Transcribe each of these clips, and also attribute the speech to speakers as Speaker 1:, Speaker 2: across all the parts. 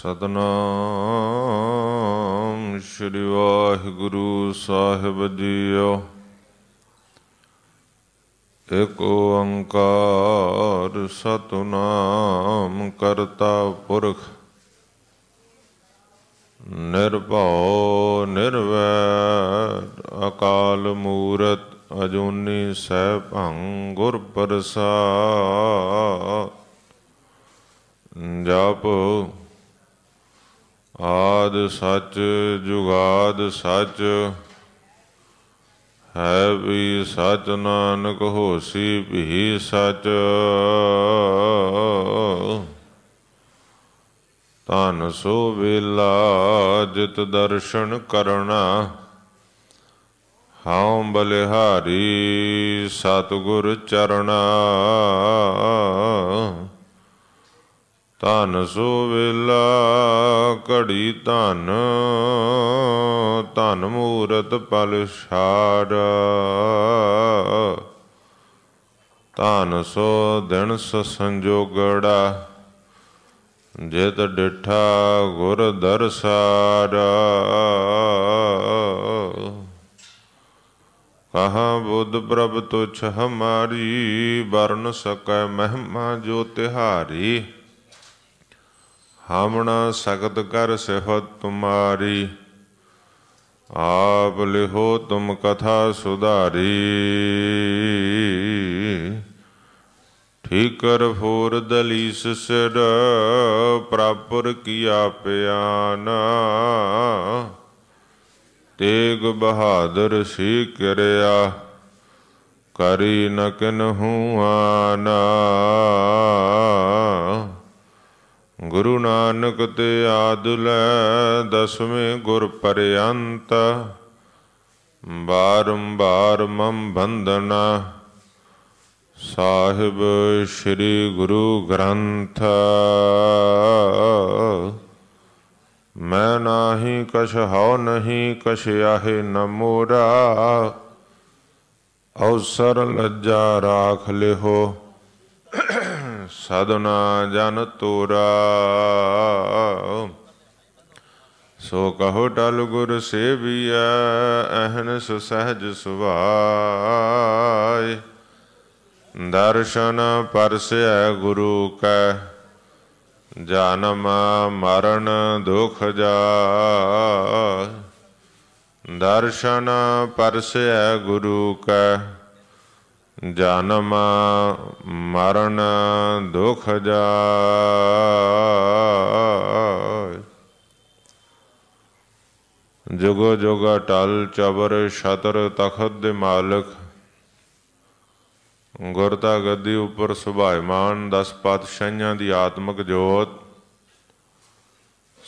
Speaker 1: ਸਤਨਾਮ ਸ੍ਰੀ ਵਾਹਿਗੁਰੂ ਸਾਹਿਬ ਜੀਓ ਏਕ ਓੰਕਾਰ ਸਤਨਾਮ ਕਰਤਾ ਪੁਰਖ ਨਿਰਭਉ ਨਿਰਵੈਰ ਅਕਾਲ ਮੂਰਤ ਅਜੂਨੀ ਸਹਿ ਭੰਗ ਗੁਰ ਪ੍ਰਸਾਦ ਜਪੋ ਆਦ ਸੱਚ ਜੁਗਾਦ ਸੱਚ ਹੈ ਵੀ ਸਚ ਨਾਨਕ ਹੋਸੀ ਭੀ ਸਚ ਤਨ ਸੋ ਵੇਲਾ ਜਿਤ ਦਰਸ਼ਨ ਕਰਣਾ ਹਾਉ ਬਲਿਹਾਰੀ ਸਤਗੁਰ ਚਰਣਾ ਤਨ ਸੋ ਵੇਲਾ ਘੜੀ ਧਨ ਧਨ ਮੂਰਤ ਪਲ ਛਾੜ ਤਨ ਸੋ ਦਿਨ ਸ ਸੰਜੋਗੜਾ ਜਿਤ ਡਿਠਾ ਗੁਰ ਦਰਸਾਰ ਕਹਾ ਬੁੱਧ ਪ੍ਰਭ ਤੁਛ ਹਮਾਰੀ ਵਰਨ ਸਕੈ ਮਹਿਮਾ ਜੋ ਤਿਹਾਰੀ ਹਮਣਾ ਸਖਤ ਕਰ ਸਿਫਤ ਤੁਮਾਰੀ ਆਪ ਲਿਹੋ ਤੁਮ ਕਥਾ ਸੁਧਾਰੀ ਠੀਕਰ ਫੋਰ ਦਲੀਸ ਸਿਰ ਪ੍ਰਾਪਰ ਕੀਆ ਪਿਆਨ ਤੇਗ ਬਹਾਦਰ ਸੀ ਕਿਰਿਆ ਕਰੀ ਨਕਨ ਆਨਾ ਗੁਰੂ ਨਾਨਕ ਤੇ ਆਦਲ ਦਸਵੇਂ ਗੁਰ ਪਰਯੰਤ ਬਾਰੰਬਾਰ ਮਮ ਬੰਦਨਾ ਸਾਹਿਬ ਸ੍ਰੀ ਗੁਰੂ ਗ੍ਰੰਥ ਮੈਂ ਨਾਹੀ ਕਛ ਹਉ ਨਹੀਂ ਕਛ ਆਹੇ ਨ ਮੋਰਾ ਲੱਜਾ ਰਾਖ ਲਿਹੋ ਸਦਨਾ ਜਨ ਤੋਰਾ ਸੋ ਕਹੋ ਟਲ ਗੁਰ ਸੇਵੀਐ ਅਹਨਸ ਸਹਜ ਸੁਭਾਈ ਦਰਸ਼ਨ ਪਰਸੈ ਗੁਰੂ ਕੈ ਜਨਮ ਮਰਨ ਦੁਖ ਜਾਇ ਦਰਸ਼ਨ ਪਰਸੈ ਗੁਰੂ ਕੈ ਜਨਮ ਮਰਨ ਦੁਖ ਜਾਇ ਜੁਗ ਜੁਗ ਟਲ ਚਬਰ ਛਤਰ ਤਖਤ ਦੇ ਮਾਲਕ ਗੁਰਤਾ ਗੱਦੀ ਉੱਪਰ ਸੁਭਾਇਮਾਨ 10 ਪਾਤਸ਼ਾਹਾਂ ਦੀ ਆਤਮਕ ਜੋਤ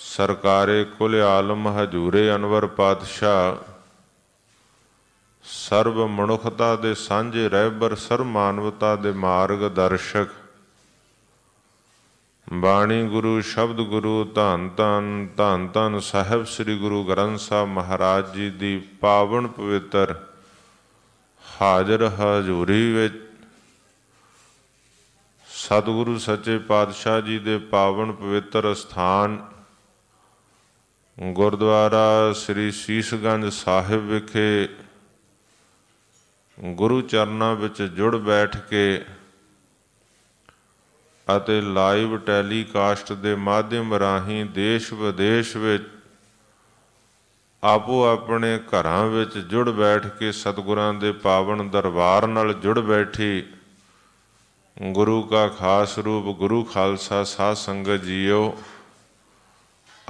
Speaker 1: ਸਰਕਾਰੇ ਕੁਲ ਆਲਮ ਹਜੂਰੇ ਅਨਵਰ ਪਾਤਸ਼ਾਹ ਸਰਬ ਮਨੁੱਖਤਾ ਦੇ ਸਾਂਝੇ ਰਹਿਬਰ ਸਰਬ ਮਾਨਵਤਾ ਦੇ ਮਾਰਗ ਦਰਸ਼ਕ ਬਾਣੀ ਗੁਰੂ ਸ਼ਬਦ ਗੁਰੂ ਧੰਨ ਧੰਨ ਧੰਨ ਧੰਨ ਸਾਹਿਬ ਸ੍ਰੀ ਗੁਰੂ ਗ੍ਰੰਥ ਸਾਹਿਬ ਮਹਾਰਾਜ ਜੀ ਦੀ ਪਾਵਨ ਪਵਿੱਤਰ ਹਾਜ਼ਰ ਹਜ਼ੂਰੀ ਵਿੱਚ ਸਤਿਗੁਰੂ ਸੱਚੇ ਪਾਤਸ਼ਾਹ ਜੀ ਦੇ ਪਾਵਨ ਪਵਿੱਤਰ ਸਥਾਨ ਗੁਰਦੁਆਰਾ ਸ੍ਰੀ ਸੀਸਗੰਜ ਸਾਹਿਬ ਵਿਖੇ ਗੁਰੂ ਚਰਨਾਂ ਵਿੱਚ ਜੁੜ ਬੈਠ ਕੇ ਅਤੇ ਲਾਈਵ ਟੈਲੀਕਾਸਟ ਦੇ ਮਾਧਿਅਮ ਰਾਹੀਂ ਦੇਸ਼ ਵਿਦੇਸ਼ ਵਿੱਚ ਆਪੋ ਆਪਣੇ ਘਰਾਂ ਵਿੱਚ ਜੁੜ ਬੈਠ ਕੇ ਸਤਿਗੁਰਾਂ ਦੇ ਪਾਵਨ ਦਰਬਾਰ ਨਾਲ ਜੁੜ ਬੈਠੀ ਗੁਰੂ ਕਾ ਖਾਸ ਰੂਪ ਗੁਰੂ ਖਾਲਸਾ ਸਾਧ ਸੰਗਤ ਜੀਓ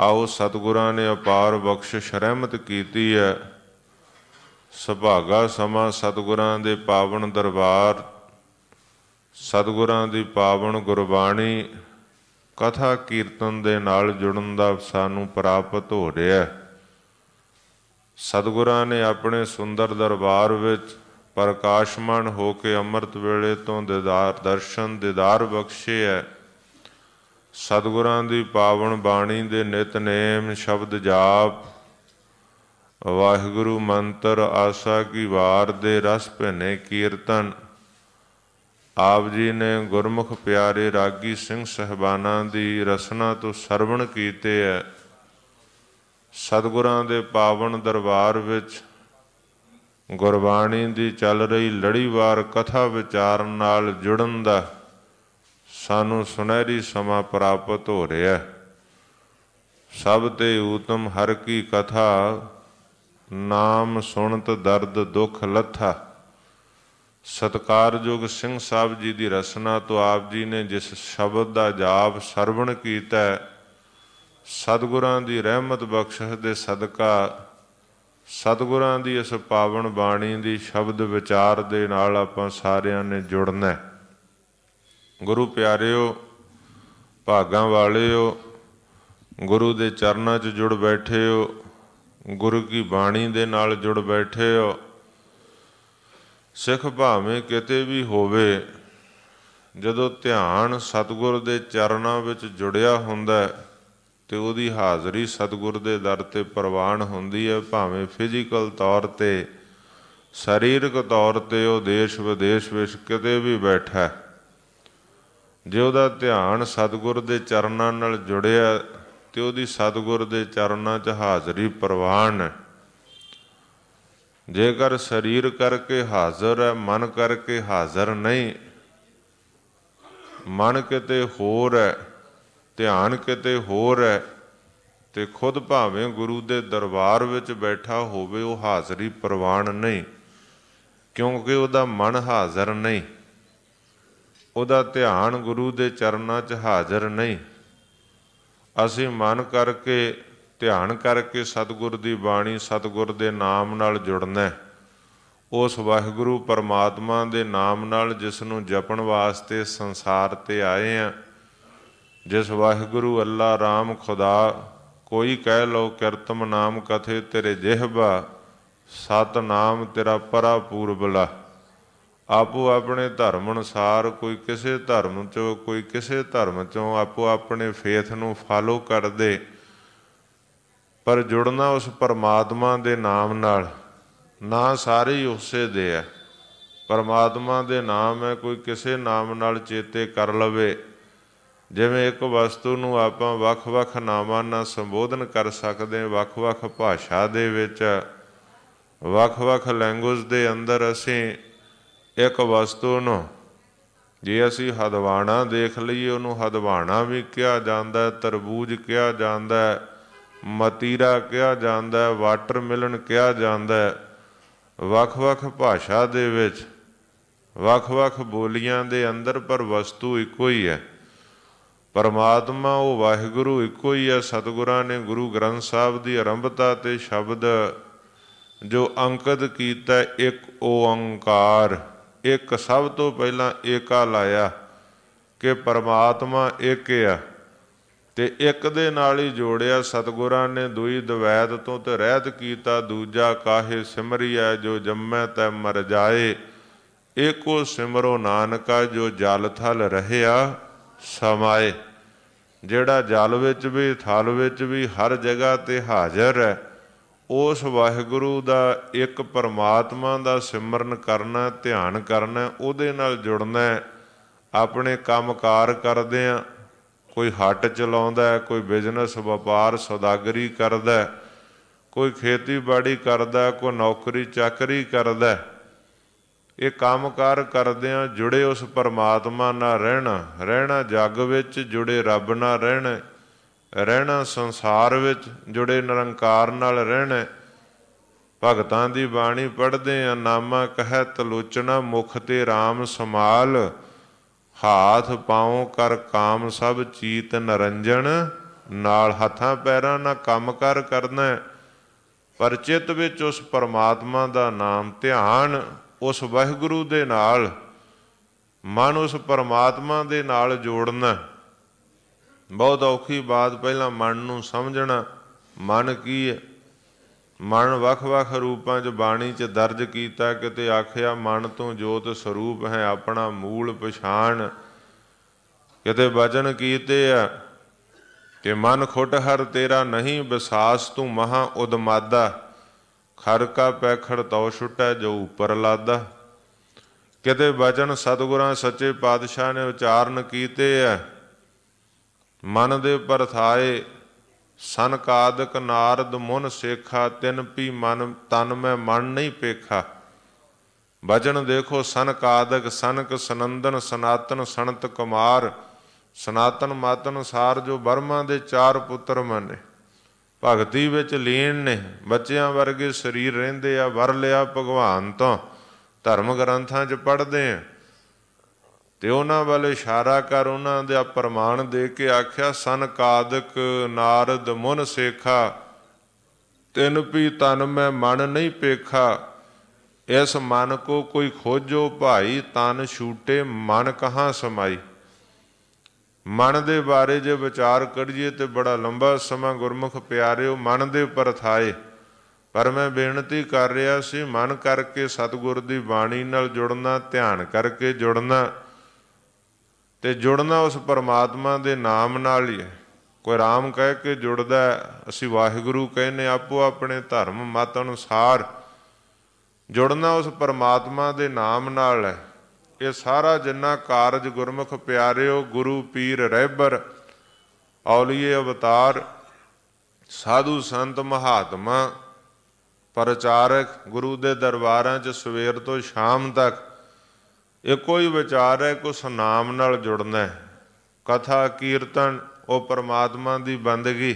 Speaker 1: ਆਓ ਸਤਿਗੁਰਾਂ ਨੇ ਅਪਾਰ ਬਖਸ਼ਿਸ਼ ਰਹਿਮਤ ਕੀਤੀ ਹੈ ਸੁਭਾਗਾ ਸਮਾ ਸਤਿਗੁਰਾਂ ਦੇ ਪਾਵਨ ਦਰਬਾਰ ਸਤਿਗੁਰਾਂ ਦੀ ਪਾਵਨ ਗੁਰਬਾਣੀ ਕਥਾ ਕੀਰਤਨ ਦੇ ਨਾਲ ਜੁੜਨ ਦਾ ਸਾਨੂੰ ਪ੍ਰਾਪਤ ਹੋ ਰਿਹਾ ਹੈ ਸਤਿਗੁਰਾਂ ਨੇ ਆਪਣੇ ਸੁੰਦਰ ਦਰਬਾਰ ਵਿੱਚ ਪ੍ਰਕਾਸ਼ਮਾਨ ਹੋ ਕੇ ਅੰਮ੍ਰਿਤ ਵੇਲੇ ਤੋਂ ਦਿਦਾਰ ਦਰਸ਼ਨ ਦਿਦਾਰ ਬਖਸ਼ੇ ਹੈ ਸਤਿਗੁਰਾਂ ਦੀ ਪਾਵਨ ਬਾਣੀ ਦੇ ਨਿਤਨੇਮ ਸ਼ਬਦ ਜਾਪ ਵਾਹਿਗੁਰੂ ਮੰਤਰ ਆਸਾ ਕੀ ਵਾਰ ਦੇ ਰਸ ਭਿਨੇ ਕੀਰਤਨ ਆਪ ਜੀ ਨੇ ਗੁਰਮੁਖ ਪਿਆਰੇ ਰਾਗੀ ਸਿੰਘ ਸਹਿਬਾਨਾਂ ਦੀ ਰਸਨਾ ਤੋਂ ਸਰਵਣ ਕੀਤੇ ਹੈ ਸਤਿਗੁਰਾਂ ਦੇ ਪਾਵਨ ਦਰਬਾਰ ਵਿੱਚ ਗੁਰਬਾਣੀ ਦੀ ਚੱਲ ਰਹੀ ਲੜੀਵਾਰ ਕਥਾ ਵਿਚਾਰਨ ਨਾਲ ਜੁੜਨ ਦਾ ਸਾਨੂੰ ਸੁਨਹਿਰੀ ਸਮਾਂ ਪ੍ਰਾਪਤ ਹੋ ਰਿਹਾ ਸਭ ਤੇ ਊਤਮ ਹਰ ਕੀ ਕਥਾ ਨਾਮ ਸੁਣਤ ਦਰਦ ਦੁਖ ਲੱਥਾ ਸਤਕਾਰਯੋਗ ਸਿੰਘ ਸਾਹਿਬ ਜੀ ਦੀ ਰਚਨਾ ਤੋਂ ਆਪ ਜੀ ਨੇ ਜਿਸ ਸ਼ਬਦ ਦਾ ਜਾਪ ਸਰਵਣ ਕੀਤਾ ਸਤਿਗੁਰਾਂ ਦੀ ਰਹਿਮਤ ਬਖਸ਼ਿਸ਼ ਦੇ ਸਦਕਾ ਸਤਿਗੁਰਾਂ ਦੀ ਇਸ ਪਾਵਨ ਬਾਣੀ ਦੀ ਸ਼ਬਦ ਵਿਚਾਰ ਦੇ ਨਾਲ ਆਪਾਂ ਸਾਰਿਆਂ ਨੇ ਜੁੜਨਾ ਗੁਰੂ ਪਿਆਰਿਓ ਭਾਗਾਂ ਵਾਲਿਓ ਗੁਰੂ ਦੇ ਚਰਨਾਂ 'ਚ ਜੁੜ ਬੈਠੇ ਹੋ ਗੁਰੂ ਕੀ ਬਾਣੀ ਦੇ ਨਾਲ ਜੁੜ ਬੈਠੇ ਹੋ ਸਿੱਖ ਭਾਵੇਂ ਕਿਤੇ ਵੀ ਹੋਵੇ ਜਦੋਂ ਧਿਆਨ ਸਤਿਗੁਰ ਦੇ ਚਰਨਾਂ ਵਿੱਚ ਜੁੜਿਆ ਹੁੰਦਾ ਹੈ ਤੇ ਉਹਦੀ ਹਾਜ਼ਰੀ ਸਤਿਗੁਰ ਦੇ ਦਰ ਤੇ ਪ੍ਰਵਾਨ ਹੁੰਦੀ ਹੈ ਭਾਵੇਂ ਫਿਜ਼ੀਕਲ ਤੌਰ ਤੇ ਸਰੀਰਕ ਤੌਰ ਤੇ ਉਹ ਦੇਸ਼ ਵਿਦੇਸ਼ ਵਿੱਚ ਕਿਤੇ ਵੀ ਬੈਠਾ ਜੇ ਉਹਦਾ ਧਿਆਨ ਸਤਿਗੁਰ ਦੇ ਚਰਨਾਂ ਨਾਲ ਜੁੜਿਆ ਤੇ ਉਹਦੀ ਸਤਗੁਰ ਦੇ ਚਰਨਾਂ 'ਚ ਹਾਜ਼ਰੀ ਪ੍ਰਵਾਨ ਜੇਕਰ ਸਰੀਰ ਕਰਕੇ ਹਾਜ਼ਰ ਹੈ ਮਨ ਕਰਕੇ ਹਾਜ਼ਰ ਨਹੀਂ ਮਨ ਕਿਤੇ ਹੋਰ ਹੈ ਧਿਆਨ ਕਿਤੇ ਹੋਰ ਹੈ ਤੇ ਖੁਦ ਭਾਵੇਂ ਗੁਰੂ ਦੇ ਦਰਬਾਰ ਵਿੱਚ ਬੈਠਾ ਹੋਵੇ ਉਹ ਹਾਜ਼ਰੀ ਪ੍ਰਵਾਨ ਨਹੀਂ ਕਿਉਂਕਿ ਉਹਦਾ ਮਨ ਹਾਜ਼ਰ ਨਹੀਂ ਉਹਦਾ ਧਿਆਨ ਗੁਰੂ ਦੇ ਚਰਨਾਂ 'ਚ ਹਾਜ਼ਰ ਨਹੀਂ ਅਸੀਂ ਮਨ ਕਰਕੇ ਧਿਆਨ ਕਰਕੇ ਸਤਿਗੁਰ ਦੀ ਬਾਣੀ ਸਤਿਗੁਰ ਦੇ ਨਾਮ ਨਾਲ ਜੁੜਨਾ ਉਸ ਵਾਹਿਗੁਰੂ ਪਰਮਾਤਮਾ ਦੇ ਨਾਮ ਨਾਲ ਜਿਸ ਨੂੰ ਜਪਣ ਵਾਸਤੇ ਸੰਸਾਰ ਤੇ ਆਏ ਆ ਜਿਸ ਵਾਹਿਗੁਰੂ ਅੱਲਾ ਰਾਮ ਖੁਦਾ ਕੋਈ ਕਹਿ ਲੋ ਕਿਰਤਮ ਨਾਮ ਕਥੇ ਤੇਰੇ ਜਿਹਬਾ ਸਤ ਨਾਮ ਤੇਰਾ ਪਰਾ ਪੂਰਬਲਾ ਆਪੋ ਆਪਣੇ ਧਰਮ ਅਨੁਸਾਰ ਕੋਈ ਕਿਸੇ ਧਰਮ ਚੋਂ ਕੋਈ ਕਿਸੇ ਧਰਮ ਚੋਂ ਆਪੋ ਆਪਣੇ ਫੇਥ ਨੂੰ ਫਾਲੋ ਕਰਦੇ ਪਰ ਜੁੜਨਾ ਉਸ ਪਰਮਾਤਮਾ ਦੇ ਨਾਮ ਨਾਲ ਨਾ ਸਾਰੇ ਹੀ ਉਸੇ ਦੇ ਆ ਪਰਮਾਤਮਾ ਦੇ ਨਾਮ ਹੈ ਕੋਈ ਕਿਸੇ ਨਾਮ ਨਾਲ ਚੇਤੇ ਕਰ ਲਵੇ ਜਿਵੇਂ ਇੱਕ ਵਸਤੂ ਨੂੰ ਆਪਾਂ ਵੱਖ-ਵੱਖ ਨਾਮਾਂ ਨਾਲ ਸੰਬੋਧਨ ਕਰ ਸਕਦੇ ਵੱਖ-ਵੱਖ ਭਾਸ਼ਾ ਦੇ ਵਿੱਚ ਵੱਖ-ਵੱਖ ਲੈਂਗੁਏਜ ਦੇ ਅੰਦਰ ਅਸੀਂ ਇੱਕ ਵਸਤੂ ਨੂੰ ਜੇ ਅਸੀਂ ਹਦਵਾਣਾ ਦੇਖ ਲਈਏ ਉਹਨੂੰ ਹਦਵਾਣਾ ਵੀ ਕਿਹਾ ਜਾਂਦਾ ਤਰਬੂਜ ਕਿਹਾ ਜਾਂਦਾ ਮਤੀਰਾ ਕਿਹਾ ਜਾਂਦਾ ਹੈ ਮਿਲਨ ਕਿਹਾ ਜਾਂਦਾ ਵੱਖ-ਵੱਖ ਭਾਸ਼ਾ ਦੇ ਵਿੱਚ ਵੱਖ-ਵੱਖ ਬੋਲੀਆਂ ਦੇ ਅੰਦਰ ਪਰ ਵਸਤੂ ਇੱਕੋ ਹੀ ਹੈ ਪਰਮਾਤਮਾ ਉਹ ਵਾਹਿਗੁਰੂ ਇੱਕੋ ਹੀ ਹੈ ਸਤਿਗੁਰਾਂ ਨੇ ਗੁਰੂ ਗ੍ਰੰਥ ਸਾਹਿਬ ਦੀ ਆਰੰਭਤਾ ਤੇ ਸ਼ਬਦ ਜੋ ਅੰਕਦ ਕੀਤਾ ਇੱਕ ਓੰਕਾਰ ਇੱਕ ਸਭ ਤੋਂ ਪਹਿਲਾਂ ਏਕਾ ਲਾਇਆ ਕਿ ਪਰਮਾਤਮਾ ਇੱਕ ਆ ਤੇ ਇੱਕ ਦੇ ਨਾਲ ਹੀ ਜੋੜਿਆ ਸਤਗੁਰਾਂ ਨੇ ਦੁਈ ਦਵੈਤ ਤੋਂ ਤੇ ਰਹਿਤ ਕੀਤਾ ਦੂਜਾ ਕਾਹੇ ਸਿਮਰਿਆ ਜੋ ਜੰਮੈ ਤੈ ਮਰ ਜਾਏ ਏਕੋ ਸਿਮਰੋ ਨਾਨਕਾ ਜੋ ਜਲ ਥਲ ਰਹਿਆ ਸਮਾਏ ਜਿਹੜਾ ਜਲ ਵਿੱਚ ਵੀ ਥਲ ਵਿੱਚ ਵੀ ਹਰ ਜਗ੍ਹਾ ਤੇ ਹਾਜ਼ਰ ਹੈ ਉਸ ਵਾਹਿਗੁਰੂ ਦਾ ਇੱਕ ਪਰਮਾਤਮਾ ਦਾ ਸਿਮਰਨ ਕਰਨਾ ਧਿਆਨ ਕਰਨਾ ਉਹਦੇ ਨਾਲ ਜੁੜਨਾ ਆਪਣੇ ਕੰਮਕਾਰ ਕਰਦੇ ਆ ਕੋਈ ਹੱਟ ਚਲਾਉਂਦਾ ਕੋਈ ਬਿਜ਼ਨਸ ਵਪਾਰ ਸੌਦਾਗਰੀ ਕਰਦਾ ਕੋਈ ਖੇਤੀਬਾੜੀ ਕਰਦਾ ਕੋਈ ਨੌਕਰੀ ਚਾਕਰੀ ਕਰਦਾ ਇਹ ਕੰਮਕਾਰ ਕਰਦਿਆਂ ਜੁੜੇ ਉਸ ਪਰਮਾਤਮਾ ਨਾਲ ਰਹਿਣਾ ਰਹਿਣਾ ਜੱਗ ਵਿੱਚ ਜੁੜੇ ਰੱਬ ਨਾਲ ਰਹਿਣਾ ਰਹਿਣਾ ਸੰਸਾਰ ਵਿੱਚ ਜੁੜੇ ਨਿਰੰਕਾਰ ਨਾਲ ਰਹਿਣਾ ਭਗਤਾਂ ਦੀ ਬਾਣੀ ਪੜ੍ਹਦੇ ਆ ਨਾਮਾ ਕਹੈ ਤਲੋਚਣਾ ਮੁਖ ਤੇ RAM ਸਮਾਲ ਹਾਥ ਪਾਉ ਕਰ ਕਾਮ ਸਭ ਚੀਤ ਨਰੰਜਨ ਨਾਲ ਹੱਥਾਂ ਪੈਰਾਂ ਨਾਲ ਕੰਮ ਕਰ ਕਰਨਾ ਪਰ ਚਿੱਤ ਵਿੱਚ ਉਸ ਪਰਮਾਤਮਾ ਦਾ ਨਾਮ ਧਿਆਨ ਉਸ ਵਾਹਿਗੁਰੂ ਦੇ ਨਾਲ ਮਨ ਉਸ ਪਰਮਾਤਮਾ ਦੇ ਨਾਲ ਜੋੜਨਾ ਬਹੁਤ ਔਖੀ ਬਾਤ ਪਹਿਲਾਂ ਮਨ ਨੂੰ ਸਮਝਣਾ ਮਨ ਕੀ ਹੈ ਮਨ ਵੱਖ-ਵੱਖ ਰੂਪਾਂ 'ਚ ਬਾਣੀ 'ਚ ਦਰਜ ਕੀਤਾ ਕਿਤੇ ਆਖਿਆ ਮਨ ਤੋਂ ਜੋਤ ਸਰੂਪ ਹੈ ਆਪਣਾ ਮੂਲ ਪਛਾਣ ਕਿਤੇ ਵਚਨ ਕੀਤੇ ਆ ਕਿ ਮਨ ਖੁੱਟ ਹਰ ਤੇਰਾ ਨਹੀਂ ਵਿਸਾਸ ਤੂੰ ਮਹਾ ਉਦਮਾਦਾ ਖਰ ਕਾ ਪੈਖੜ ਤਉ ਛੁਟੈ ਜੋ ਉਪਰ ਲਾਦਾ ਕਿਤੇ ਵਚਨ ਸਤਗੁਰਾਂ ਸੱਚੇ ਪਾਤਸ਼ਾਹ ਨੇ ਉਚਾਰਨ ਕੀਤੇ ਆ ਮਨ ਦੇ ਪਰਥਾਏ ਸੰਕਾਦਕ ਨਾਰਦ ਮੁਨ ਸੇਖਾ ਤਿੰਨ ਪੀ ਮਨ ਤਨ ਮੈਂ ਮਨ ਨਹੀਂ ਪੇਖਾ ਵਜਣ ਦੇਖੋ ਸੰਕਾਦਕ ਸਨਕ ਸਨੰਦਨ ਸਨਾਤਨ ਸੰਤ ਕੁਮਾਰ ਸਨਾਤਨ ਮਤ ਅਨੁਸਾਰ ਜੋ ਬਰਮਾ ਦੇ ਚਾਰ ਪੁੱਤਰ ਮਨੇ ਭਗਤੀ ਵਿੱਚ ਲੀਨ ਨੇ ਬੱਚਿਆਂ ਵਰਗੇ ਸਰੀਰ ਰਹਿੰਦੇ ਆ ਵਰ ਲਿਆ ਭਗਵਾਨ ਤੋਂ ਧਰਮ ਗ੍ਰੰਥਾਂ 'ਚ ਪੜ੍ਹਦੇ ਆ ਤੇ ਉਹਨਾਂ ਵੱਲ ਇਸ਼ਾਰਾ ਕਰ ਉਹਨਾਂ ਦਾ ਪ੍ਰਮਾਣ ਦੇ ਕੇ ਆਖਿਆ ਸੰਕਾਦਕ ਨਾਰਦ ਮਨ ਸੇਖਾ ਤਿੰਨ ਪੀ ਤਨ ਮੈਂ ਮਨ ਨਹੀਂ ਪੇਖਾ ਇਸ ਮਨ ਕੋ ਕੋਈ ਖੋਜੋ ਭਾਈ ਤਨ ਛੂਟੇ ਮਨ ਕਹਾਂ ਸਮਾਈ ਮਨ ਦੇ ਬਾਰੇ ਜੇ ਵਿਚਾਰ ਕਰੀਏ ਤੇ ਬੜਾ ਲੰਬਾ ਸਮਾਂ ਗੁਰਮੁਖ ਪਿਆਰਿਓ ਮਨ ਦੇ ਉੱਪਰ ਥਾਏ ਪਰ ਮੈਂ ਬੇਨਤੀ ਕਰ ਰਿਹਾ ਸੀ ਮਨ ਕਰਕੇ ਸਤਿਗੁਰ ਦੀ ਬਾਣੀ ਨਾਲ ਜੁੜਨਾ ਧਿਆਨ ਕਰਕੇ ਜੁੜਨਾ ਤੇ ਜੁੜਨਾ ਉਸ ਪਰਮਾਤਮਾ ਦੇ ਨਾਮ ਨਾਲ ਹੀ ਹੈ ਕੋਈ ਰਾਮ ਕਹਿ ਕੇ ਜੁੜਦਾ ਅਸੀਂ ਵਾਹਿਗੁਰੂ ਕਹਿੰਨੇ ਆਪੋ ਆਪਣੇ ਧਰਮ ਮਤ ਅਨੁਸਾਰ ਜੁੜਨਾ ਉਸ ਪਰਮਾਤਮਾ ਦੇ ਨਾਮ ਨਾਲ ਹੈ ਇਹ ਸਾਰਾ ਜਿੰਨਾ ਕਾਰਜ ਗੁਰਮੁਖ ਪਿਆਰਿਓ ਗੁਰੂ ਪੀਰ ਰਹਿਬਰ ਔਲੀਏ ਅਵਤਾਰ ਸਾਧੂ ਸੰਤ ਮਹਾਤਮਾ ਪ੍ਰਚਾਰਕ ਗੁਰੂ ਦੇ ਦਰਬਾਰਾਂ 'ਚ ਸਵੇਰ ਤੋਂ ਸ਼ਾਮ ਤੱਕ ਇਹ ਕੋਈ ਵਿਚਾਰ ਹੈ ਕੋ ਨਾਮ ਨਾਲ ਜੁੜਨਾ ਹੈ ਕਥਾ ਕੀਰਤਨ ਉਹ ਪਰਮਾਤਮਾ ਦੀ ਬੰਦਗੀ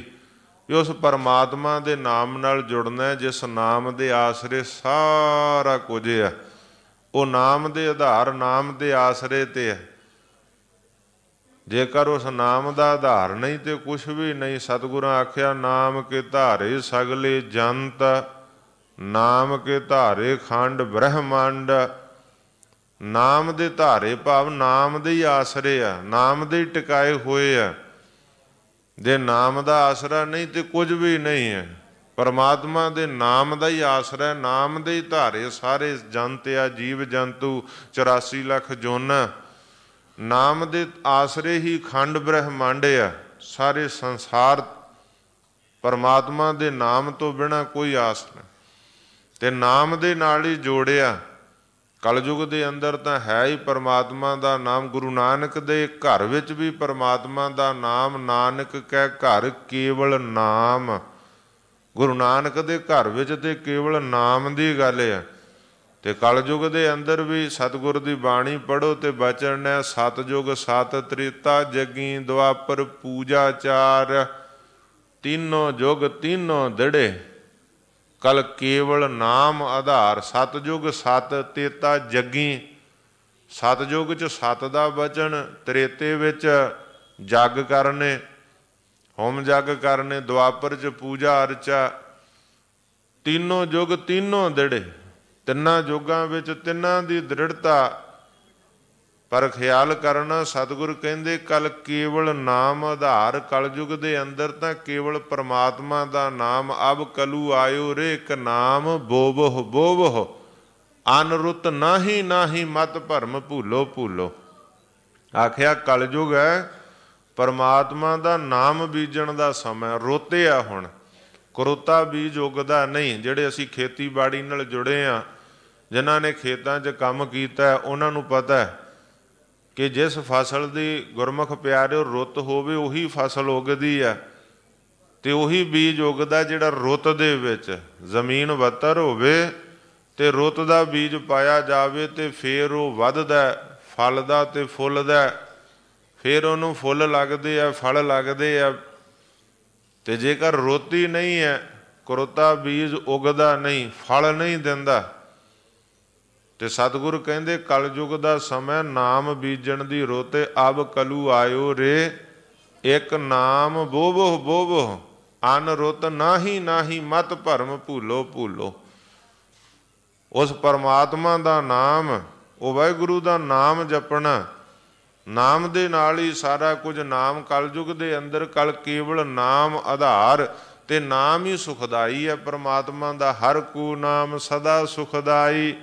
Speaker 1: ਇਹ ਉਸ ਪਰਮਾਤਮਾ ਦੇ ਨਾਮ ਨਾਲ ਜੁੜਨਾ ਹੈ ਜਿਸ ਨਾਮ ਦੇ ਆਸਰੇ ਸਾਰਾ ਕੁਝ ਹੈ ਉਹ ਨਾਮ ਦੇ ਆਧਾਰ ਨਾਮ ਦੇ ਆਸਰੇ ਤੇ ਹੈ ਜੇਕਰ ਉਸ ਨਾਮ ਦਾ ਆਧਾਰ ਨਹੀਂ ਤੇ ਕੁਝ ਵੀ ਨਹੀਂ ਸਤਿਗੁਰਾਂ ਆਖਿਆ ਨਾਮ ਕੇ ਧਾਰੇ ਸਗਲੇ ਜੰਤ ਨਾਮ ਕੇ ਧਾਰੇ ਖੰਡ ਬ੍ਰਹਮੰਡ ਨਾਮ ਦੇ ਧਾਰੇ ਭਾਵ ਨਾਮ ਦੇ ਹੀ ਆਸਰੇ ਆ ਨਾਮ ਦੇ ਹੀ ਟਿਕਾਏ ਹੋਏ ਆ ਜੇ ਨਾਮ ਦਾ ਆਸਰਾ ਨਹੀਂ ਤੇ ਕੁਝ ਵੀ ਨਹੀਂ ਹੈ ਪਰਮਾਤਮਾ ਦੇ ਨਾਮ ਦਾ ਹੀ ਆਸਰਾ ਨਾਮ ਦੇ ਹੀ ਧਾਰੇ ਸਾਰੇ ਜੰਤ ਆ ਜੀਵ ਜੰਤੂ 84 ਲੱਖ ਜੁਨ ਨਾਮ ਦੇ ਆਸਰੇ ਹੀ ਖੰਡ ਬ੍ਰਹਮੰਡ ਆ ਸਾਰੇ ਸੰਸਾਰ ਪਰਮਾਤਮਾ ਦੇ ਨਾਮ ਤੋਂ ਬਿਨਾ ਕੋਈ ਆਸ ਨਹੀਂ ਤੇ ਨਾਮ ਦੇ ਨਾਲ ਹੀ ਜੋੜਿਆ ਕਲਯੁਗ ਦੇ ਅੰਦਰ ਤਾਂ ਹੈ ਹੀ ਪਰਮਾਤਮਾ ਦਾ ਨਾਮ ਗੁਰੂ ਨਾਨਕ ਦੇ ਘਰ ਵਿੱਚ ਵੀ ਪਰਮਾਤਮਾ ਦਾ ਨਾਮ ਨਾਨਕ ਕਹਿ ਘਰ ਕੇਵਲ ਨਾਮ ਗੁਰੂ ਨਾਨਕ ਦੇ ਘਰ ਵਿੱਚ ਤੇ ਕੇਵਲ ਨਾਮ ਦੀ ਗੱਲ ਹੈ ਤੇ ਕਲਯੁਗ ਦੇ ਅੰਦਰ ਵੀ ਸਤਿਗੁਰ ਦੀ ਬਾਣੀ ਪੜੋ ਤੇ ਬਚਣ ਹੈ ਸਤਜੁਗ ਸਤ ਤ੍ਰੇਤਾ ਜਗੀ ਦੁਆਪਰ ਚਾਰ ਤਿੰਨੋ ਜੁਗ ਤਿੰਨੋ ਦੜੇ ਕਲ ਕੇਵਲ ਨਾਮ ਆਧਾਰ ਸਤਜੁਗ ਸਤ ਤੇਤਾ ਜੱਗੀ ਸਤਜੁਗ ਚ ਸਤ ਦਾ ਬਚਨ ਤ੍ਰੇਤੇ ਵਿੱਚ ਜਗ ਕਰਨੇ ਹੋਮ ਜਗ ਕਰਨੇ ਦੁਆਪਰ ਚ ਪੂਜਾ ਅਰਚਾ ਤਿੰਨੋਂ ਯੁਗ ਤਿੰਨੋਂ ਦਿੜੇ ਤਿੰਨਾਂ ਯੁਗਾਂ ਵਿੱਚ ਤਿੰਨਾਂ ਦੀ ਦ੍ਰਿੜਤਾ ਪਰ ਖਿਆਲ ਕਰਨਾ ਸਤਿਗੁਰ ਕਹਿੰਦੇ ਕਲ ਕੇਵਲ ਨਾਮ ਆਧਾਰ ਕਲਯੁਗ ਦੇ ਅੰਦਰ ਤਾਂ ਕੇਵਲ ਪ੍ਰਮਾਤਮਾ ਦਾ ਨਾਮ ਅਬ ਕਲੂ ਆਇਓ ਰੇ ਇੱਕ ਨਾਮ ਬੋਬਹ ਬੋਬਹ ਅਨਰੁੱਤ ਨਾਹੀ ਨਾਹੀ ਮਤ ਭਰਮ ਭੂਲੋ ਭੂਲੋ ਆਖਿਆ ਕਲਯੁਗ ਹੈ ਪਰਮਾਤਮਾ ਦਾ ਨਾਮ ਬੀਜਣ ਦਾ ਸਮਾਂ ਰੋਤੇ ਆ ਹੁਣ ਕਰੋਤਾ ਬੀਜ ਉਗਦਾ ਨਹੀਂ ਜਿਹੜੇ ਅਸੀਂ ਖੇਤੀਬਾੜੀ ਨਾਲ ਜੁੜੇ ਆ ਜਿਨ੍ਹਾਂ ਨੇ ਖੇਤਾਂ 'ਚ ਕੰਮ ਕੀਤਾ ਉਹਨਾਂ ਨੂੰ ਪਤਾ ਹੈ ਕਿ ਜਿਸ ਫਸਲ ਦੀ ਗੁਰਮੁਖ ਪਿਆਰੇ ਰੁੱਤ ਹੋਵੇ ਉਹੀ ਫਸਲ ਉਗਦੀ ਆ ਤੇ ਉਹੀ ਬੀਜ ਉਗਦਾ ਜਿਹੜਾ ਰੁੱਤ ਦੇ ਵਿੱਚ ਜ਼ਮੀਨ ਵੱਤਰ ਹੋਵੇ ਤੇ ਰੁੱਤ ਦਾ ਬੀਜ ਪਾਇਆ ਜਾਵੇ ਤੇ ਫੇਰ ਉਹ ਵੱਧਦਾ ਫਲਦਾ ਤੇ ਫੁੱਲਦਾ ਫੇਰ ਉਹਨੂੰ ਫੁੱਲ ਲੱਗਦੇ ਆ ਫਲ ਲੱਗਦੇ ਆ ਤੇ ਜੇਕਰ ਰੋਤੀ ਨਹੀਂ ਹੈ ਕਰੋਤਾ ਬੀਜ ਉਗਦਾ ਨਹੀਂ ਫਲ ਨਹੀਂ ਦਿੰਦਾ ਤੇ ਸਤਿਗੁਰ ਕਹਿੰਦੇ ਕਲਯੁਗ ਦਾ ਸਮਾਂ ਨਾਮ ਬੀਜਣ ਦੀ ਰੋਤੇ ਅਬ ਕਲੂ ਆਇਓ ਰੇ ਇੱਕ ਨਾਮ ਬੋਬੋ ਬੋਬੋ ਅਨ ਰੁੱਤ ਨਾਹੀ ਨਾਹੀ ਮਤ ਭਰਮ ਭੂਲੋ ਭੂਲੋ ਉਸ ਪਰਮਾਤਮਾ ਦਾ ਨਾਮ ਉਹ ਵਾਹਿਗੁਰੂ ਦਾ ਨਾਮ ਜਪਣਾ ਨਾਮ ਦੇ ਨਾਲ ਹੀ ਸਾਰਾ ਕੁਝ ਨਾਮ ਕਲਯੁਗ ਦੇ ਅੰਦਰ ਕਲ ਕੇਵਲ ਨਾਮ ਆਧਾਰ ਤੇ ਨਾਮ ਹੀ ਸੁਖਦਾਈ ਹੈ ਪਰਮਾਤਮਾ ਦਾ ਹਰ ਕੋ ਨਾਮ ਸਦਾ ਸੁਖਦਾਈ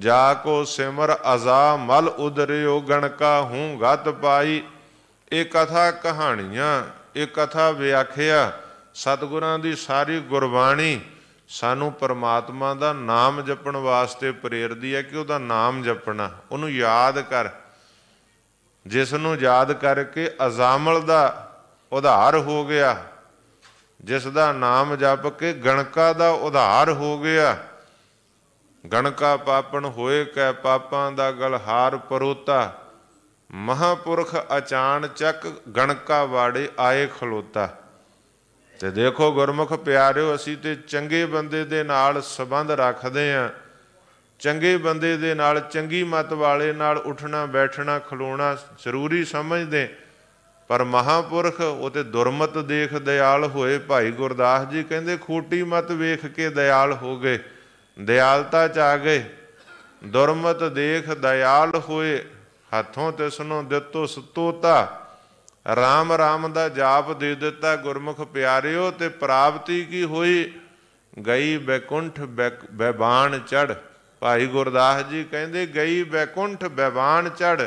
Speaker 1: ਜਾ ਕੋ ਸਿਮਰ ਅਜ਼ਾ ਮਲ ਉਦਰਿਓ ਗਣਕਾ ਹੂੰ ਗਤ ਪਾਈ ਇਹ ਕਥਾ ਕਹਾਣੀਆਂ ਇਹ ਕਥਾ ਵਿਆਖਿਆ ਸਤਿਗੁਰਾਂ ਦੀ ਸਾਰੀ ਗੁਰਬਾਣੀ ਸਾਨੂੰ ਪਰਮਾਤਮਾ ਦਾ ਨਾਮ ਜਪਣ ਵਾਸਤੇ ਪ੍ਰੇਰਦੀ ਹੈ ਕਿ ਉਹਦਾ ਨਾਮ ਜਪਣਾ ਉਹਨੂੰ ਯਾਦ ਕਰ ਜਿਸ ਨੂੰ ਯਾਦ ਕਰਕੇ ਅਜ਼ਾਮਲ ਦਾ ਉਧਾਰ ਹੋ ਗਿਆ ਜਿਸ ਦਾ ਨਾਮ ਜਪ ਕੇ ਗਣਕਾ ਦਾ ਉਧਾਰ ਹੋ ਗਿਆ ਗਣਕਾ ਪਾਪਣ ਹੋਏ ਕੈ ਪਾਪਾਂ ਦਾ ਗਲਹਾਰ ਪਰੋਤਾ ਮਹਾਪੁਰਖ ਅਚਾਨ ਚੱਕ ਗਣਕਾ ਵਾੜੇ ਆਏ ਖਲੋਤਾ ਤੇ ਦੇਖੋ ਗੁਰਮੁਖ ਪਿਆਰਿਓ ਅਸੀਂ ਤੇ ਚੰਗੇ ਬੰਦੇ ਦੇ ਨਾਲ ਸਬੰਧ ਰੱਖਦੇ ਆਂ ਚੰਗੇ ਬੰਦੇ ਦੇ ਨਾਲ ਚੰਗੀ ਮਤ ਵਾਲੇ ਨਾਲ ਉੱਠਣਾ ਬੈਠਣਾ ਖਲੋਣਾ ਜ਼ਰੂਰੀ ਸਮਝਦੇ ਪਰ ਮਹਾਪੁਰਖ ਉਹ ਤੇ ਦੁਰਮਤ ਦੇਖ ਦਇਆਲ ਹੋਏ ਭਾਈ ਗੁਰਦਾਸ ਜੀ ਕਹਿੰਦੇ ਖੋਟੀ ਮਤ ਵੇਖ ਕੇ ਦਇਆਲ ਹੋ ਗਏ ਦਿਆਲਤਾ ਚ ਆ ਗਏ ਦੁਰਮਤ ਦੇਖ ਦਇਆਲ ਹੋਏ ਹੱਥੋਂ ਤੇ ਸੁਨੋ ਦਿੱਤੋ ਸਤੋਤਾ RAM RAM ਦਾ ਜਾਪ ਦੇ ਦਿੱਤਾ ਗੁਰਮੁਖ ਪਿਆਰਿਓ ਤੇ ਪ੍ਰਾਪਤੀ ਕੀ ਹੋਈ ਗਈ ਬੈਕੁੰਠ ਬੈਬਾਨ ਚੜ ਭਾਈ ਗੁਰਦਾਸ ਜੀ ਕਹਿੰਦੇ ਗਈ ਬੈਕੁੰਠ ਬੈਬਾਨ ਚੜ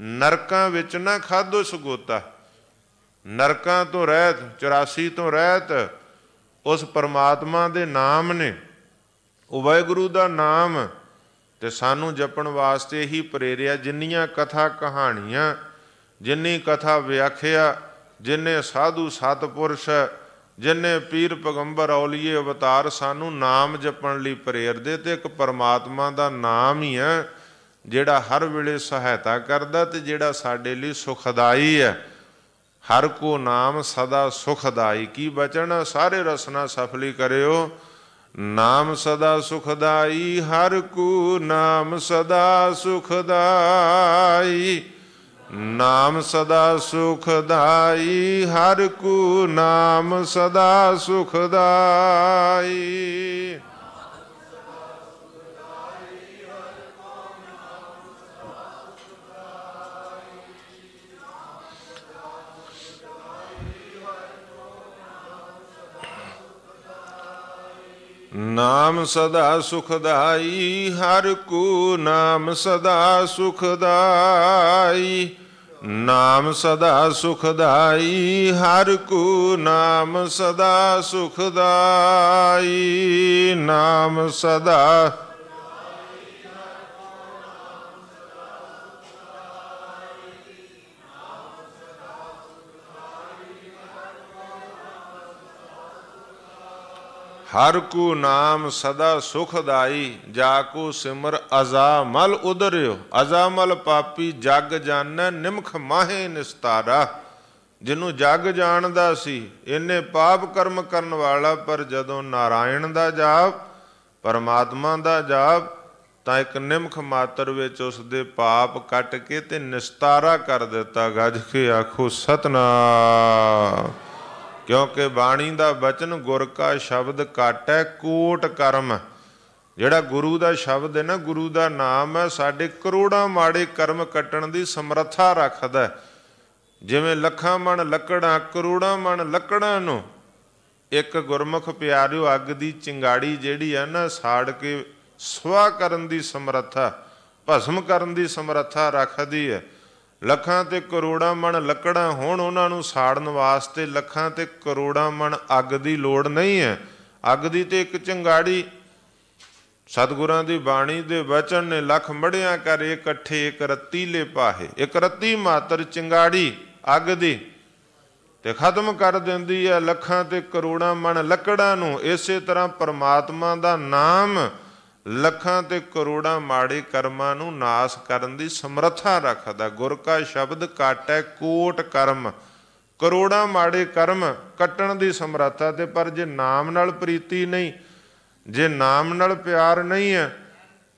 Speaker 1: ਨਰਕਾਂ ਵਿੱਚ ਨਾ ਖਾਦੋ ਸੁਗੋਤਾ ਨਰਕਾਂ ਤੋਂ ਰਹਿਤ 84 ਤੋਂ ਰਹਿਤ ਉਸ ਪਰਮਾਤਮਾ ਦੇ ਨਾਮ ਨੇ ਉਹ ਵਾਹਿਗੁਰੂ ਦਾ ਨਾਮ ਤੇ ਸਾਨੂੰ ਜਪਣ ਵਾਸਤੇ ਹੀ ਪ੍ਰੇਰਿਆ ਜਿੰਨੀਆਂ ਕਥਾ ਕਹਾਣੀਆਂ ਜਿੰਨੀ ਕਥਾ ਵਿਆਖਿਆ ਜਿੰਨੇ ਸਾਧੂ ਸਤਪੁਰਸ਼ ਜਿੰਨੇ ਪੀਰ ਪਗੰਬਰ ਔਲੀਏ ਅਵਤਾਰ ਸਾਨੂੰ ਨਾਮ ਜਪਣ ਲਈ ਪ੍ਰੇਰਦੇ ਤੇ ਇੱਕ ਪਰਮਾਤਮਾ ਦਾ ਨਾਮ ਹੀ ਹੈ ਜਿਹੜਾ ਹਰ ਵੇਲੇ ਸਹਾਇਤਾ ਕਰਦਾ ਤੇ ਜਿਹੜਾ ਸਾਡੇ ਲਈ ਸੁਖਦਾਈ ਹੈ ਹਰ ਕੋ ਨਾਮ ਸਦਾ ਸੁਖਦਾਈ ਕੀ ਬਚਨ ਸਾਰੇ ਰਸਨਾ ਸਫਲੀ ਕਰਿਓ ਨਾਮ ਸਦਾ ਸੁਖਦਾਈ ਹਰ ਕੂ ਨਾਮ ਸਦਾ ਸੁਖਦਾਈ ਨਾਮ ਸਦਾ ਸੁਖਦਾਈ ਹਰ ਕੂ ਨਾਮ ਸਦਾ ਸੁਖਦਾਈ ਨਾਮ ਸਦਾ ਸੁਖਦਾਈ ਹਰ ਕੋ ਨਾਮ ਸਦਾ ਸੁਖਦਾਈ ਨਾਮ ਸਦਾ ਸੁਖਦਾਈ ਹਰ ਕੋ ਨਾਮ ਸਦਾ ਸੁਖਦਾਈ ਨਾਮ ਸਦਾ ਹਰ ਕੋ ਨਾਮ ਸਦਾ ਸੁਖਦਾਈ ਜਾ ਕੋ ਸਿਮਰ ਅਜ਼ਾਮਲ ਉਦਰਿਓ ਅਜ਼ਾਮਲ ਪਾਪੀ ਜਗ ਜਾਣੈ ਨਿਮਖ ਮਾਹੇ ਨਿਸਤਾਰਾ ਜਿਹਨੂੰ ਜਗ ਜਾਣਦਾ ਸੀ ਇਹਨੇ ਪਾਪ ਕਰਮ ਕਰਨ ਵਾਲਾ ਪਰ ਜਦੋਂ ਨਾਰਾਇਣ ਦਾ ਜਾਪ ਪਰਮਾਤਮਾ ਦਾ ਜਾਪ ਤਾਂ ਇੱਕ ਨਿਮਖ ਮਾਤਰ ਵਿੱਚ ਉਸ ਦੇ ਪਾਪ ਕੱਟ ਕੇ ਤੇ ਨਿਸਤਾਰਾ ਕਰ ਦਿੱਤਾ ਗੱਜ ਕੇ ਆਖੋ ਸਤਨਾਮ ਕਿਉਂਕਿ ਬਾਣੀ ਦਾ ਬਚਨ ਗੁਰ ਕਾ ਸ਼ਬਦ ਕਾਟੈ ਕੋਟ ਕਰਮ ਜਿਹੜਾ ਗੁਰੂ ਦਾ ਸ਼ਬਦ ਹੈ ਨਾ ਗੁਰੂ ਦਾ ਨਾਮ ਹੈ ਸਾਡੇ ਕਰੋੜਾਂ ਮਾੜੇ ਕਰਮ ਕੱਟਣ ਦੀ ਸਮਰੱਥਾ ਰੱਖਦਾ ਜਿਵੇਂ ਲੱਖਾਂ ਮਣ ਲੱਕੜਾਂ ਕਰੋੜਾਂ ਮਣ ਲੱਕੜਾਂ ਨੂੰ ਇੱਕ ਗੁਰਮੁਖ ਪਿਆਰਿਓ ਅੱਗ ਦੀ ਚਿੰਗਾੜੀ ਜਿਹੜੀ ਹੈ ਨਾ ਸਾੜ ਕੇ ਸਵਾ ਕਰਨ ਦੀ ਸਮਰੱਥਾ ਭਸਮ ਕਰਨ ਦੀ ਸਮਰੱਥਾ ਰੱਖਦੀ ਹੈ ਲੱਖਾਂ ਤੇ ਕਰੋੜਾਂ ਮਣ ਲੱਕੜਾਂ ਹੋਣ ਉਹਨਾਂ ਨੂੰ ਸਾੜਨ ਵਾਸਤੇ ਲੱਖਾਂ ਤੇ ਕਰੋੜਾਂ ਮਣ ਅੱਗ ਦੀ ਲੋੜ ਨਹੀਂ ਹੈ ਅੱਗ ਦੀ ਤੇ ਇੱਕ ਚੰਗਾੜੀ ਸਤਿਗੁਰਾਂ ਦੀ ਬਾਣੀ ਦੇ ਵਚਨ ਨੇ ਲੱਖ ਮੜਿਆਂ ਕਰ ਇਕੱਠੇ ਇੱਕ ਰੱਤੀ ਲੈ ਪਾਹੇ ਇੱਕ ਰੱਤੀ ਮਾਤਰ ਚੰਗਾੜੀ ਅੱਗ ਦੀ ਤੇ ਖਤਮ ਕਰ ਦਿੰਦੀ ਹੈ ਲੱਖਾਂ ਤੇ ਕਰੋੜਾਂ ਮਣ ਲੱਕੜਾਂ ਨੂੰ ਇਸੇ ਤਰ੍ਹਾਂ ਪਰਮਾਤਮਾ ਦਾ ਨਾਮ ਲੱਖਾਂ ਤੇ ਕਰੋੜਾਂ ਮਾੜੇ ਕਰਮਾਂ ਨੂੰ ਨਾਸ ਕਰਨ ਦੀ ਸਮਰੱਥਾ ਰੱਖਦਾ ਗੁਰ ਕਾ ਸ਼ਬਦ ਕਾਟੈ ਕੋਟ ਕਰਮ ਕਰੋੜਾਂ ਮਾੜੇ ਕਰਮ ਕੱਟਣ ਦੀ ਸਮਰੱਥਾ ਤੇ ਪਰ ਜੇ ਨਾਮ ਨਾਲ ਪ੍ਰੀਤੀ ਨਹੀਂ ਜੇ ਨਾਮ ਨਾਲ ਪਿਆਰ ਨਹੀਂ ਹੈ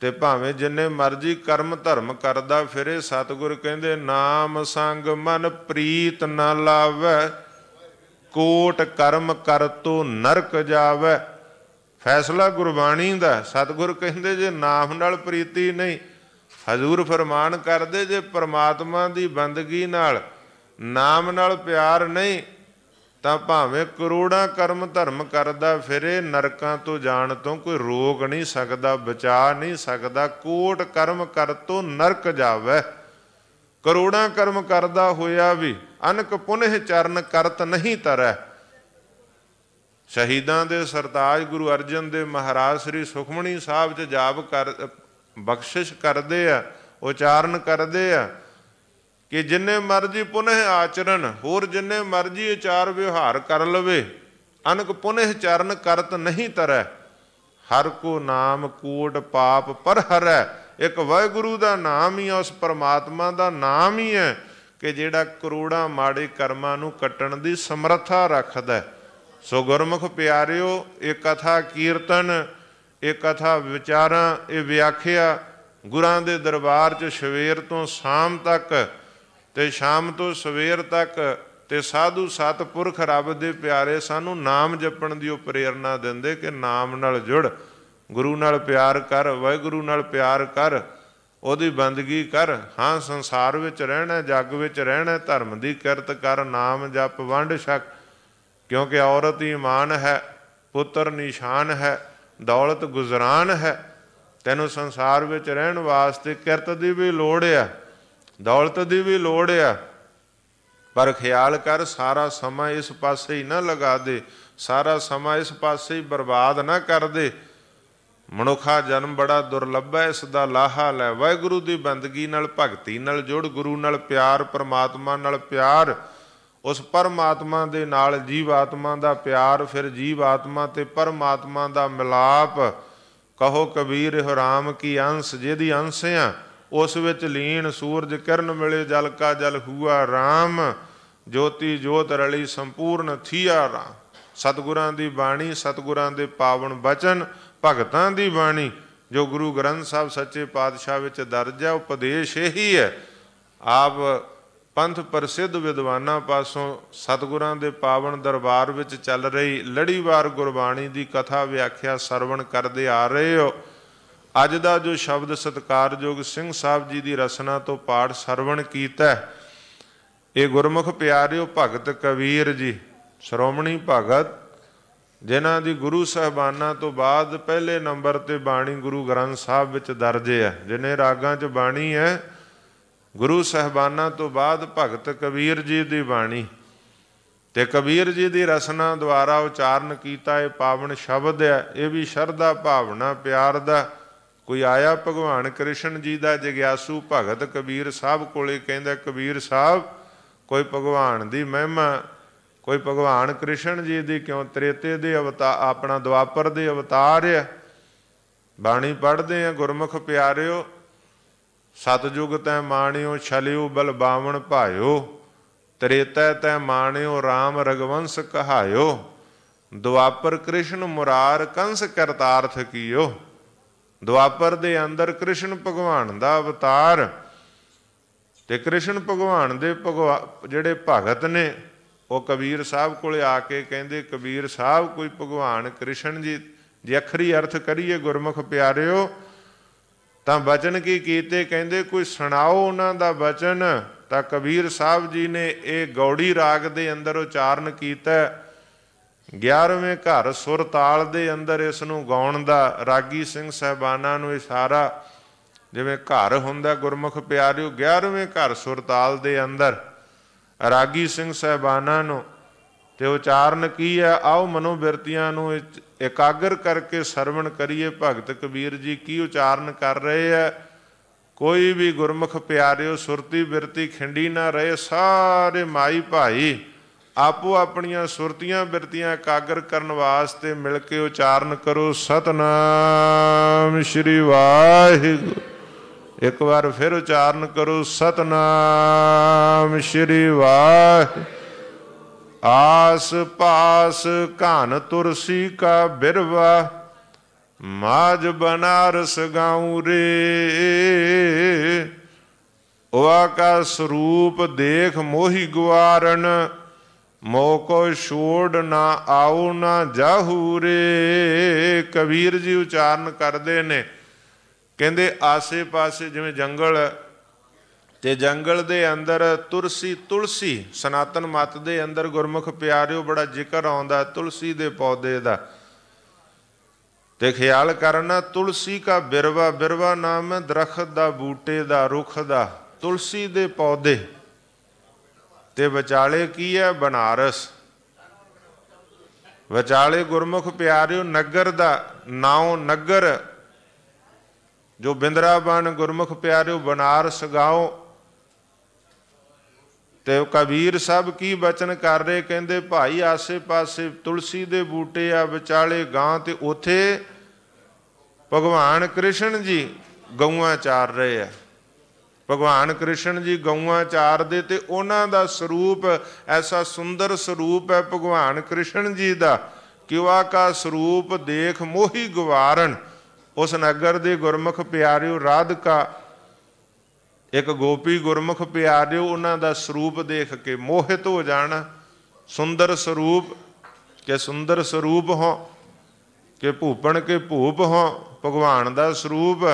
Speaker 1: ਤੇ ਭਾਵੇਂ ਜਿੰਨੇ ਮਰਜੀ ਕਰਮ ਧਰਮ ਕਰਦਾ ਫਿਰੇ ਸਤਿਗੁਰ ਕਹਿੰਦੇ ਨਾਮ ਸੰਗ ਮਨ ਪ੍ਰੀਤ ਨਾ ਲਾਵੇ ਕੋਟ ਕਰਮ ਕਰ ਤੋ ਨਰਕ ਜਾਵੇ ਫੈਸਲਾ ਗੁਰਬਾਣੀ ਦਾ ਸਤਿਗੁਰ ਕਹਿੰਦੇ ਜੇ ਨਾਮ ਨਾਲ ਪ੍ਰੀਤੀ ਨਹੀਂ ਹਜ਼ੂਰ ਫਰਮਾਨ ਕਰਦੇ ਜੇ ਪ੍ਰਮਾਤਮਾ ਦੀ ਬੰਦਗੀ ਨਾਲ ਨਾਮ ਨਾਲ ਪਿਆਰ ਨਹੀਂ ਤਾਂ ਭਾਵੇਂ ਕਰੋੜਾਂ ਕਰਮ ਧਰਮ ਕਰਦਾ ਫਿਰੇ ਨਰਕਾਂ ਤੋਂ ਜਾਣ ਤੋਂ ਕੋਈ ਰੋਕ ਨਹੀਂ ਸਕਦਾ ਬਚਾ ਨਹੀਂ ਸਕਦਾ ਕੋਟ ਕਰਮ ਕਰ ਤੋਂ ਨਰਕ ਜਾਵੇ ਕਰੋੜਾਂ ਕਰਮ ਕਰਦਾ ਹੋਇਆ ਵੀ ਅਨਕ ਪੁਨਹ ਚਰਨ ਕਰਤ ਨਹੀਂ ਤਰੈ ਸ਼ਹੀਦਾਂ ਦੇ ਸਰਤਾਜ ਗੁਰੂ ਅਰਜਨ ਦੇ ਮਹਾਰਾਜ ਸ੍ਰੀ ਸੁਖਮਣੀ ਸਾਹਿਬ ਤੇ ਜਾਪ ਕਰ ਬਖਸ਼ਿਸ਼ ਕਰਦੇ ਆ ਉਚਾਰਨ ਕਰਦੇ ਆ ਕਿ ਜਿੰਨੇ ਮਰਜੀ ਪੁਨਹ ਆਚਰਨ ਹੋਰ ਜਿੰਨੇ ਮਰਜੀ ਆਚਾਰ ਵਿਵਹਾਰ ਕਰ ਲਵੇ ਅਨਕ ਪੁਨਹ ਚਰਨ ਕਰਤ ਨਹੀਂ ਤਰੈ ਹਰ ਕੋ ਨਾਮ ਕੋਟ ਪਾਪ ਪਰ ਹਰੈ ਇੱਕ ਵਾਹਿਗੁਰੂ ਦਾ ਨਾਮ ਹੀ ਉਸ ਪਰਮਾਤਮਾ ਦਾ ਨਾਮ ਹੀ ਹੈ ਕਿ ਜਿਹੜਾ ਕਰੋੜਾਂ ਮਾੜੇ ਕਰਮਾਂ ਨੂੰ ਕੱਟਣ ਦੀ ਸਮਰੱਥਾ ਰੱਖਦਾ ਹੈ ਸੋ ਗੁਰਮੁਖ ਪਿਆਰਿਓ ਇਹ ਕਥਾ ਕੀਰਤਨ ਇਹ ਕਥਾ ਵਿਚਾਰਾਂ ਇਹ ਵਿਆਖਿਆ ਗੁਰਾਂ ਦੇ ਦਰਬਾਰ 'ਚ ਸਵੇਰ ਤੋਂ ਸ਼ਾਮ ਤੱਕ ਤੇ ਸ਼ਾਮ ਤੋਂ ਸਵੇਰ ਤੱਕ ਤੇ ਸਾਧੂ ਸਤਪੁਰਖ ਰੱਬ ਦੇ ਪਿਆਰੇ ਸਾਨੂੰ ਨਾਮ ਜਪਣ ਦੀ ਉਹ ਪ੍ਰੇਰਣਾ ਦਿੰਦੇ ਕਿ ਨਾਮ ਨਾਲ ਜੁੜ ਗੁਰੂ ਨਾਲ ਪਿਆਰ ਕਰ ਵਾਹਿਗੁਰੂ ਨਾਲ ਪਿਆਰ ਕਰ ਉਹਦੀ ਬੰਦਗੀ ਕਰ ਹਾਂ ਸੰਸਾਰ ਵਿੱਚ ਰਹਿਣਾ ਜੱਗ ਵਿੱਚ ਰਹਿਣਾ ਧਰਮ ਦੀ ਕਿਰਤ ਕਰ ਨਾਮ ਜਪ ਵੰਡ ਛਕ ਕਿਉਂਕਿ ਔਰਤ ਈਮਾਨ ਹੈ ਪੁੱਤਰ ਨਿਸ਼ਾਨ ਹੈ ਦੌਲਤ ਗੁਜ਼ਰਾਨ ਹੈ ਤੈਨੂੰ ਸੰਸਾਰ ਵਿੱਚ ਰਹਿਣ ਵਾਸਤੇ ਕਿਰਤ ਦੀ ਵੀ ਲੋੜ ਆ ਦੌਲਤ ਦੀ ਵੀ ਲੋੜ ਆ ਪਰ ਖਿਆਲ ਕਰ ਸਾਰਾ ਸਮਾਂ ਇਸ ਪਾਸੇ ਹੀ ਨਾ ਲਗਾ ਦੇ ਸਾਰਾ ਸਮਾਂ ਇਸ ਪਾਸੇ ਹੀ ਬਰਬਾਦ ਨਾ ਕਰ ਦੇ ਮਨੁੱਖਾ ਜਨਮ ਬੜਾ ਦੁਰਲੱਭ ਹੈ ਇਸ ਦਾ ਲਾਹਾ ਲੈ ਵਾਹਿਗੁਰੂ ਦੀ ਬੰਦਗੀ ਨਾਲ ਭਗਤੀ ਨਾਲ ਜੁੜ ਗੁਰੂ ਨਾਲ ਪਿਆਰ ਪਰਮਾਤਮਾ ਨਾਲ ਪਿਆਰ ਉਸ ਪਰਮਾਤਮਾ ਦੇ ਨਾਲ ਜੀਵਾਤਮਾ ਦਾ ਪਿਆਰ ਫਿਰ ਜੀਵਾਤਮਾ ਤੇ ਪਰਮਾਤਮਾ ਦਾ ਮਿਲਾਪ ਕਹੋ ਕਬੀਰ ਹੋ ਰਾਮ ਕੀ ਅੰਸ਼ ਜਿਹਦੀ ਅੰਸ਼ ਆ ਉਸ ਵਿੱਚ ਲੀਨ ਸੂਰਜ ਕਿਰਨ ਮਿਲੇ ਜਲ ਕਾ ਜਲ ਹੂਆ ਰਾਮ ਜੋਤੀ ਜੋਤ ਰਲੀ ਸੰਪੂਰਨ ਥੀਆ ਰਾਮ ਸਤਿਗੁਰਾਂ ਦੀ ਬਾਣੀ ਸਤਿਗੁਰਾਂ ਦੇ ਪਾਵਨ ਬਚਨ ਭਗਤਾਂ ਦੀ ਬਾਣੀ ਜੋ ਗੁਰੂ ਗ੍ਰੰਥ ਸਾਹਿਬ ਸੱਚੇ ਪਾਤਸ਼ਾਹ ਵਿੱਚ ਦਰਜ ਹੈ ਉਪਦੇਸ਼ ਇਹੀ ਹੈ ਆਪ ਪੰਥ ਪ੍ਰਸਿੱਧ ਵਿਦਵਾਨਾਂ ਪਾਸੋਂ ਸਤਿਗੁਰਾਂ ਦੇ ਪਾਵਨ ਦਰਬਾਰ ਵਿੱਚ ਚੱਲ ਰਹੀ ਲੜੀਵਾਰ ਗੁਰਬਾਣੀ ਦੀ ਕਥਾ ਵਿਆਖਿਆ ਸਰਵਣ ਕਰਦੇ ਆ ਰਹੇ ਹੋ ਅੱਜ ਦਾ ਜੋ ਸ਼ਬਦ ਸਤਕਾਰਯੋਗ ਸਿੰਘ ਸਾਹਿਬ ਜੀ ਦੀ ਰਚਨਾ ਤੋਂ ਪਾਠ ਸਰਵਣ ਕੀਤਾ ਇਹ ਗੁਰਮੁਖ ਪਿਆਰਿਓ ਭਗਤ ਕਬੀਰ ਜੀ ਸ਼੍ਰੋਮਣੀ ਭਗਤ ਜਿਨ੍ਹਾਂ ਦੀ ਗੁਰੂ ਸਹਿਬਾਨਾਂ ਤੋਂ ਬਾਅਦ ਪਹਿਲੇ ਨੰਬਰ ਤੇ ਬਾਣੀ ਗੁਰੂ ਗ੍ਰੰਥ ਸਾਹਿਬ ਵਿੱਚ ਦਰਜ ਹੈ ਜਿਨੇ ਰਾਗਾਂ 'ਚ ਬਾਣੀ ਹੈ ਗੁਰੂ ਸਹਿਬਾਨਾਂ ਤੋਂ ਬਾਅਦ ਭਗਤ ਕਬੀਰ ਜੀ ਦੀ ਬਾਣੀ ਤੇ ਕਬੀਰ ਜੀ ਦੀ ਰਸਨਾ ਦੁਆਰਾ ਉਚਾਰਨ ਕੀਤਾ ਇਹ ਪਾਵਨ ਸ਼ਬਦ ਹੈ ਇਹ ਵੀ ਸ਼ਰਧਾ ਭਾਵਨਾ ਪਿਆਰ ਦਾ ਕੋਈ ਆਇਆ ਭਗਵਾਨ ਕ੍ਰਿਸ਼ਨ ਜੀ ਦਾ ਜਗਿਆਸੂ ਭਗਤ ਕਬੀਰ ਸਾਹਿਬ ਕੋਲੇ ਕਹਿੰਦਾ ਕਬੀਰ ਸਾਹਿਬ ਕੋਈ ਭਗਵਾਨ ਦੀ ਮਹਿਮਾ ਕੋਈ ਭਗਵਾਨ ਕ੍ਰਿਸ਼ਨ ਜੀ ਦੀ ਕਿਉਂ ਤ੍ਰੇਤੇ ਦੇ ਅਵਤਾਰ ਆਪਣਾ ਦੁਆਪਰ ਦੇ ਅਵਤਾਰ ਹੈ ਬਾਣੀ ਪੜ੍ਹਦੇ ਆ ਗੁਰਮੁਖ ਪਿਆਰਿਓ ਸਤਜੁਗ ਤੈ ਮਾਣਿਓ ਛਲਿਓ ਬਲਬਾਵਣ ਭਾਇਓ ਤ੍ਰੇਤੈ ਤੈ ਮਾਣਿਓ RAM ਰਗਵੰਸ ਕਹਾਇਓ ਦੁਆਪਰ ਕ੍ਰਿਸ਼ਨ ਮੁਰਾਰ ਕੰਸ ਕਰਤਾਰਥ ਕੀਓ ਦੁਆਪਰ ਦੇ ਅੰਦਰ ਕ੍ਰਿਸ਼ਨ ਭਗਵਾਨ ਦਾ ਅਵਤਾਰ ਤੇ ਕ੍ਰਿਸ਼ਨ ਭਗਵਾਨ ਦੇ ਜਿਹੜੇ ਭਗਤ ਨੇ ਉਹ ਕਬੀਰ ਸਾਹਿਬ ਕੋਲੇ ਆ ਕੇ ਕਹਿੰਦੇ ਕਬੀਰ ਸਾਹਿਬ ਕੋਈ ਭਗਵਾਨ ਕ੍ਰਿਸ਼ਨ ਜੀ ਜੇ ਅਖਰੀ ਅਰਥ ਕਰੀਏ ਗੁਰਮੁਖ ਪਿਆਰਿਓ ਤਾਂ ਬਚਨ ਕੀ ਕੀਤੇ ਕਹਿੰਦੇ ਕੋਈ ਸੁਣਾਓ ਉਹਨਾਂ ਦਾ ਬਚਨ ਤਾਂ ਕਬੀਰ ਸਾਹਿਬ ਜੀ ਨੇ ਇਹ ਗੌੜੀ ਰਾਗ ਦੇ ਅੰਦਰ ਉਚਾਰਨ ਕੀਤਾ 11ਵੇਂ ਘਰ ਸੁਰ ਤਾਲ ਦੇ ਅੰਦਰ ਇਸ ਨੂੰ ਗਾਉਣ ਦਾ ਰਾਗੀ ਸਿੰਘ ਸਹਿਬਾਨਾ ਨੂੰ ਇਸ਼ਾਰਾ ਜਿਵੇਂ ਘਰ ਹੁੰਦਾ ਗੁਰਮੁਖ ਪਿਆਰਿਓ 11ਵੇਂ ਘਰ ਸੁਰ ਤਾਲ ਦੇ ਅੰਦਰ ਰਾਗੀ ਸਿੰਘ ਸਹਿਬਾਨਾ ਨੂੰ ਤੇ ਉਚਾਰਨ ਕੀ ਹੈ ਆਓ ਮਨੋ ਬਿਰਤੀਆਂ ਨੂੰ ਇਕਾਗਰ ਕਰਕੇ ਸਰਵਣ ਕਰੀਏ ਭਗਤ ਕਬੀਰ ਜੀ ਕੀ ਉਚਾਰਨ ਕਰ ਰਹੇ ਹੈ ਕੋਈ ਵੀ ਗੁਰਮੁਖ ਪਿਆਰਿਓ ਸੁਰਤੀ ਬਿਰਤੀ ਖਿੰਡੀ ਨਾ ਰਹੇ ਸਾਰੇ ਮਾਈ ਭਾਈ ਆਪੋ ਆਪਣੀਆਂ ਸੁਰਤੀਆਂ ਬਿਰਤੀਆਂ ਇਕਾਗਰ ਕਰਨ ਵਾਸਤੇ ਮਿਲ ਕੇ ਉਚਾਰਨ ਕਰੋ ਸਤਨਾਮ ਸ਼੍ਰੀ ਵਾਹਿਗੁਰੂ ਇੱਕ ਵਾਰ ਫਿਰ ਉਚਾਰਨ ਕਰੋ ਸਤਨਾਮ ਸ਼੍ਰੀ ਵਾਹਿਗੁਰੂ ਆਸ ਪਾਸ ਘਨ ਤੁਰਸੀ ਕਾ ਬਿਰਵਾ ਮਾਜ ਬਨਾਰਸ ਗਾਉ ਰੇ ਉਆ ਕਾ ਸਰੂਪ ਦੇਖ ਮੋਹੀ ਗਵਾਰਨ ਮੋ ਕੋ ਛੋੜ ਨਾ ਆਉ ਨਾ ਜਾਹੂ ਰੇ ਕਬੀਰ ਜੀ ਉਚਾਰਨ ਕਰਦੇ ਨੇ ਕਹਿੰਦੇ ਆਸੇ ਪਾਸੇ ਜਿਵੇਂ ਜੰਗਲ ਤੇ ਜੰਗਲ ਦੇ ਅੰਦਰ ਤੁਰਸੀ ਤੁਲਸੀ ਸਨਾਤਨ ਮਤ ਦੇ ਅੰਦਰ ਗੁਰਮੁਖ ਪਿਆਰਿਓ ਬੜਾ ਜ਼ਿਕਰ ਆਉਂਦਾ ਤੁਲਸੀ ਦੇ ਪੌਦੇ ਦਾ ਤੇ ਖਿਆਲ ਕਰਨਾ ਤੁਲਸੀ ਦਾ ਬਿਰਵਾ ਬਿਰਵਾ ਨਾਮ ਹੈ ਦਰਖਤ ਦਾ ਬੂਟੇ ਦਾ ਰੁੱਖ ਦਾ ਤੁਲਸੀ ਦੇ ਪੌਦੇ ਤੇ ਵਿਚਾਲੇ ਕੀ ਹੈ ਬਨਾਰਸ ਵਿਚਾਲੇ ਗੁਰਮੁਖ ਪਿਆਰਿਓ ਨਗਰ ਦਾ ਨਾਉ ਨਗਰ ਜੋ ਬਿੰਦਰਾਬਨ ਗੁਰਮੁਖ ਪਿਆਰਿਓ ਬਨਾਰਸ ਗਾਓ ਤੇ ਕਬੀਰ ਸਾਹਿਬ ਕੀ ਬਚਨ ਕਰ ਰਹੇ ਕਹਿੰਦੇ ਭਾਈ ਆਸੇ-ਪਾਸੇ ਤੁਲਸੀ ਦੇ ਬੂਟੇ ਆ ਵਿਚਾਲੇ ਗਾਂ ਤੇ ਉਥੇ ਭਗਵਾਨ ਕ੍ਰਿਸ਼ਨ ਜੀ ਗਊਆਂ ਚਾਰ ਰਹੇ ਆ ਭਗਵਾਨ ਕ੍ਰਿਸ਼ਨ ਜੀ ਗਊਆਂ ਚਾਰਦੇ ਤੇ ਉਹਨਾਂ ਦਾ ਸਰੂਪ ਐਸਾ ਸੁੰਦਰ ਸਰੂਪ ਹੈ ਭਗਵਾਨ ਕ੍ਰਿਸ਼ਨ ਜੀ ਦਾ ਕਿ ਕਾ ਸਰੂਪ ਦੇਖ ਮੋਹੀ ਗਵਾਰਨ ਉਸ ਨਗਰ ਦੇ ਗੁਰਮੁਖ ਪਿਆਰਿਓ ਰਾਧਕਾ ਇੱਕ ਗੋਪੀ ਗੁਰਮੁਖ ਪਿਆਰਿਓ ਉਹਨਾਂ ਦਾ ਸਰੂਪ ਦੇਖ ਕੇ ਮੋਹਿਤ ਹੋ ਜਾਣਾ ਸੁੰਦਰ ਸਰੂਪ ਕਿ ਸੁੰਦਰ ਸਰੂਪ ਹੋ ਕਿ ਭੂਪਣ ਕੇ ਭੂਪ ਹੋ ਭਗਵਾਨ ਦਾ ਸਰੂਪ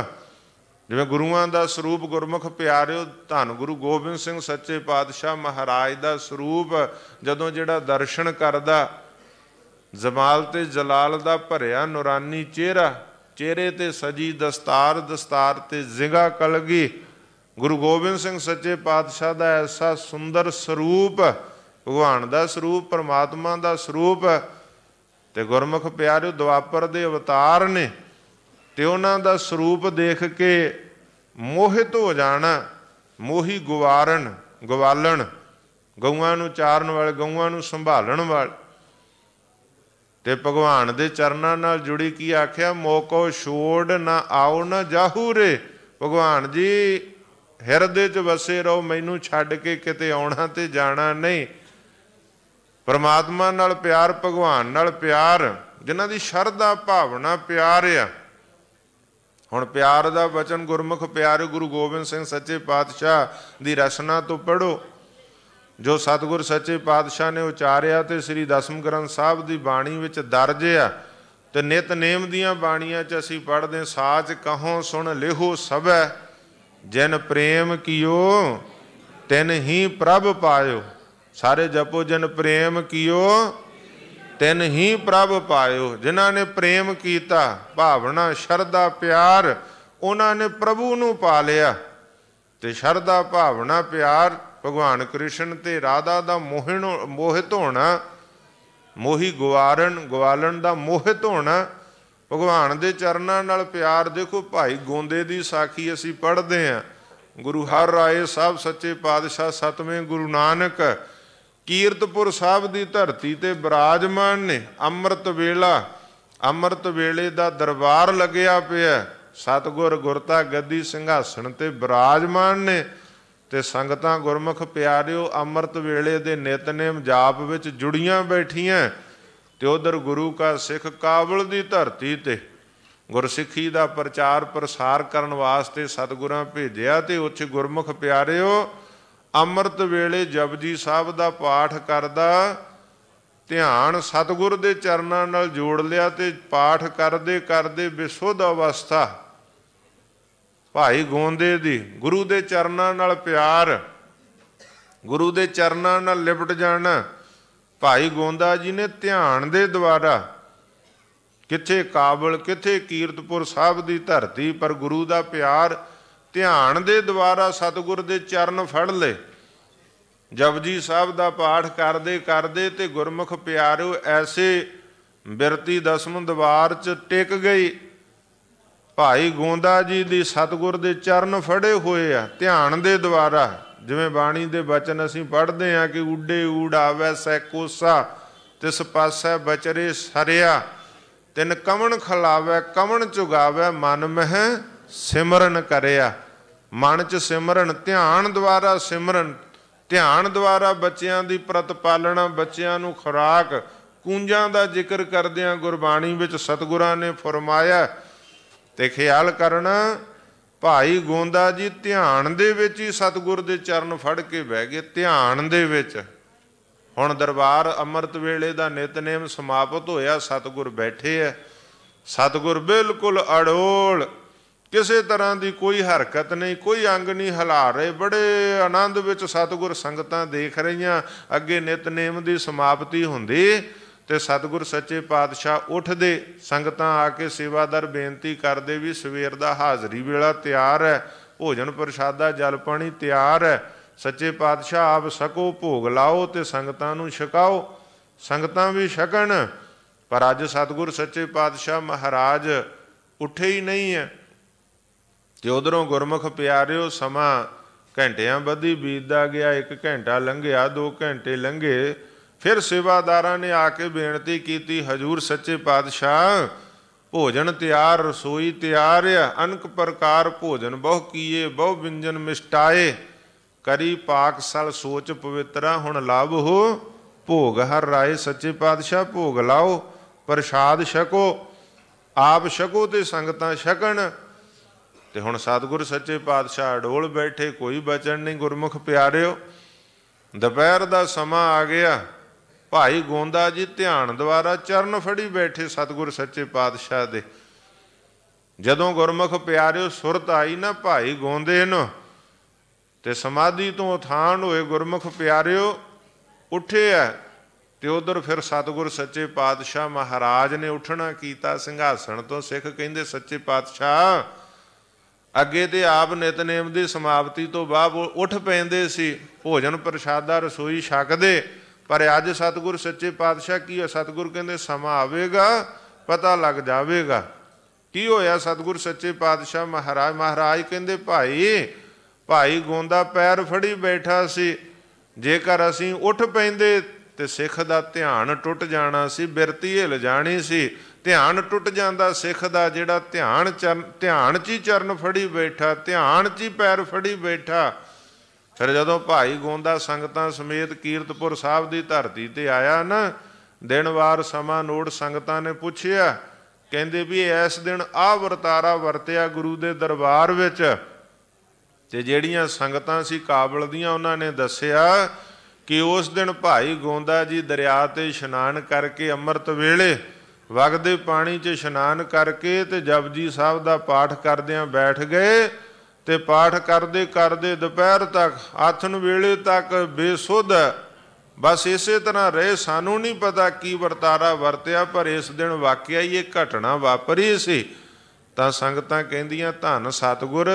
Speaker 1: ਜਿਵੇਂ ਗੁਰੂਆਂ ਦਾ ਸਰੂਪ ਗੁਰਮੁਖ ਪਿਆਰਿਓ ਧੰਨ ਗੁਰੂ ਗੋਬਿੰਦ ਸਿੰਘ ਸੱਚੇ ਪਾਤਸ਼ਾਹ ਮਹਾਰਾਜ ਦਾ ਸਰੂਪ ਜਦੋਂ ਜਿਹੜਾ ਦਰਸ਼ਨ ਕਰਦਾ ਜਮਾਲ ਤੇ ਜਲਾਲ ਦਾ ਭਰਿਆ ਨੂਰਾਨੀ ਚਿਹਰਾ ਚਿਹਰੇ ਤੇ ਸਜੀ ਦਸਤਾਰ ਦਸਤਾਰ ਤੇ ਜ਼ਿਗਾ ਕਲਗੀ ਗੁਰੂ ਗੋਬਿੰਦ ਸਿੰਘ ਸੱਚੇ ਪਾਤਸ਼ਾਹ ਦਾ ਐਸਾ ਸੁੰਦਰ ਸਰੂਪ ਭਗਵਾਨ ਦਾ ਸਰੂਪ ਪਰਮਾਤਮਾ ਦਾ ਸਰੂਪ ਤੇ ਗੁਰਮੁਖ ਪਿਆਰਿਓ ਦੁਆਪਰ ਦੇ ਅਵਤਾਰ ਨੇ ਤੇ ਉਹਨਾਂ ਦਾ ਸਰੂਪ ਦੇਖ ਕੇ ਮੋਹਿਤ ਹੋ ਜਾਣਾ ਮੋਹੀ ਗਵਾਰਨ ਗਵਾਲਣ ਗਊਆਂ ਨੂੰ ਚਾਰਨ ਵਾਲੇ ਗਊਆਂ ਨੂੰ ਸੰਭਾਲਣ ਵਾਲੇ ਤੇ ਭਗਵਾਨ ਦੇ ਚਰਨਾਂ ਨਾਲ ਜੁੜੀ ਕੀ ਆਖਿਆ ਮੋਕੋ ਛੋੜ ਨਾ ਆਉ ਨਾ ਜਾਹੂ ਰੇ ਭਗਵਾਨ ਜੀ ਹਿਰਦੇ 'ਚ ਵਸੇ ਰਹੋ ਮੈਨੂੰ ਛੱਡ ਕੇ ਕਿਤੇ ਆਉਣਾ ਤੇ ਜਾਣਾ ਨਹੀਂ ਪਰਮਾਤਮਾ ਨਾਲ ਪਿਆਰ ਭਗਵਾਨ ਨਾਲ ਪਿਆਰ ਜਿਨ੍ਹਾਂ ਦੀ ਸ਼ਰਧਾ ਭਾਵਨਾ ਪਿਆਰ ਆ ਹੁਣ ਪਿਆਰ ਦਾ ਵਚਨ ਗੁਰਮੁਖ ਪਿਆਰ ਗੁਰੂ ਗੋਬਿੰਦ ਸਿੰਘ ਸੱਚੇ ਪਾਤਸ਼ਾਹ ਦੀ ਰਚਨਾ ਤੋਂ ਪੜੋ ਜੋ ਸਤਿਗੁਰ ਸੱਚੇ ਪਾਤਸ਼ਾਹ ਨੇ ਉਚਾਰਿਆ ਤੇ ਸ੍ਰੀ ਦਸਮ ਗ੍ਰੰਥ ਸਾਹਿਬ ਦੀ ਬਾਣੀ ਵਿੱਚ ਦਰਜ ਆ ਤੇ ਨਿਤਨੇਮ ਦੀਆਂ ਬਾਣੀਆਂ 'ਚ ਅਸੀਂ ਪੜਦੇ ਸਾਚ ਕਹੋ ਸੁਣ ਲਿਹੋ ਸਭੈ ਜਿਨ ਪ੍ਰੇਮ ਕੀਓ ਤਿਨ ਹੀ ਪ੍ਰਭ ਪਾਇਓ ਸਾਰੇ ਜਪੋ ਜਿਨ ਪ੍ਰੇਮ ਕੀਓ ਤਿਨ ਹੀ ਪ੍ਰਭ ਪਾਇਓ ਜਿਨ੍ਹਾਂ ਨੇ ਪ੍ਰੇਮ ਕੀਤਾ ਭਾਵਨਾ ਸ਼ਰਧਾ ਪਿਆਰ ਉਹਨਾਂ ਨੇ ਪ੍ਰਭੂ ਨੂੰ ਪਾ ਲਿਆ ਤੇ ਸ਼ਰਧਾ ਭਾਵਨਾ ਪਿਆਰ ਭਗਵਾਨ ਕ੍ਰਿਸ਼ਨ ਤੇ ਰਾਧਾ ਦਾ ਮੋਹਿਣ ਮੋਹਿਤ ਹੋਣਾ ਮੋਹੀ ਗਵਾਰਨ ਗਵਾਲਣ ਦਾ ਮੋਹਿਤ ਹੋਣਾ ਭਗਵਾਨ ਦੇ ਚਰਨਾਂ ਨਾਲ ਪਿਆਰ ਦੇਖੋ ਭਾਈ ਗੋਂਦੇ ਦੀ ਸਾਖੀ ਅਸੀਂ ਪੜ੍ਹਦੇ ਆਂ ਗੁਰੂ ਹਰ ਰਾਏ ਸਾਹਿਬ ਸੱਚੇ ਪਾਤਸ਼ਾਹ ਸਤਵੇਂ ਗੁਰੂ ਨਾਨਕ ਕੀਰਤਪੁਰ ਸਾਹਿਬ ਦੀ ਧਰਤੀ ਤੇ ਬਿਰਾਜਮਾਨ ਨੇ ਅੰਮ੍ਰਿਤ ਵੇਲਾ ਅੰਮ੍ਰਿਤ ਵੇਲੇ ਦਾ ਦਰਬਾਰ ਲੱਗਿਆ ਪਿਆ ਸਤਗੁਰ ਗੁਰਤਾ ਗੱਦੀ ਸਿੰਘਾਸਣ ਤੇ ਬਿਰਾਜਮਾਨ ਨੇ ਤੇ ਸੰਗਤਾਂ ਗੁਰਮੁਖ ਪਿਆਰਿਓ ਅੰਮ੍ਰਿਤ ਵੇਲੇ ਦੇ ਨਿਤਨੇਮ ਜਾਪ ਵਿੱਚ ਜੁੜੀਆਂ ਬੈਠੀਆਂ ਤੇ ਉਧਰ ਗੁਰੂ ਕਾ ਸਿੱਖ ਕਾਬਲ ਦੀ ਧਰਤੀ ਤੇ ਗੁਰਸਿੱਖੀ ਦਾ ਪ੍ਰਚਾਰ ਪ੍ਰਸਾਰ ਕਰਨ ਵਾਸਤੇ ਸਤਿਗੁਰਾਂ ਭੇਜਿਆ ਤੇ ਉੱਚ ਗੁਰਮੁਖ ਪਿਆਰਿਓ ਅੰਮ੍ਰਿਤ ਵੇਲੇ ਜਪਜੀ ਸਾਹਿਬ ਦਾ ਪਾਠ ਕਰਦਾ ਧਿਆਨ ਸਤਿਗੁਰ ਦੇ ਚਰਨਾਂ ਨਾਲ ਜੋੜ ਲਿਆ ਤੇ ਪਾਠ ਕਰਦੇ ਕਰਦੇ ਵਿਸੁੱਧ ਅਵਸਥਾ ਭਾਈ ਗੋਂਦੇ ਦੀ ਗੁਰੂ ਦੇ ਚਰਨਾਂ ਨਾਲ ਪਿਆਰ ਗੁਰੂ ਦੇ ਚਰਨਾਂ ਨਾਲ ਲਿਪਟ ਜਾਣਾ ਭਾਈ ਗੋਂਦਾ ਜੀ ਨੇ ਧਿਆਨ ਦੇ ਦੁਆਰਾ ਕਿੱਥੇ ਕਾਬਲ ਕਿੱਥੇ ਕੀਰਤਪੁਰ ਸਾਹਿਬ ਦੀ ਧਰਤੀ ਪਰ ਗੁਰੂ ਦਾ ਪਿਆਰ ਧਿਆਨ ਦੇ ਦੁਆਰਾ ਸਤਿਗੁਰ ਦੇ ਚਰਨ ਫੜ ਲਏ ਜਪਜੀ ਸਾਹਿਬ ਦਾ ਪਾਠ ਕਰਦੇ ਕਰਦੇ ਤੇ ਗੁਰਮੁਖ ਪਿਆਰੋ ਐਸੇ ਬਿਰਤੀ ਦਸਮ ਦਵਾਰ ਚ ਟਿਕ ਗਈ ਭਾਈ ਗੋਂਦਾ ਜੀ ਦੀ ਸਤਿਗੁਰ ਦੇ ਚਰਨ ਫੜੇ ਹੋਏ ਆ ਧਿਆਨ ਦੇ ਦੁਆਰਾ ਜਿਵੇਂ ਬਾਣੀ ਦੇ ਬਚਨ ਅਸੀਂ ਪੜ੍ਹਦੇ ਹਾਂ ਕਿ ਉੱਡੇ ਆਵੇ ਸੈ ਕੋਸਾ ਤਿਸ ਪਾਸੈ ਬਚਰੇ ਸਰਿਆ ਤਿਨ ਕਮਣ ਖਲਾਵੇ ਕਮਣ ਚੁਗਾਵੇ ਮਨ ਮਹਿ ਸਿਮਰਨ ਕਰਿਆ ਮਨ ਚ ਸਿਮਰਨ ਧਿਆਨ ਦੁਆਰਾ ਸਿਮਰਨ ਧਿਆਨ ਦੁਆਰਾ ਬੱਚਿਆਂ ਦੀ ਪ੍ਰਤਪਾਲਣਾ ਬੱਚਿਆਂ ਨੂੰ ਖੁਰਾਕ ਕੂੰਜਾਂ ਦਾ ਜ਼ਿਕਰ ਕਰਦਿਆਂ ਗੁਰਬਾਣੀ ਵਿੱਚ ਸਤਿਗੁਰਾਂ ਨੇ ਫਰਮਾਇਆ ਤੇ ਖਿਆਲ ਕਰਨਾ ਭਾਈ ਗੋਂਦਾ ਜੀ ਧਿਆਨ ਦੇ ਵਿੱਚ ਹੀ ਸਤਿਗੁਰ ਦੇ ਚਰਨ ਫੜ ਕੇ ਬਹਿ ਗਏ ਧਿਆਨ ਦੇ ਵਿੱਚ ਹੁਣ ਦਰਬਾਰ ਅੰਮ੍ਰਿਤ ਵੇਲੇ ਦਾ ਨਿਤਨੇਮ ਸਮਾਪਤ ਹੋਇਆ ਸਤਿਗੁਰ ਬੈਠੇ ਐ ਸਤਿਗੁਰ ਬਿਲਕੁਲ ਅੜੋਲ ਕਿਸੇ ਤਰ੍ਹਾਂ ਦੀ ਕੋਈ ਹਰਕਤ ਨਹੀਂ ਕੋਈ ਅੰਗ ਨਹੀਂ ਹਿਲਾ ਰਹੇ ਬੜੇ ਆਨੰਦ ਵਿੱਚ ਸਤਿਗੁਰ ਸੰਗਤਾਂ ਦੇਖ ਰਹੀਆਂ ਅੱਗੇ ਨਿਤਨੇਮ ਦੀ ਸਮਾਪਤੀ ਹੁੰਦੀ ਤੇ ਸਤਿਗੁਰ ਸੱਚੇ ਪਾਤਸ਼ਾਹ ਉੱਠਦੇ ਸੰਗਤਾਂ ਆ ਕੇ ਸੇਵਾਦਾਰ ਬੇਨਤੀ ਕਰਦੇ ਵੀ ਸਵੇਰ ਦਾ ਹਾਜ਼ਰੀ ਵੇਲਾ ਤਿਆਰ ਹੈ ਭੋਜਨ ਪ੍ਰਸ਼ਾਦਾ ਜਲ ਪਾਣੀ ਤਿਆਰ ਹੈ ਸੱਚੇ ਪਾਤਸ਼ਾਹ ਆਪ ਸਕੋ ਭੋਗ ਲਾਓ ਤੇ ਸੰਗਤਾਂ ਨੂੰ ਛਕਾਓ ਸੰਗਤਾਂ ਵੀ ਛਕਣ ਪਰ ਅੱਜ ਸਤਿਗੁਰ ਸੱਚੇ ਪਾਤਸ਼ਾਹ ਮਹਾਰਾਜ ਉੱਠੇ ਹੀ ਨਹੀਂ ਹੈ ਤੇ ਉਧਰੋਂ ਗੁਰਮੁਖ ਪਿਆਰਿਓ ਸਮਾਂ ਘੰਟਿਆਂ ਬੱਧੀ ਬੀਤਦਾ ਗਿਆ 1 ਘੰਟਾ ਲੰਘਿਆ 2 ਘੰਟੇ ਲੰਘੇ ਫਿਰ ਸੇਵਾਦਾਰਾਂ ਨੇ ਆ ਕੇ ਬੇਨਤੀ ਕੀਤੀ ਹਜੂਰ ਸੱਚੇ ਪਾਤਸ਼ਾਹ ਭੋਜਨ ਤਿਆਰ ਰਸੋਈ ਤਿਆਰ ਆ ਅਨਕ ਪ੍ਰਕਾਰ ਭੋਜਨ ਬਹੁ ਕੀਏ ਬਹੁ ਵਿੰਜਨ ਮਿਸ਼ਟਾਏ ਕਰੀ ਪਾਕ ਸਲ ਸੋਚ ਪਵਿੱਤਰਾ ਹੁਣ ਲਾਭ ਹੋ ਭੋਗ ਹਰ ਰਾਏ ਸੱਚੇ ਪਾਤਸ਼ਾਹ ਭੋਗ ਲਾਓ ਪ੍ਰਸ਼ਾਦ ਛਕੋ ਆਪ ਛਕੋ ਤੇ ਸੰਗਤਾਂ ਛਕਣ ਤੇ ਹੁਣ ਸਤਿਗੁਰ ਸੱਚੇ ਪਾਤਸ਼ਾਹ ਢੋਲ ਬੈਠੇ ਕੋਈ ਬਚਣ ਨਹੀਂ ਗੁਰਮੁਖ ਪਿਆਰਿਓ ਦੁਪਹਿਰ ਦਾ ਸਮਾਂ ਆ ਗਿਆ ਭਾਈ ਗੋਂਦਾ ਜੀ ਧਿਆਨ ਦੁਆਰਾ ਚਰਨ ਫੜੀ ਬੈਠੇ ਸਤਿਗੁਰ ਸੱਚੇ ਪਾਤਸ਼ਾਹ ਦੇ ਜਦੋਂ ਗੁਰਮੁਖ ਪਿਆਰਿਓ ਸੁਰਤ ਆਈ ਨਾ ਭਾਈ ਗੋਂਦੇ ਨੂੰ ਤੇ ਸਮਾਧੀ ਤੋਂ ਉਥਾਨ ਹੋਏ ਗੁਰਮੁਖ ਪਿਆਰਿਓ ਉੱਠੇ ਆ ਤੇ ਉਧਰ ਫਿਰ ਸਤਿਗੁਰ ਸੱਚੇ ਪਾਤਸ਼ਾਹ ਮਹਾਰਾਜ ਨੇ ਉੱਠਣਾ ਕੀਤਾ ਸਿੰਘਾਸਣ ਤੋਂ ਸਿੱਖ ਕਹਿੰਦੇ ਸੱਚੇ ਪਾਤਸ਼ਾਹ ਅੱਗੇ ਤੇ ਆਪ ਨਿਤਨੇਮ ਦੀ ਸਮਾਪਤੀ ਤੋਂ ਬਾਅਦ ਉੱਠ ਪੈਂਦੇ ਸੀ ਭੋਜਨ ਪ੍ਰਸ਼ਾਦਾ ਰਸੋਈ ਛਕਦੇ ਪਰ ਅੱਜ ਸਤਿਗੁਰ ਸੱਚੇ ਪਾਤਸ਼ਾਹ ਕੀ ਹੈ ਸਤਿਗੁਰ ਕਹਿੰਦੇ ਸਮਾਂ ਆਵੇਗਾ ਪਤਾ ਲੱਗ ਜਾਵੇਗਾ ਕੀ ਹੋਇਆ ਸਤਿਗੁਰ ਸੱਚੇ ਪਾਤਸ਼ਾਹ ਮਹਾਰਾਜ ਮਹਾਰਾਜ ਕਹਿੰਦੇ ਭਾਈ ਭਾਈ ਗੋਂਦਾ ਪੈਰ ਫੜੀ ਬੈਠਾ ਸੀ ਜੇਕਰ ਅਸੀਂ ਉੱਠ ਪੈਂਦੇ ਤੇ ਸਿੱਖ ਦਾ ਧਿਆਨ ਟੁੱਟ ਜਾਣਾ ਸੀ ਬਿਰਤੀ ਹਿਲ ਜਾਣੀ ਸੀ ਧਿਆਨ ਟੁੱਟ ਜਾਂਦਾ ਸਿੱਖ ਦਾ ਜਿਹੜਾ ਧਿਆਨ ਧਿਆਨ 'ਚ ਹੀ ਚਰਨ ਫੜੀ ਬੈਠਾ ਧਿਆਨ 'ਚ ਹੀ ਪੈਰ ਫੜੀ ਬੈਠਾ ਫਿਰ ਜਦੋਂ ਭਾਈ ਗੋਂਦਾ ਸੰਗਤਾਂ ਸਮੇਤ ਕੀਰਤਪੁਰ ਸਾਹਿਬ ਦੀ ਧਰਤੀ ਤੇ ਆਇਆ ਨਾ ਦਿਨ ਵਾਰ ਸਮਾਂ ਨੋੜ ਸੰਗਤਾਂ ਨੇ ਪੁੱਛਿਆ ਕਹਿੰਦੇ ਵੀ ਇਸ ਦਿਨ ਆ ਵਰਤਾਰਾ ਵਰਤਿਆ ਗੁਰੂ ਦੇ ਦਰਬਾਰ ਵਿੱਚ ਤੇ ਜਿਹੜੀਆਂ ਸੰਗਤਾਂ ਸੀ ਕਾਬਲ ਦੀਆਂ ਉਹਨਾਂ ਨੇ ਦੱਸਿਆ ਕਿ ਉਸ ਦਿਨ ਭਾਈ ਗੋਂਦਾ ਜੀ ਦਰਿਆ ਤੇ ਇਸ਼ਨਾਨ ਕਰਕੇ ਅੰਮ੍ਰਿਤ ਵੇਲੇ ਵਗਦੇ ਪਾਣੀ 'ਚ ਇਸ਼ਨਾਨ ਕਰਕੇ ਤੇ ਜਪਜੀ ਸਾਹਿਬ ਦਾ ਪਾਠ ਕਰਦਿਆਂ ਬੈਠ ਗਏ ਤੇ ਪਾਠ ਕਰਦੇ ਕਰਦੇ ਦੁਪਹਿਰ ਤੱਕ ਨੂੰ ਵੇਲੇ ਤੱਕ ਬੇਸੁੱਧ ਬਸ ਇਸੇ ਤਰ੍ਹਾਂ ਰਹੇ ਸਾਨੂੰ ਨਹੀਂ ਪਤਾ ਕੀ ਵਰਤਾਰਾ ਵਰਤਿਆ ਪਰ ਇਸ ਦਿਨ ਵਾਕਿਆ ਹੀ ਇਹ ਘਟਨਾ ਵਾਪਰੀ ਸੀ ਤਾਂ ਸੰਗਤਾਂ ਕਹਿੰਦੀਆਂ ਧੰਨ ਸਤਗੁਰ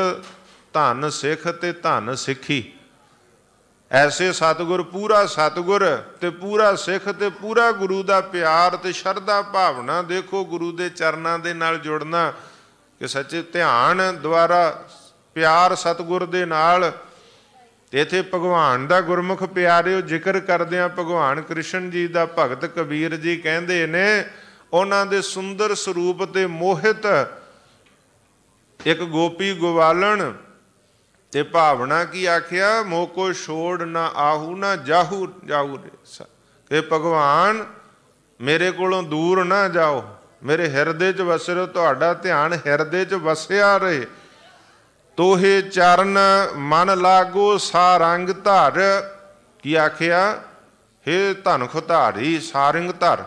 Speaker 1: ਧੰਨ ਸਿੱਖ ਤੇ ਧੰਨ ਸਿੱਖੀ ਐਸੇ ਸਤਗੁਰ ਪੂਰਾ ਸਤਗੁਰ ਤੇ ਪੂਰਾ ਸਿੱਖ ਤੇ ਪੂਰਾ ਗੁਰੂ ਦਾ ਪਿਆਰ ਤੇ ਸ਼ਰਧਾ ਭਾਵਨਾ ਦੇਖੋ ਗੁਰੂ ਦੇ ਚਰਨਾਂ ਦੇ ਨਾਲ ਜੁੜਨਾ ਕਿ ਸੱਚੇ ਧਿਆਨ ਦੁਆਰਾ ਪਿਆਰ ਸਤਗੁਰ ਦੇ ਨਾਲ ਤੇ ਇਥੇ ਭਗਵਾਨ ਦਾ ਗੁਰਮੁਖ ਪਿਆਰਿਓ ਜ਼ਿਕਰ ਕਰਦਿਆਂ ਭਗਵਾਨ ਕ੍ਰਿਸ਼ਨ ਜੀ ਦਾ ਭਗਤ ਕਬੀਰ ਜੀ ਕਹਿੰਦੇ ਨੇ ਉਹਨਾਂ ਦੇ ਸੁੰਦਰ ਸਰੂਪ ਤੇ ਮੋਹਿਤ ਇੱਕ ਗੋਪੀ ਗਵਾਲਣ ਤੇ ਭਾਵਨਾ ਕੀ ਆਖਿਆ ਮੋਕੋ ਕੋ ਛੋੜ ਨਾ ਆਹੂ ਨਾ ਜਾਹੂ ਜਾਹੂ ਕਿ ਭਗਵਾਨ ਮੇਰੇ ਕੋਲੋਂ ਦੂਰ ਨਾ ਜਾਓ ਮੇਰੇ ਹਿਰਦੇ 'ਚ ਵਸਿਓ ਤੁਹਾਡਾ ਧਿਆਨ ਹਿਰਦੇ 'ਚ ਵਸਿਆ ਰਹੇ ਤੋਹੇ ਚਰਨ ਮਨ ਲਾਗੋ ਸਾਰੰਗ ਧਰ ਕੀ ਆਖਿਆ ਹੇ ਧਨ ਖੁਧਾਰੀ ਸਾਰੰਗ ਧਰ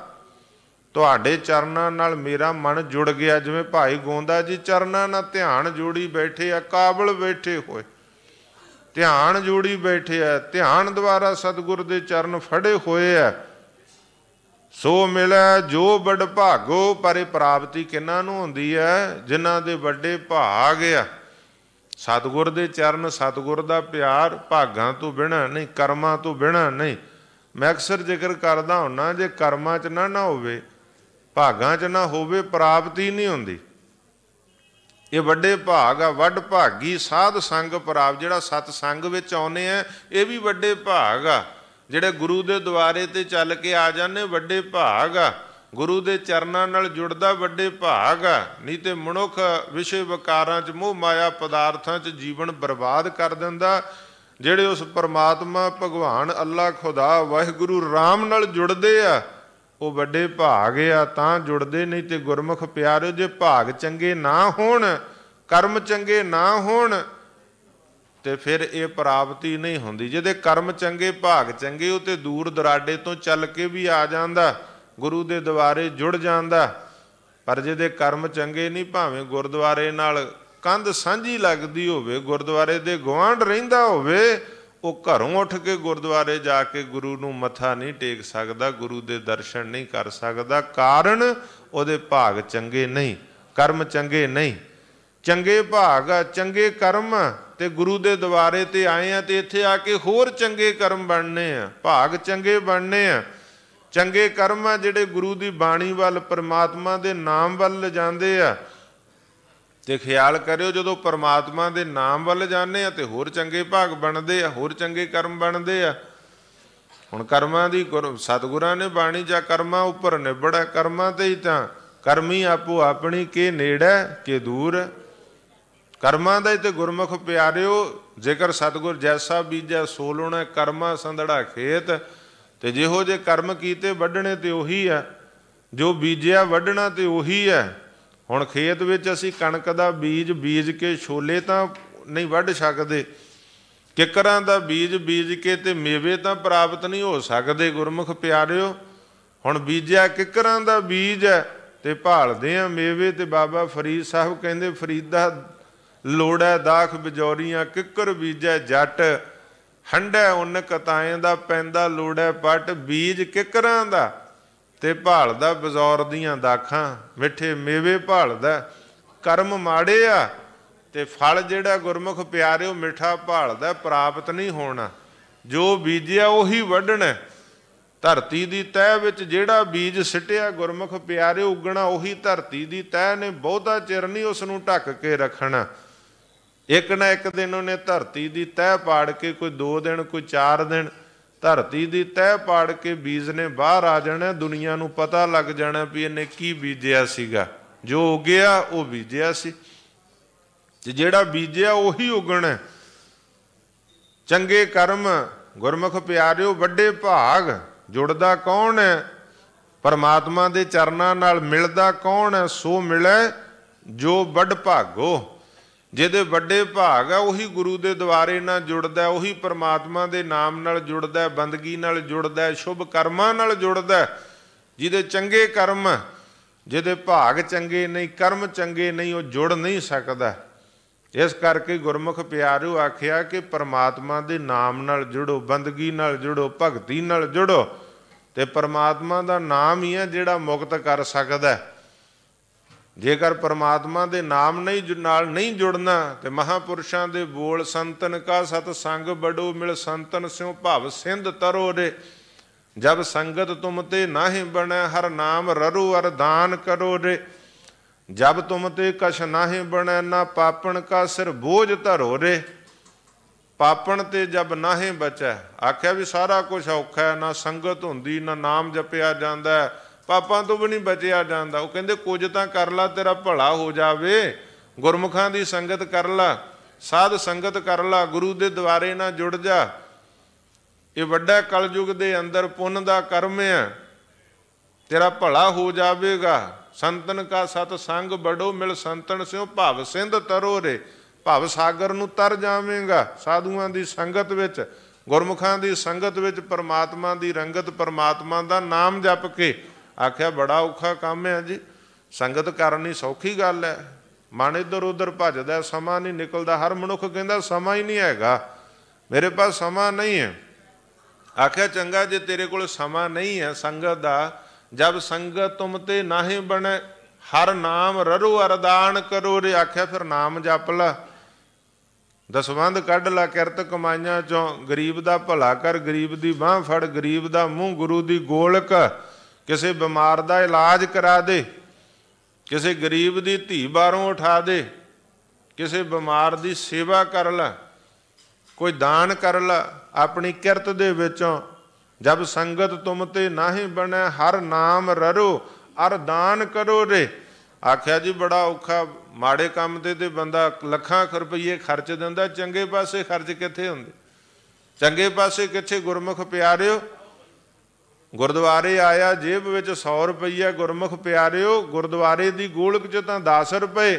Speaker 1: ਤੁਹਾਡੇ ਚਰਨਾਂ ਨਾਲ ਮੇਰਾ ਮਨ ਜੁੜ ਗਿਆ ਜਿਵੇਂ ਭਾਈ ਗੋਂਦਾ ਜੀ ਚਰਨਾਂ ਨਾਲ ਧਿਆਨ ਜੋੜੀ ਬੈਠੇ ਆ ਕਾਬਲ ਬੈਠੇ ਹੋਏ ਧਿਆਨ ਜੋੜੀ ਬੈਠੇ ਆ ਧਿਆਨ ਦੁਆਰਾ ਸਤਿਗੁਰ ਦੇ ਚਰਨ ਫੜੇ ਹੋਏ ਆ ਸੋ ਮਿਲੈ ਜੋ ਬੜ ਭਾਗੋ ਪਰੇ ਪ੍ਰਾਪਤੀ ਕਿੰਨਾਂ ਨੂੰ ਹੁੰਦੀ ਹੈ ਜਿਨ੍ਹਾਂ ਦੇ ਵੱਡੇ ਭਾਗ ਆ ਸਤਗੁਰ ਦੇ ਚਰਨ ਸਤਗੁਰ ਦਾ ਪਿਆਰ ਭਾਗਾਂ ਤੋਂ ਬਿਨਾ ਨਹੀਂ ਕਰਮਾਂ ਤੋਂ ਬਿਨਾ ਨਹੀਂ ਮੈਂ ਅਕਸਰ ਜ਼ਿਕਰ ਕਰਦਾ ਹੁੰਨਾ ਜੇ ਕਰਮਾਂ 'ਚ ਨਾ ਨਾ ਹੋਵੇ ਭਾਗਾਂ 'ਚ ਨਾ ਹੋਵੇ ਪ੍ਰਾਪਤੀ ਨਹੀਂ ਹੁੰਦੀ ਇਹ ਵੱਡੇ ਭਾਗ ਆ ਵੱਡ ਭਾਗੀ ਸਾਧ ਸੰਗ ਪ੍ਰਾਪ ਜਿਹੜਾ ਸਤ ਸੰਗ ਵਿੱਚ ਆਉਨੇ ਆ ਇਹ ਵੀ ਵੱਡੇ ਭਾਗ ਆ ਜਿਹੜੇ ਗੁਰੂ ਦੇ ਦੁਆਰੇ ਤੇ ਚੱਲ ਕੇ ਆ ਜਾਂਦੇ ਵੱਡੇ ਭਾਗ ਆ ਗੁਰੂ ਦੇ ਚਰਨਾਂ ਨਾਲ ਜੁੜਦਾ ਵੱਡੇ ਭਾਗ ਆ ਨਹੀਂ ਤੇ ਮਨੁੱਖ ਵਿਸ਼ੇ ਵਿਕਾਰਾਂ 'ਚ ਮੋਹ ਮਾਇਆ ਪਦਾਰਥਾਂ 'ਚ ਜੀਵਨ ਬਰਬਾਦ ਕਰ ਦਿੰਦਾ ਜਿਹੜੇ ਉਸ ਪਰਮਾਤਮਾ ਭਗਵਾਨ ਅੱਲਾ ਖੁਦਾ ਵਾਹਿਗੁਰੂ ਰਾਮ ਨਾਲ ਜੁੜਦੇ ਆ ਉਹ ਵੱਡੇ ਭਾਗ ਆ ਤਾਂ ਜੁੜਦੇ ਨਹੀਂ ਤੇ ਗੁਰਮੁਖ ਪਿਆਰਿਓ ਜੇ ਭਾਗ ਚੰਗੇ ਨਾ ਹੋਣ ਕਰਮ ਚੰਗੇ ਨਾ ਹੋਣ ਤੇ ਫਿਰ ਇਹ ਪ੍ਰਾਪਤੀ ਨਹੀਂ ਹੁੰਦੀ ਜਿਹਦੇ ਕਰਮ ਚੰਗੇ ਭਾਗ ਚੰਗੇ ਉਹ ਤੇ ਦੂਰ ਦਰਾਡੇ ਤੋਂ ਚੱਲ ਕੇ ਵੀ ਆ ਜਾਂਦਾ ਗੁਰੂ ਦੇ ਦਵਾਰੇ ਜੁੜ ਜਾਂਦਾ ਪਰ ਜਿਹਦੇ ਕਰਮ ਚੰਗੇ ਨਹੀਂ ਭਾਵੇਂ ਗੁਰਦੁਆਰੇ ਨਾਲ ਕੰਧ ਸਾਂਝੀ ਲੱਗਦੀ ਹੋਵੇ ਗੁਰਦੁਆਰੇ ਦੇ ਗਵਾਂਢ ਰਹਿੰਦਾ ਹੋਵੇ ਉਹ ਘਰੋਂ ਉੱਠ ਕੇ ਗੁਰਦੁਆਰੇ ਜਾ ਕੇ ਗੁਰੂ ਨੂੰ ਮੱਥਾ ਨਹੀਂ ਟੇਕ ਸਕਦਾ ਗੁਰੂ ਦੇ ਦਰਸ਼ਨ ਨਹੀਂ ਕਰ ਸਕਦਾ ਕਾਰਨ ਉਹਦੇ ਭਾਗ ਚੰਗੇ ਨਹੀਂ ਕਰਮ ਚੰਗੇ ਨਹੀਂ ਚੰਗੇ ਭਾਗ ਚੰਗੇ ਕਰਮ ਤੇ ਗੁਰੂ ਦੇ ਦਵਾਰੇ ਤੇ ਆਏ ਆ ਤੇ ਇੱਥੇ ਆ ਕੇ ਹੋਰ ਚੰਗੇ ਕਰਮ ਬਣਨੇ ਆ ਭਾਗ ਚੰਗੇ ਬਣਨੇ ਆ ਚੰਗੇ ਕਰਮ ਆ ਜਿਹੜੇ ਗੁਰੂ ਦੀ ਬਾਣੀ ਵੱਲ ਪਰਮਾਤਮਾ ਦੇ ਨਾਮ ਵੱਲ ਜਾਂਦੇ ਆ ਤੇ ਖਿਆਲ ਕਰਿਓ ਜਦੋਂ ਪਰਮਾਤਮਾ ਦੇ ਨਾਮ ਵੱਲ ਜਾਂਦੇ ਆ ਤੇ ਹੋਰ ਚੰਗੇ ਭਾਗ ਬਣਦੇ ਆ ਹੋਰ ਚੰਗੇ ਕਰਮ ਬਣਦੇ ਆ ਹੁਣ ਕਰਮਾਂ ਦੀ ਸਤਿਗੁਰਾਂ ਨੇ ਬਾਣੀ ਜਾਂ ਕਰਮਾਂ ਉੱਪਰ ਨਿਬੜਾ ਕਰਮਾਂ ਤੇ ਹੀ ਤਾਂ ਕਰਮੀ ਆਪੋ ਆਪਣੀ ਕੇ ਨੇੜਾ ਕੇ ਦੂਰ ਕਰਮਾਂ ਦਾ ਤੇ ਗੁਰਮੁਖ ਪਿਆਰਿਓ ਜੇਕਰ ਸਤਗੁਰ ਜੈਸਾ ਬੀਜੈ ਸੋ ਲੋਣਾ ਕਰਮਾਂ ਸੰਧੜਾ ਖੇਤ ਤੇ ਜਿਹੋ ਜੇ ਕਰਮ ਕੀਤੇ ਵੱਢਣੇ ਤੇ ਉਹੀ ਆ ਜੋ ਬੀਜਿਆ ਵੱਢਣਾ ਤੇ ਉਹੀ ਆ ਹੁਣ ਖੇਤ ਵਿੱਚ ਅਸੀਂ ਕਣਕ ਦਾ ਬੀਜ ਬੀਜ ਕੇ ਛੋਲੇ ਤਾਂ ਨਹੀਂ ਵੱਢ ਸਕਦੇ ਕਿਕਰਾਂ ਦਾ ਬੀਜ ਬੀਜ ਕੇ ਤੇ ਮੇਵੇ ਤਾਂ ਪ੍ਰਾਪਤ ਨਹੀਂ ਹੋ ਸਕਦੇ ਗੁਰਮੁਖ ਪਿਆਰਿਓ ਹੁਣ ਬੀਜਿਆ ਕਿਕਰਾਂ ਦਾ ਬੀਜ ਹੈ ਤੇ ਭਾਲਦੇ ਆ ਮੇਵੇ ਤੇ ਬਾਬਾ ਫਰੀਦ ਸਾਹਿਬ ਕਹਿੰਦੇ ਫਰੀਦਾ ਲੋੜਾ ਦਾਖ ਬਜੌਰੀਆਂ ਕਿਕਰ ਬੀਜੈ ਜੱਟ ਹੰਡੈ ਉਨ ਕਤਾਏ ਦਾ ਪੈਂਦਾ ਲੋੜੈ ਪਟ ਬੀਜ ਕਿਕਰਾਂ ਦਾ ਤੇ ਭਾਲਦਾ ਬਜ਼ੌਰ ਦੀਆਂ ਦਾਖਾਂ ਮਿੱਠੇ ਮੇਵੇ ਭਾਲਦਾ ਕਰਮ ਮਾੜੇ ਆ ਤੇ ਫਲ ਜਿਹੜਾ ਗੁਰਮੁਖ ਪਿਆਰਿਓ ਮਿੱਠਾ ਭਾਲਦਾ ਪ੍ਰਾਪਤ ਨਹੀਂ ਹੋਣਾ ਜੋ ਬੀਜਿਆ ਉਹੀ ਵੱਢਣਾ ਧਰਤੀ ਦੀ ਤਹਿ ਵਿੱਚ ਜਿਹੜਾ ਬੀਜ ਸਿਟਿਆ ਗੁਰਮੁਖ ਪਿਆਰਿਓ ਉਗਣਾ ਉਹੀ ਧਰਤੀ ਦੀ ਤਹਿ ਨੇ ਬਹੁਤਾ ਚਿਰ ਨਹੀਂ ਉਸ ਨੂੰ ਢੱਕ ਕੇ ਰੱਖਣਾ ਇੱਕ ਨਾ ਇੱਕ ਦਿਨ ਉਹਨੇ ਧਰਤੀ ਦੀ ਤਹਿ ਪਾੜ ਕੇ ਕੋਈ 2 ਦਿਨ ਕੋਈ 4 ਦਿਨ ਧਰਤੀ ਦੀ ਤਹਿ ਪਾੜ ਕੇ ਬੀਜ ਨੇ ਬਾਹਰ ਆ ਜਾਣਾ ਦੁਨੀਆ ਨੂੰ ਪਤਾ ਲੱਗ ਜਾਣਾ ਵੀ ਇਹਨੇ ਕੀ ਬੀਜਿਆ ਸੀਗਾ ਜੋ ਉਗਿਆ ਉਹ ਬੀਜਿਆ ਸੀ ਤੇ ਜਿਹੜਾ ਬੀਜਿਆ ਉਹੀ ਉਗਣਾ ਚੰਗੇ ਕਰਮ ਗੁਰਮੁਖ ਪਿਆਰਿਓ ਵੱਡੇ ਭਾਗ ਜੁੜਦਾ ਕੌਣ ਹੈ ਪਰਮਾਤਮਾ ਦੇ ਚਰਨਾਂ ਨਾਲ ਮਿਲਦਾ ਕੌਣ ਹੈ ਸੋ ਮਿਲੇ ਜੋ ਵੱਡ ਭਾਗੋ ਜਿਹਦੇ ਵੱਡੇ ਭਾਗ ਆ ਉਹੀ ਗੁਰੂ ਦੇ ਦੁਆਰੇ ਨਾਲ ਜੁੜਦਾ ਉਹੀ ਪਰਮਾਤਮਾ ਦੇ ਨਾਮ ਨਾਲ ਜੁੜਦਾ ਬੰਦਗੀ ਨਾਲ ਜੁੜਦਾ ਸ਼ੁਭ ਕਰਮਾਂ ਨਾਲ ਜੁੜਦਾ ਜਿਹਦੇ ਚੰਗੇ ਕਰਮ ਜਿਹਦੇ ਭਾਗ ਚੰਗੇ ਨਹੀਂ ਕਰਮ ਚੰਗੇ ਨਹੀਂ ਉਹ ਜੁੜ ਨਹੀਂ ਸਕਦਾ ਇਸ ਕਰਕੇ ਗੁਰਮੁਖ ਪਿਆਰਿਓ ਆਖਿਆ ਕਿ ਪਰਮਾਤਮਾ ਦੇ ਨਾਮ ਨਾਲ ਜੁੜੋ ਬੰਦਗੀ ਨਾਲ ਜੁੜੋ ਭਗਤੀ ਨਾਲ ਜੁੜੋ ਤੇ ਪਰਮਾਤਮਾ ਦਾ ਨਾਮ ਹੀ ਹੈ ਜਿਹੜਾ ਮੁਕਤ ਕਰ ਸਕਦਾ ਹੈ ਜੇਕਰ ਪਰਮਾਤਮਾ ਦੇ ਨਾਮ ਨਹੀਂ ਨਾਲ ਨਹੀਂ ਜੁੜਨਾ ਤੇ ਮਹਾਪੁਰਸ਼ਾਂ ਦੇ ਬੋਲ ਸੰਤਨ ਕਾ ਸਤ ਸੰਗ ਬੜੋ ਮਿਲ ਸੰਤਨ ਸਿਉ ਭਵ ਸਿੰਧ ਤਰੋ ਰੇ ਜਬ ਸੰਗਤ ਤੁਮ ਤੇ ਨਾਹੀਂ ਬਣੈ ਹਰ ਨਾਮ ਰਰੂ ਅਰਦਾਨ ਕਰੋ ਰੇ ਜਬ ਤੁਮ ਤੇ ਕਛ ਨਾਹੀਂ ਬਣੈ ਨਾ ਪਾਪਣ ਕਾ ਸਿਰ ਬੋਝ ਧਰੋ ਰੇ ਪਾਪਣ ਤੇ ਜਬ ਨਾਹੀਂ ਬਚੈ ਆਖਿਆ ਵੀ ਸਾਰਾ ਕੁਝ ਔਖਾ ਹੈ ਨਾ ਸੰਗਤ ਹੁੰਦੀ ਨਾ ਨਾਮ ਜਪਿਆ ਜਾਂਦਾ ਪਾਪਾਂ ਤੋਂ ਵੀ ਨਹੀਂ ਬਚਿਆ ਜਾਂਦਾ ਉਹ ਕਹਿੰਦੇ ਕੁਝ ਤਾਂ ਕਰ ਲਾ ਤੇਰਾ ਭਲਾ ਹੋ ਜਾਵੇ ਗੁਰਮੁਖਾਂ ਦੀ ਸੰਗਤ ਕਰ ਲਾ ਸਾਧ ਸੰਗਤ ਕਰ ਲਾ ਗੁਰੂ ਦੇ ਦਵਾਰੇ ਨਾਲ ਜੁੜ ਜਾ ਇਹ ਵੱਡਾ ਕਲਯੁਗ ਦੇ ਅੰਦਰ ਪੁੰਨ ਦਾ ਕਰਮ ਹੈ ਤੇਰਾ ਭਲਾ ਹੋ ਜਾਵੇਗਾ ਸੰਤਨ ਕਾ ਸਤ ਸੰਗ ਬੜੋ ਮਿਲ ਸੰਤਨ ਸਿਓ ਭਵ ਸਿੰਧ ਤਰੋ ਰੇ ਭਵ ਸਾਗਰ ਨੂੰ ਤਰ ਜਾਵੇਂਗਾ ਸਾਧੂਆਂ ਦੀ ਸੰਗਤ ਵਿੱਚ ਗੁਰਮੁਖਾਂ ਦੀ ਸੰਗਤ ਵਿੱਚ ਪਰਮਾਤਮਾ ਦੀ ਰੰਗਤ ਪਰਮਾਤਮਾ ਦਾ ਨਾਮ ਜਪ ਕੇ ਆਖਿਆ ਬੜਾ ਔਖਾ ਕੰਮ ਹੈ ਜੀ ਸੰਗਤ ਕਰਨੀ ਸੌਖੀ ਗੱਲ ਹੈ ਮਨ ਇੱਧਰ ਉੱਧਰ ਭੱਜਦਾ ਸਮਾਂ ਨਹੀਂ ਨਿਕਲਦਾ ਹਰ ਮਨੁੱਖ ਕਹਿੰਦਾ ਸਮਾਂ ਹੀ ਨਹੀਂ ਹੈਗਾ ਮੇਰੇ ਪਾਸ ਸਮਾਂ ਨਹੀਂ ਹੈ ਆਖਿਆ ਚੰਗਾ ਜੇ ਤੇਰੇ ਕੋਲ ਸਮਾਂ ਨਹੀਂ ਹੈ ਸੰਗਤ ਦਾ ਜਦ ਸੰਗਤ ਤੁਮ ਤੇ ਨਾਹੀਂ ਬਣੇ ਹਰ ਨਾਮ ਰਰੂ ਅਰਦਾਨ ਕਰੋ ਰੇ ਆਖਿਆ ਫਿਰ ਨਾਮ ਜਪ ਲਾ ਦਸਵੰਦ ਕੱਢ ਲਾ ਕਿਰਤ ਕਮਾਈਆਂ ਚੋਂ ਗਰੀਬ ਦਾ ਭਲਾ ਕਰ ਗਰੀਬ ਦੀ ਬਾਹ ਫੜ ਗਰੀਬ ਦਾ ਮੂੰਹ ਗੁਰੂ ਦੀ ਗੋਲਕ ਕਿਸੇ ਬਿਮਾਰ ਦਾ ਇਲਾਜ ਕਰਾ ਦੇ ਕਿਸੇ ਗਰੀਬ ਦੀ ਧੀ ਬਾਹਰੋਂ ਉਠਾ ਦੇ ਕਿਸੇ ਬਿਮਾਰ ਦੀ ਸੇਵਾ ਕਰ ਲੈ ਕੋਈ ਦਾਨ ਕਰ ਲੈ ਆਪਣੀ ਕਿਰਤ ਦੇ ਵਿੱਚੋਂ ਜਦ ਸੰਗਤ ਤੁਮ ਤੇ ਨਾਹੀਂ ਬਣੈ ਹਰ ਨਾਮ ਰਰੋ ਅਰ ਦਾਨ ਕਰੋ ਰੇ ਆਖਿਆ ਜੀ ਬੜਾ ਔਖਾ ਮਾੜੇ ਕੰਮ ਤੇ ਤੇ ਬੰਦਾ ਲੱਖਾਂ ਰੁਪਏ ਖਰਚ ਦਿੰਦਾ ਚੰਗੇ ਪਾਸੇ ਖਰਚ ਕਿੱਥੇ ਹੁੰਦੇ ਚੰਗੇ ਪਾਸੇ ਕਿੱਥੇ ਗੁਰਮੁਖ ਪਿਆਰਿਓ ਗੁਰਦੁਆਰੇ ਆਇਆ ਜੇਬ ਵਿੱਚ 100 ਰੁਪਈਆ ਗੁਰਮੁਖ ਪਿਆਰਿਓ ਗੁਰਦੁਆਰੇ ਦੀ ਗੋਲਕ 'ਚ ਤਾਂ 10 ਰੁਪਏ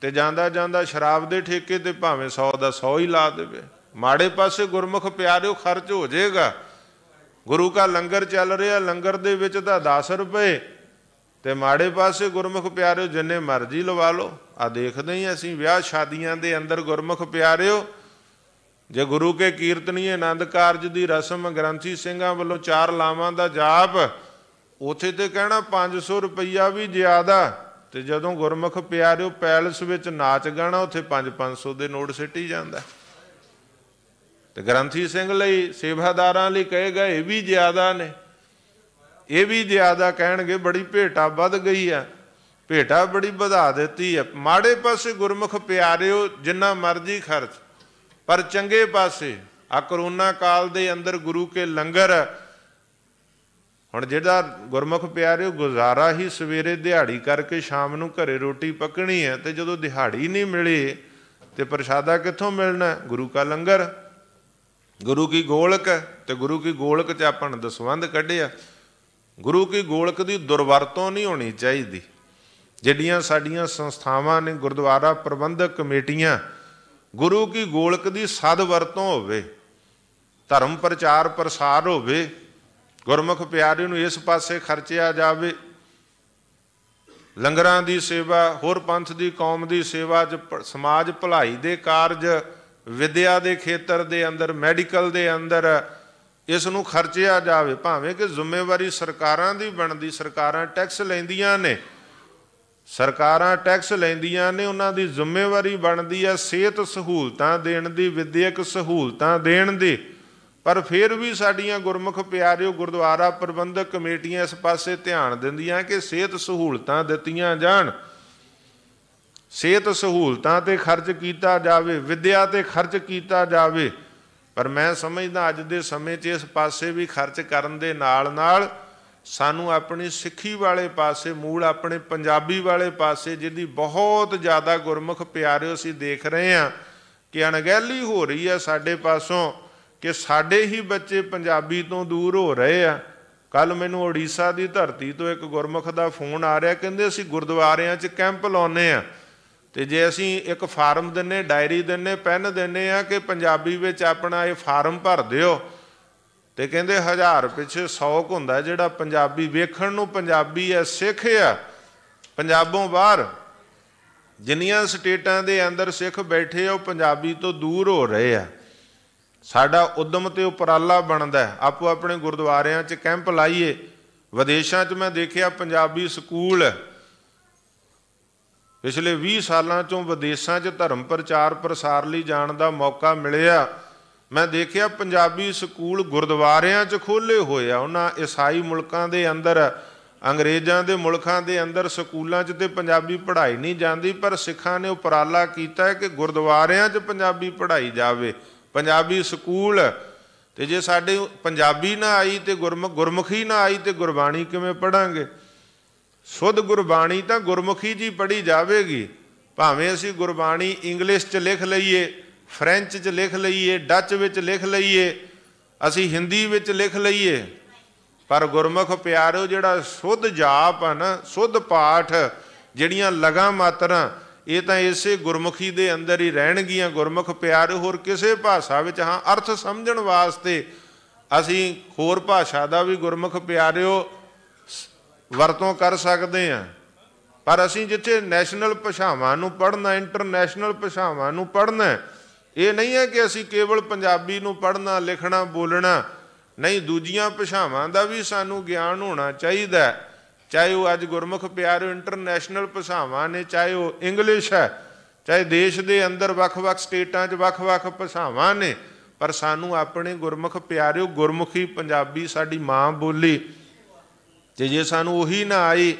Speaker 1: ਤੇ ਜਾਂਦਾ ਜਾਂਦਾ ਸ਼ਰਾਬ ਦੇ ਠੇਕੇ ਤੇ ਭਾਵੇਂ 100 ਦਾ 100 ਹੀ ਲਾ ਦੇਵੇ ਮਾੜੇ ਪਾਸੇ ਗੁਰਮੁਖ ਪਿਆਰਿਓ ਖਰਚ ਹੋ ਜਾਏਗਾ ਗੁਰੂ ਦਾ ਲੰਗਰ ਚੱਲ ਰਿਹਾ ਲੰਗਰ ਦੇ ਵਿੱਚ ਤਾਂ 10 ਰੁਪਏ ਤੇ ਮਾੜੇ ਪਾਸੇ ਗੁਰਮੁਖ ਪਿਆਰਿਓ ਜਿੰਨੇ ਮਰਜ਼ੀ ਲਵਾ ਲਓ ਆ ਦੇਖਦੇ ਹਾਂ ਅਸੀਂ ਵਿਆਹ ਸ਼ਾਦੀਆਂ ਦੇ ਅੰਦਰ ਗੁਰਮੁਖ ਪਿਆਰਿਓ ਜੇ ਗੁਰੂ ਕੇ ਕੀਰਤਨੀ ਆਨੰਦ ਕਾਰਜ ਦੀ ਰਸਮ ਗ੍ਰੰਥੀ ਸਿੰਘਾਂ ਵੱਲੋਂ ਚਾਰ ਲਾਵਾਂ ਦਾ ਜਾਪ ਉਥੇ ਤੇ ਕਹਿਣਾ 500 ਰੁਪਈਆ ਵੀ ਜ਼ਿਆਦਾ ਤੇ ਜਦੋਂ ਗੁਰਮੁਖ ਪਿਆਰਿਓ ਪੈਲਸ ਵਿੱਚ ਨਾਚ ਗਾਣਾ ਉਥੇ 5-500 ਦੇ ਨੋਟ ਸਿੱਟੀ ਜਾਂਦਾ ਤੇ ਗ੍ਰੰਥੀ ਸਿੰਘ ਲਈ ਸੇਵਾਦਾਰਾਂ ਲਈ ਕਹੇ ਗਏ ਵੀ ਜ਼ਿਆਦਾ ਨੇ ਇਹ ਵੀ ਜ਼ਿਆਦਾ ਕਹਿਣਗੇ ਬੜੀ ਭੇਟਾ ਵੱਧ ਗਈ ਆ ਭੇਟਾ ਬੜੀ ਵਧਾ ਦਿੱਤੀ ਆ ਮਾੜੇ ਪਾਸੇ ਗੁਰਮੁਖ ਪਿਆਰਿਓ ਜਿੰਨਾ ਮਰਜ਼ੀ ਖਰਚ ਪਰ ਚੰਗੇ ਪਾਸੇ ਆ ਕਰੋਨਾ ਕਾਲ ਦੇ ਅੰਦਰ ਗੁਰੂ ਕੇ ਲੰਗਰ ਹੁਣ ਜਿਹੜਾ ਗੁਰਮੁਖ ਪਿਆਰਿਓ ਗੁਜ਼ਾਰਾ ਹੀ ਸਵੇਰੇ ਦਿਹਾੜੀ ਕਰਕੇ ਸ਼ਾਮ ਨੂੰ ਘਰੇ ਰੋਟੀ ਪਕਣੀ ਹੈ ਤੇ ਜਦੋਂ ਦਿਹਾੜੀ ਨਹੀਂ ਮਿਲੇ ਤੇ ਪ੍ਰਸ਼ਾਦਾ ਕਿੱਥੋਂ ਮਿਲਣਾ ਗੁਰੂ ਕਾ ਲੰਗਰ ਗੁਰੂ ਕੀ ਗੋਲਕ ਤੇ ਗੁਰੂ ਕੀ ਗੋਲਕ ਚ ਆਪਾਂ ਦਸਵੰਦ ਕੱਢਿਆ ਗੁਰੂ ਕੀ ਗੋਲਕ ਦੀ ਦੁਰਵਰਤੋਂ ਨਹੀਂ ਹੋਣੀ ਚਾਹੀਦੀ ਜਿਹੜੀਆਂ ਸਾਡੀਆਂ ਸੰਸਥਾਵਾਂ ਨੇ ਗੁਰਦੁਆਰਾ ਪ੍ਰਬੰਧਕ ਕਮੇਟੀਆਂ ਗੁਰੂ ਕੀ ਗੋਲਕ ਦੀ ਸਦ ਵਰਤੋਂ ਹੋਵੇ ਧਰਮ ਪ੍ਰਚਾਰ ਪ੍ਰਸਾਰ ਹੋਵੇ ਗੁਰਮੁਖ ਪਿਆਰੇ ਨੂੰ ਇਸ ਪਾਸੇ ਖਰਚਿਆ ਜਾਵੇ ਲੰਗਰਾਂ ਦੀ ਸੇਵਾ ਹੋਰ ਪੰਥ ਦੀ ਕੌਮ ਦੀ ਸੇਵਾ ਚ ਸਮਾਜ ਭਲਾਈ ਦੇ ਕਾਰਜ ਵਿਦਿਆ ਦੇ ਖੇਤਰ ਦੇ ਅੰਦਰ ਮੈਡੀਕਲ ਦੇ ਅੰਦਰ ਇਸ ਨੂੰ ਖਰਚਿਆ ਜਾਵੇ ਭਾਵੇਂ ਕਿ ਜ਼ਿੰਮੇਵਾਰੀ ਸਰਕਾਰਾਂ ਦੀ ਬਣਦੀ ਸਰਕਾਰਾਂ ਟੈਕਸ ਲੈਂਦੀਆਂ ਨੇ ਸਰਕਾਰਾਂ ਟੈਕਸ ਲੈਂਦੀਆਂ ਨੇ ਉਹਨਾਂ ਦੀ ਜ਼ਿੰਮੇਵਾਰੀ ਬਣਦੀ ਆ ਸਿਹਤ ਸਹੂਲਤਾਂ ਦੇਣ ਦੀ ਵਿਦਿਅਕ ਸਹੂਲਤਾਂ ਦੇਣ ਦੀ ਪਰ ਫਿਰ ਵੀ ਸਾਡੀਆਂ ਗੁਰਮੁਖ ਪਿਆਰਿਓ ਗੁਰਦੁਆਰਾ ਪ੍ਰਬੰਧਕ ਕਮੇਟੀਆਂ ਇਸ ਪਾਸੇ ਧਿਆਨ ਦਿੰਦੀਆਂ ਕਿ ਸਿਹਤ ਸਹੂਲਤਾਂ ਦਿੱਤੀਆਂ ਜਾਣ ਸਿਹਤ ਸਹੂਲਤਾਂ ਤੇ ਖਰਚ ਕੀਤਾ ਜਾਵੇ ਵਿਦਿਆ ਤੇ ਖਰਚ ਕੀਤਾ ਜਾਵੇ ਪਰ ਮੈਂ ਸਮਝਦਾ ਅੱਜ ਦੇ ਸਮੇਂ 'ਚ ਇਸ ਪਾਸੇ ਵੀ ਖਰਚ ਕਰਨ ਦੇ ਨਾਲ-ਨਾਲ ਸਾਨੂੰ ਆਪਣੀ ਸਿੱਖੀ ਵਾਲੇ ਪਾਸੇ ਮੂਲ ਆਪਣੇ ਪੰਜਾਬੀ ਵਾਲੇ ਪਾਸੇ ਜਿਹਦੀ ਬਹੁਤ ਜ਼ਿਆਦਾ ਗੁਰਮੁਖ ਪਿਆਰਿਓ ਅਸੀਂ ਦੇਖ ਰਹੇ ਹਾਂ ਕਿ ਅਣਗਹਿਲੀ ਹੋ ਰਹੀ ਹੈ ਸਾਡੇ ਪਾਸੋਂ ਕਿ ਸਾਡੇ ਹੀ ਬੱਚੇ ਪੰਜਾਬੀ ਤੋਂ ਦੂਰ ਹੋ ਰਹੇ ਆ ਕੱਲ ਮੈਨੂੰ ਓਡੀਸ਼ਾ ਦੀ ਧਰਤੀ ਤੋਂ ਇੱਕ ਗੁਰਮੁਖ ਦਾ ਫੋਨ ਆ ਰਿਹਾ ਕਹਿੰਦੇ ਅਸੀਂ ਗੁਰਦੁਆਰਿਆਂ 'ਚ ਕੈਂਪ ਲਾਉਨੇ ਆ ਤੇ ਜੇ ਅਸੀਂ ਇੱਕ ਫਾਰਮ ਦਿੰਨੇ ਡਾਇਰੀ ਦਿੰਨੇ ਪੈਨ ਦਿੰਨੇ ਆ ਕਿ ਪੰਜਾਬੀ ਵਿੱਚ ਆਪਣਾ ਇਹ ਫਾਰਮ ਭਰ ਦਿਓ ਤੇ ਕਹਿੰਦੇ ਹਜ਼ਾਰ ਪਿੱਛੇ 100 ਹੁੰਦਾ ਜਿਹੜਾ ਪੰਜਾਬੀ ਵੇਖਣ ਨੂੰ ਪੰਜਾਬੀ ਐ ਸਿੱਖ ਐ ਪੰਜਾਬੋਂ ਬਾਹਰ ਜਿੰਨੀਆਂ ਸਟੇਟਾਂ ਦੇ ਅੰਦਰ ਸਿੱਖ ਬੈਠੇ ਆ ਉਹ ਪੰਜਾਬੀ ਤੋਂ ਦੂਰ ਹੋ ਰਹੇ ਆ ਸਾਡਾ ਉਦਮ ਤੇ ਉਪਰਾਲਾ ਬਣਦਾ ਆਪੋ ਆਪਣੇ ਗੁਰਦੁਆਰਿਆਂ 'ਚ ਕੈਂਪ ਲਾਈਏ ਵਿਦੇਸ਼ਾਂ 'ਚ ਮੈਂ ਦੇਖਿਆ ਪੰਜਾਬੀ ਸਕੂਲ ਪਿਛਲੇ 20 ਸਾਲਾਂ 'ਚੋਂ ਵਿਦੇਸ਼ਾਂ 'ਚ ਧਰਮ ਪ੍ਰਚਾਰ ਪ੍ਰਸਾਰ ਲਈ ਜਾਣ ਦਾ ਮੌਕਾ ਮਿਲਿਆ ਮੈਂ ਦੇਖਿਆ ਪੰਜਾਬੀ ਸਕੂਲ ਗੁਰਦੁਆਰਿਆਂ 'ਚ ਖੋਲੇ ਹੋਏ ਆ ਉਹਨਾਂ ਈਸਾਈ ਮੁਲਕਾਂ ਦੇ ਅੰਦਰ ਅੰਗਰੇਜ਼ਾਂ ਦੇ ਮੁਲਕਾਂ ਦੇ ਅੰਦਰ ਸਕੂਲਾਂ 'ਚ ਤੇ ਪੰਜਾਬੀ ਪੜ੍ਹਾਈ ਨਹੀਂ ਜਾਂਦੀ ਪਰ ਸਿੱਖਾਂ ਨੇ ਉਪਰਾਲਾ ਕੀਤਾ ਕਿ ਗੁਰਦੁਆਰਿਆਂ 'ਚ ਪੰਜਾਬੀ ਪੜ੍ਹਾਈ ਜਾਵੇ ਪੰਜਾਬੀ ਸਕੂਲ ਤੇ ਜੇ ਸਾਡੇ ਪੰਜਾਬੀ ਨਾ ਆਈ ਤੇ ਗੁਰਮੁਖ ਗੁਰਮੁਖੀ ਨਾ ਆਈ ਤੇ ਗੁਰਬਾਣੀ ਕਿਵੇਂ ਪੜਾਂਗੇ ਸੁਧ ਗੁਰਬਾਣੀ ਤਾਂ ਗੁਰਮੁਖੀ ਜੀ ਪੜ੍ਹੀ ਜਾਵੇਗੀ ਭਾਵੇਂ ਅਸੀਂ ਗੁਰਬਾਣੀ ਇੰਗਲਿਸ਼ 'ਚ ਲਿਖ ਲਈਏ ਫ੍ਰੈਂਚ 'ਚ ਲਿਖ ਲਈਏ ਡੱਚ ਵਿੱਚ ਲਿਖ ਲਈਏ ਅਸੀਂ ਹਿੰਦੀ ਵਿੱਚ ਲਿਖ ਲਈਏ ਪਰ ਗੁਰਮੁਖ ਪਿਆਰੋ ਜਿਹੜਾ ਸੁੱਧ ਜਾਪ ਹਨ ਸੁੱਧ ਪਾਠ ਜਿਹੜੀਆਂ ਲਗਾ ਮਾਤਰਾਂ ਇਹ ਤਾਂ ਇਸੇ ਗੁਰਮੁਖੀ ਦੇ ਅੰਦਰ ਹੀ ਰਹਿਣਗੀਆਂ ਗੁਰਮੁਖ ਪਿਆਰ ਹੋਰ ਕਿਸੇ ਭਾਸ਼ਾ ਵਿੱਚ ਹਾਂ ਅਰਥ ਸਮਝਣ ਵਾਸਤੇ ਅਸੀਂ ਹੋਰ ਭਾਸ਼ਾ ਦਾ ਵੀ ਗੁਰਮੁਖ ਪਿਆਰਿਓ ਵਰਤੋਂ ਕਰ ਸਕਦੇ ਹਾਂ ਪਰ ਅਸੀਂ ਜਿੱਥੇ ਨੈਸ਼ਨਲ ਭਾਸ਼ਾਵਾਂ ਨੂੰ ਪੜ੍ਹਨਾ ਇੰਟਰਨੈਸ਼ਨਲ ਭਾਸ਼ਾਵਾਂ ਨੂੰ ਪੜ੍ਹਨਾ ਇਹ ਨਹੀਂ ਹੈ ਕਿ ਅਸੀਂ ਕੇਵਲ ਪੰਜਾਬੀ ਨੂੰ ਪੜ੍ਹਨਾ ਲਿਖਣਾ ਬੋਲਣਾ ਨਹੀਂ ਦੂਜੀਆਂ ਭਾਸ਼ਾਵਾਂ ਦਾ ਵੀ ਸਾਨੂੰ ਗਿਆਨ ਹੋਣਾ ਚਾਹੀਦਾ ਚਾਹੇ ਉਹ ਅੱਜ ਗੁਰਮੁਖ ਪਿਆਰਿਓ ਇੰਟਰਨੈਸ਼ਨਲ ਭਾਸ਼ਾਵਾਂ ਨੇ ਚਾਹੇ ਉਹ ਇੰਗਲਿਸ਼ ਹੈ ਚਾਹੇ ਦੇਸ਼ ਦੇ ਅੰਦਰ ਵੱਖ-ਵੱਖ ਸਟੇਟਾਂ 'ਚ ਵੱਖ-ਵੱਖ ਭਾਸ਼ਾਵਾਂ ਨੇ ਪਰ ਸਾਨੂੰ ਆਪਣੇ ਗੁਰਮੁਖ ਪਿਆਰਿਓ ਗੁਰਮੁਖੀ ਪੰਜਾਬੀ ਸਾਡੀ ਮਾਂ ਬੋਲੀ ਤੇ ਜੇ ਸਾਨੂੰ ਉਹੀ ਨਾ ਆਈ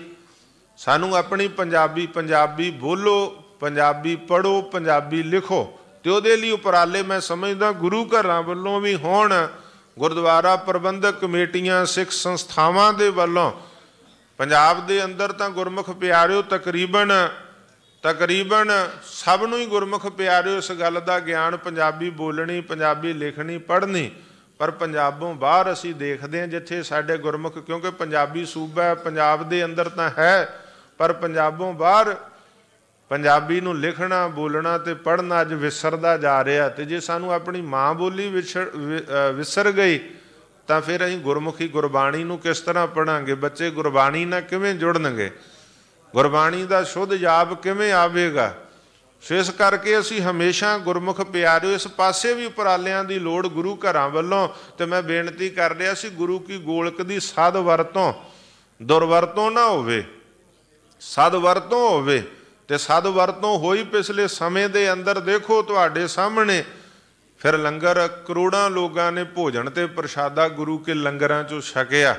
Speaker 1: ਸਾਨੂੰ ਆਪਣੀ ਪੰਜਾਬੀ ਪੰਜਾਬੀ ਬੋਲੋ ਪੰਜਾਬੀ ਪੜੋ ਪੰਜਾਬੀ ਲਿਖੋ ਤੇ ਉਹਦੇ ਲਈ ਉਪਰਾਲੇ ਮੈਂ ਸਮਝਦਾ ਗੁਰੂ ਘਰਾਂ ਵੱਲੋਂ ਵੀ ਹੋਣ ਗੁਰਦੁਆਰਾ ਪ੍ਰਬੰਧਕ ਕਮੇਟੀਆਂ ਸਿੱਖ ਸੰਸਥਾਵਾਂ ਦੇ ਵੱਲੋਂ ਪੰਜਾਬ ਦੇ ਅੰਦਰ ਤਾਂ ਗੁਰਮੁਖ ਪਿਆਰਿਓ ਤਕਰੀਬਨ ਤਕਰੀਬਨ ਸਭ ਨੂੰ ਹੀ ਗੁਰਮੁਖ ਪਿਆਰਿਓ ਇਸ ਗੱਲ ਦਾ ਗਿਆਨ ਪੰਜਾਬੀ ਬੋਲਣੀ ਪੰਜਾਬੀ ਲਿਖਣੀ ਪੜ੍ਹਨੀ ਪਰ ਪੰਜਾਬੋਂ ਬਾਹਰ ਅਸੀਂ ਦੇਖਦੇ ਹਾਂ ਜਿੱਥੇ ਸਾਡੇ ਗੁਰਮੁਖ ਕਿਉਂਕਿ ਪੰਜਾਬੀ ਸੂਬਾ ਪੰਜਾਬ ਦੇ ਅੰਦਰ ਤਾਂ ਹੈ ਪਰ ਪੰਜਾਬੋਂ ਬਾਹਰ ਪੰਜਾਬੀ ਨੂੰ ਲਿਖਣਾ ਬੋਲਣਾ ਤੇ ਪੜ੍ਹਨਾ ਅੱਜ ਵਿਸਰਦਾ ਜਾ ਰਿਹਾ ਤੇ ਜੇ ਸਾਨੂੰ ਆਪਣੀ ਮਾਂ ਬੋਲੀ ਵਿਸਰ ਗਈ ਤਾਂ ਫਿਰ ਅਸੀਂ ਗੁਰਮੁਖੀ ਗੁਰਬਾਣੀ ਨੂੰ ਕਿਸ ਤਰ੍ਹਾਂ ਪੜਾਂਗੇ ਬੱਚੇ ਗੁਰਬਾਣੀ ਨਾਲ ਕਿਵੇਂ ਜੁੜਨਗੇ ਗੁਰਬਾਣੀ ਦਾ ਸ਼ੁੱਧ ਜਾਪ ਕਿਵੇਂ ਆਵੇਗਾ ਸਿਸ ਇਸ ਕਰਕੇ ਅਸੀਂ ਹਮੇਸ਼ਾ ਗੁਰਮੁਖ ਪਿਆਰਿਓ ਇਸ ਪਾਸੇ ਵੀ ਉਪਰਾਲਿਆਂ ਦੀ ਲੋੜ ਗੁਰੂ ਘਰਾਂ ਵੱਲੋਂ ਤੇ ਮੈਂ ਬੇਨਤੀ ਕਰ ਰਿਹਾ ਸੀ ਗੁਰੂ ਕੀ ਗੋਲਕ ਦੀ ਸਦ ਵਰਤੋਂ ਦੁਰਵਰਤੋਂ ਨਾ ਹੋਵੇ ਸਦ ਵਰਤੋਂ ਹੋਵੇ ਤੇ ਸਦ ਵਰਤੋਂ ਹੋਈ ਪਿਛਲੇ ਸਮੇਂ ਦੇ ਅੰਦਰ ਦੇਖੋ ਤੁਹਾਡੇ ਸਾਹਮਣੇ ਫਿਰ ਲੰਗਰ ਕਰੋੜਾਂ ਲੋਕਾਂ ਨੇ ਭੋਜਨ ਤੇ ਪ੍ਰਸ਼ਾਦਾ ਗੁਰੂ ਕੇ ਲੰਗਰਾਂ ਚੋਂ ਛਕਿਆ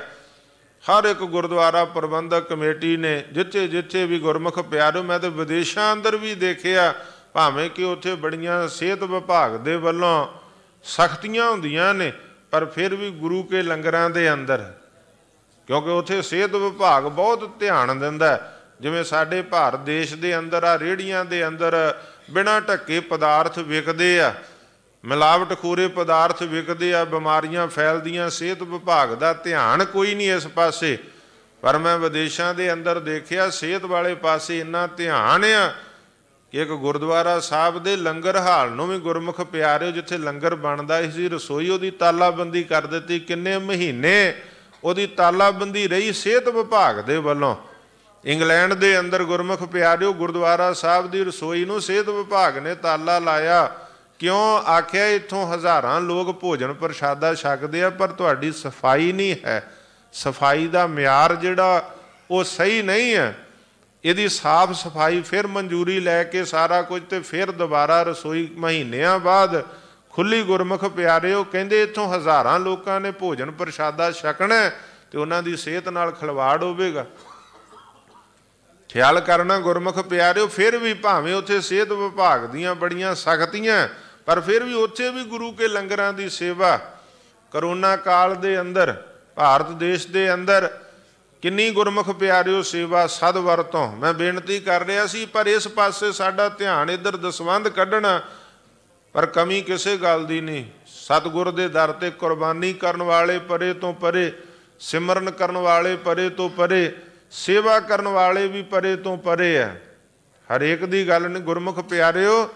Speaker 1: ਹਰ ਇੱਕ ਗੁਰਦੁਆਰਾ ਪ੍ਰਬੰਧਕ ਕਮੇਟੀ ਨੇ ਜਿੱਥੇ ਜਿੱਥੇ ਵੀ ਗੁਰਮੁਖ ਪਿਆਰੋ ਮੈਂ ਤੇ ਵਿਦੇਸ਼ਾਂ ਅੰਦਰ ਵੀ ਦੇਖਿਆ ਭਾਵੇਂ ਕਿ ਉੱਥੇ ਬੜੀਆਂ ਸਿਹਤ ਵਿਭਾਗ ਦੇ ਵੱਲੋਂ ਸਖਤੀਆਂ ਹੁੰਦੀਆਂ ਨੇ ਪਰ ਫਿਰ ਵੀ ਗੁਰੂ ਕੇ ਲੰਗਰਾਂ ਦੇ ਅੰਦਰ ਕਿਉਂਕਿ ਉੱਥੇ ਸਿਹਤ ਵਿਭਾਗ ਬਹੁਤ ਧਿਆਨ ਦਿੰਦਾ ਹੈ ਜਿਵੇਂ ਸਾਡੇ ਭਾਰਤ ਦੇਸ਼ ਦੇ ਅੰਦਰ ਆ ਰੇੜੀਆਂ ਦੇ ਅੰਦਰ ਬਿਨਾ ਢੱਕੇ ਪਦਾਰਥ ਵਿਕਦੇ ਆ ਮਿਲਾਵਟ ਖੋਰੇ ਪਦਾਰਥ ਵਿਕਦੇ ਆ ਬਿਮਾਰੀਆਂ ਫੈਲਦੀਆਂ ਸਿਹਤ ਵਿਭਾਗ ਦਾ ਧਿਆਨ ਕੋਈ ਨਹੀਂ ਇਸ ਪਾਸੇ ਪਰ ਮੈਂ ਵਿਦੇਸ਼ਾਂ ਦੇ ਅੰਦਰ ਦੇਖਿਆ ਸਿਹਤ ਵਾਲੇ ਪਾਸੇ ਇੰਨਾ ਧਿਆਨ ਆ ਕਿ ਇੱਕ ਗੁਰਦੁਆਰਾ ਸਾਹਿਬ ਦੇ ਲੰਗਰ ਹਾਲ ਨੂੰ ਵੀ ਗੁਰਮੁਖ ਪਿਆਰਿਓ ਜਿੱਥੇ ਲੰਗਰ ਬਣਦਾ ਸੀ ਰਸੋਈ ਉਹਦੀ ਤਾਲਾਬੰਦੀ ਕਰ ਦਿੱਤੀ ਕਿੰਨੇ ਮਹੀਨੇ ਉਹਦੀ ਤਾਲਾਬੰਦੀ ਰਹੀ ਸਿਹਤ ਵਿਭਾਗ ਦੇ ਵੱਲੋਂ ਇੰਗਲੈਂਡ ਦੇ ਅੰਦਰ ਗੁਰਮੁਖ ਪਿਆਰਿਓ ਗੁਰਦੁਆਰਾ ਸਾਹਿਬ ਦੀ ਰਸੋਈ ਨੂੰ ਸਿਹਤ ਵਿਭਾਗ ਨੇ ਤਾਲਾ ਲਾਇਆ ਕਿਉਂ ਆਖਿਆ ਇੱਥੋਂ ਹਜ਼ਾਰਾਂ ਲੋਕ ਭੋਜਨ ਪ੍ਰਸ਼ਾਦਾ ਛਕਦੇ ਆ ਪਰ ਤੁਹਾਡੀ ਸਫਾਈ ਨਹੀਂ ਹੈ ਸਫਾਈ ਦਾ ਮਿਆਰ ਜਿਹੜਾ ਉਹ ਸਹੀ ਨਹੀਂ ਹੈ ਇਹਦੀ ਸਾਫ਼ ਸਫਾਈ ਫਿਰ ਮਨਜ਼ੂਰੀ ਲੈ ਕੇ ਸਾਰਾ ਕੁਝ ਤੇ ਫਿਰ ਦੁਬਾਰਾ ਰਸੋਈ ਮਹੀਨਿਆਂ ਬਾਅਦ ਖੁੱਲੀ ਗੁਰਮੁਖ ਪਿਆਰਿਓ ਕਹਿੰਦੇ ਇੱਥੋਂ ਹਜ਼ਾਰਾਂ ਲੋਕਾਂ ਨੇ ਭੋਜਨ ਪ੍ਰਸ਼ਾਦਾ ਛਕਣਾ ਤੇ ਉਹਨਾਂ ਦੀ ਸਿਹਤ ਨਾਲ ਖਲਵਾੜ ਹੋਵੇਗਾ ਖਿਆਲ ਕਰਨਾ ਗੁਰਮੁਖ ਪਿਆਰਿਓ ਫਿਰ ਵੀ ਭਾਵੇਂ ਉੱਥੇ ਸਿਹਤ ਵਿਭਾਗ ਦੀਆਂ ਬੜੀਆਂ ਸਖਤੀਆਂ ਪਰ ਫਿਰ ਵੀ ਉੱਥੇ ਵੀ ਗੁਰੂ ਕੇ ਲੰਗਰਾਂ ਦੀ ਸੇਵਾ ਕਰੋਨਾ ਕਾਲ ਦੇ ਅੰਦਰ ਭਾਰਤ ਦੇਸ਼ ਦੇ ਅੰਦਰ ਕਿੰਨੀ ਗੁਰਮੁਖ ਪਿਆਰਿਓ ਸੇਵਾ ਸਦ ਵਰਤੋਂ ਮੈਂ ਬੇਨਤੀ ਕਰ ਰਿਹਾ ਸੀ ਪਰ ਇਸ ਪਾਸੇ ਸਾਡਾ ਧਿਆਨ ਇਧਰ ਦਸਵੰਦ ਕੱਢਣਾ ਪਰ ਕਮੀ ਕਿਸੇ ਗੱਲ ਦੀ ਨਹੀਂ ਸਤਗੁਰ ਦੇ ਦਰ ਤੇ ਕੁਰਬਾਨੀ ਕਰਨ ਵਾਲੇ ਪਰੇ ਤੋਂ ਪਰੇ ਸਿਮਰਨ ਕਰਨ ਵਾਲੇ ਪਰੇ ਤੋਂ ਪਰੇ ਸੇਵਾ ਕਰਨ ਵਾਲੇ ਵੀ ਪਰੇ ਤੋਂ ਪਰੇ ਆ ਹਰੇਕ ਦੀ ਗੱਲ ਨਹੀਂ ਗੁਰਮੁਖ ਪਿਆਰਿਓ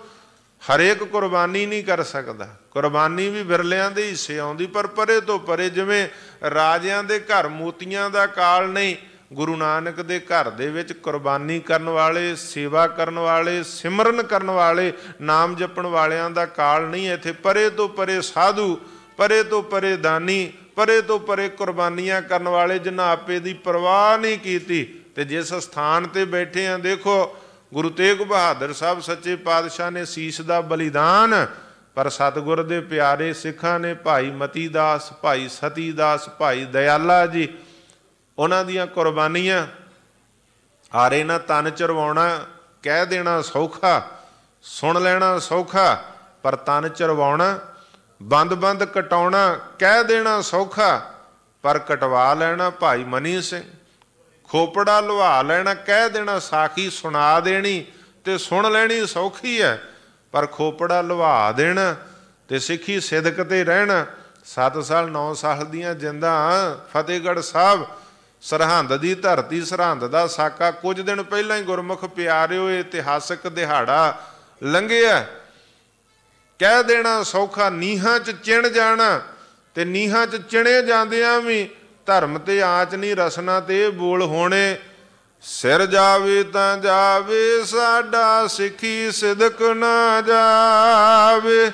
Speaker 1: ਹਰੇਕ ਕੁਰਬਾਨੀ ਨਹੀਂ ਕਰ ਸਕਦਾ ਕੁਰਬਾਨੀ ਵੀ ਵਿਰਲਿਆਂ ਦੇ ਹਿੱਸੇ ਆਉਂਦੀ ਪਰ ਪਰੇ ਤੋਂ ਪਰੇ ਜਿਵੇਂ ਰਾਜਿਆਂ ਦੇ ਘਰ ਮੋਤੀਆਂ ਦਾ ਕਾਲ ਨਹੀਂ ਗੁਰੂ ਨਾਨਕ ਦੇ ਘਰ ਦੇ ਵਿੱਚ ਕੁਰਬਾਨੀ ਕਰਨ ਵਾਲੇ ਸੇਵਾ ਕਰਨ ਵਾਲੇ ਸਿਮਰਨ ਕਰਨ ਵਾਲੇ ਨਾਮ ਜਪਣ ਵਾਲਿਆਂ ਦਾ ਕਾਲ ਨਹੀਂ ਇੱਥੇ ਪਰੇ ਤੋਂ ਪਰੇ ਸਾਧੂ ਪਰੇ ਤੋਂ ਪਰੇ ਦਾਨੀ ਪਰੇ ਤੋਂ ਪਰੇ ਕੁਰਬਾਨੀਆਂ ਕਰਨ ਵਾਲੇ ਜਿਨ੍ਹਾਂ ਆਪੇ ਦੀ ਪਰਵਾਹ ਨਹੀਂ ਕੀਤੀ ਤੇ ਜਿਸ ਸਥਾਨ ਤੇ ਬੈਠੇ ਆ ਦੇਖੋ ਗੁਰੂ ਤੇਗ ਬਹਾਦਰ ਸਾਹਿਬ ਸੱਚੇ ਪਾਤਸ਼ਾਹ ਨੇ ਸੀਸ ਦਾ ਬਲੀਦਾਨ ਪਰ ਸਤਗੁਰ ਦੇ ਪਿਆਰੇ ਸਿੱਖਾਂ ਨੇ ਭਾਈ ਮਤੀ ਦਾਸ ਭਾਈ ਸਤੀ ਦਾਸ ਭਾਈ ਦਇਆਲਾ ਜੀ ਉਹਨਾਂ ਦੀਆਂ ਕੁਰਬਾਨੀਆਂ ਹਾਰੇ ਨਾ ਤਨ ਚਰਵਾਉਣਾ ਕਹਿ ਦੇਣਾ ਸੌਖਾ ਸੁਣ ਲੈਣਾ ਸੌਖਾ ਪਰ ਤਨ ਚਰਵਾਉਣਾ ਬੰਦ-ਬੰਦ ਕਟਾਉਣਾ ਕਹਿ ਦੇਣਾ ਸੌਖਾ ਪਰ ਕਟਵਾ ਲੈਣਾ ਭਾਈ ਮਨੀ ਸਿੰਘ ਖੋਪੜਾ ਲਵਾ ਲੈਣਾ ਕਹਿ ਦੇਣਾ ਸਾਖੀ ਸੁਣਾ ਦੇਣੀ ਤੇ ਸੁਣ ਲੈਣੀ ਸੌਖੀ ਹੈ ਪਰ ਖੋਪੜਾ ਲਵਾ ਦੇਣਾ ਤੇ ਸਿੱਖੀ ਸਿਦਕ ਤੇ ਰਹਿਣਾ 7 ਸਾਲ 9 ਸਾਲ ਦੀਆਂ ਜਿੰਦਾ ਫਤਿਹਗੜ੍ਹ ਸਾਹਿਬ ਸਰਹੰਦ ਦੀ ਧਰਤੀ ਸਰਹੰਦ ਦਾ ਸਾਕਾ ਕੁਝ ਦਿਨ ਪਹਿਲਾਂ ਹੀ ਗੁਰਮੁਖ ਪਿਆਰਿਓ ਇਤਿਹਾਸਕ ਦਿਹਾੜਾ ਲੰਘਿਆ ਕਹਿ ਦੇਣਾ ਸੌਖਾ ਨੀਹਾਂ 'ਚ ਚਿਣ ਜਾਣਾ ਤੇ ਨੀਹਾਂ 'ਚ ਚਿਣੇ ਜਾਂਦਿਆਂ ਵੀ ਧਰਮ ਤੇ ਆਚ ਨਹੀਂ ਰਸਨਾ ਤੇ ਬੋਲ ਹੋਣੇ ਸਿਰ ਜਾਵੇ ਤਾਂ ਜਾਵੇ ਸਾਡਾ ਸਿੱਖੀ ਸਿਦਕ ਨਾ ਜਾਵੇ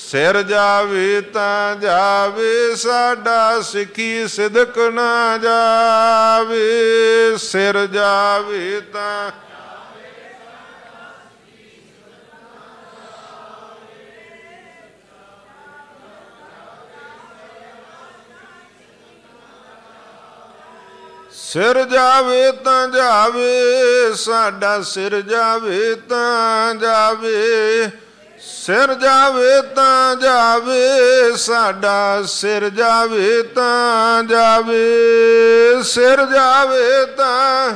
Speaker 1: ਸਿਰ ਜਾਵੇ ਤਾਂ ਜਾਵੇ ਸਾਡਾ ਸਿੱਖੀ ਸਿਦਕ ਨਾ ਜਾਵੇ ਸਿਰ ਜਾਵੇ ਤਾਂ ਸਿਰ ਜਾਵੇ ਤਾਂ ਜਾਵੇ ਸਾਡਾ ਸਿਰ ਜਾਵੇ ਤਾਂ ਜਾਵੇ ਸਿਰ ਜਾਵੇ ਤਾਂ ਜਾਵੇ ਸਾਡਾ ਸਿਰ ਜਾਵੇ ਤਾਂ ਜਾਵੇ ਸਿਰ ਜਾਵੇ ਤਾਂ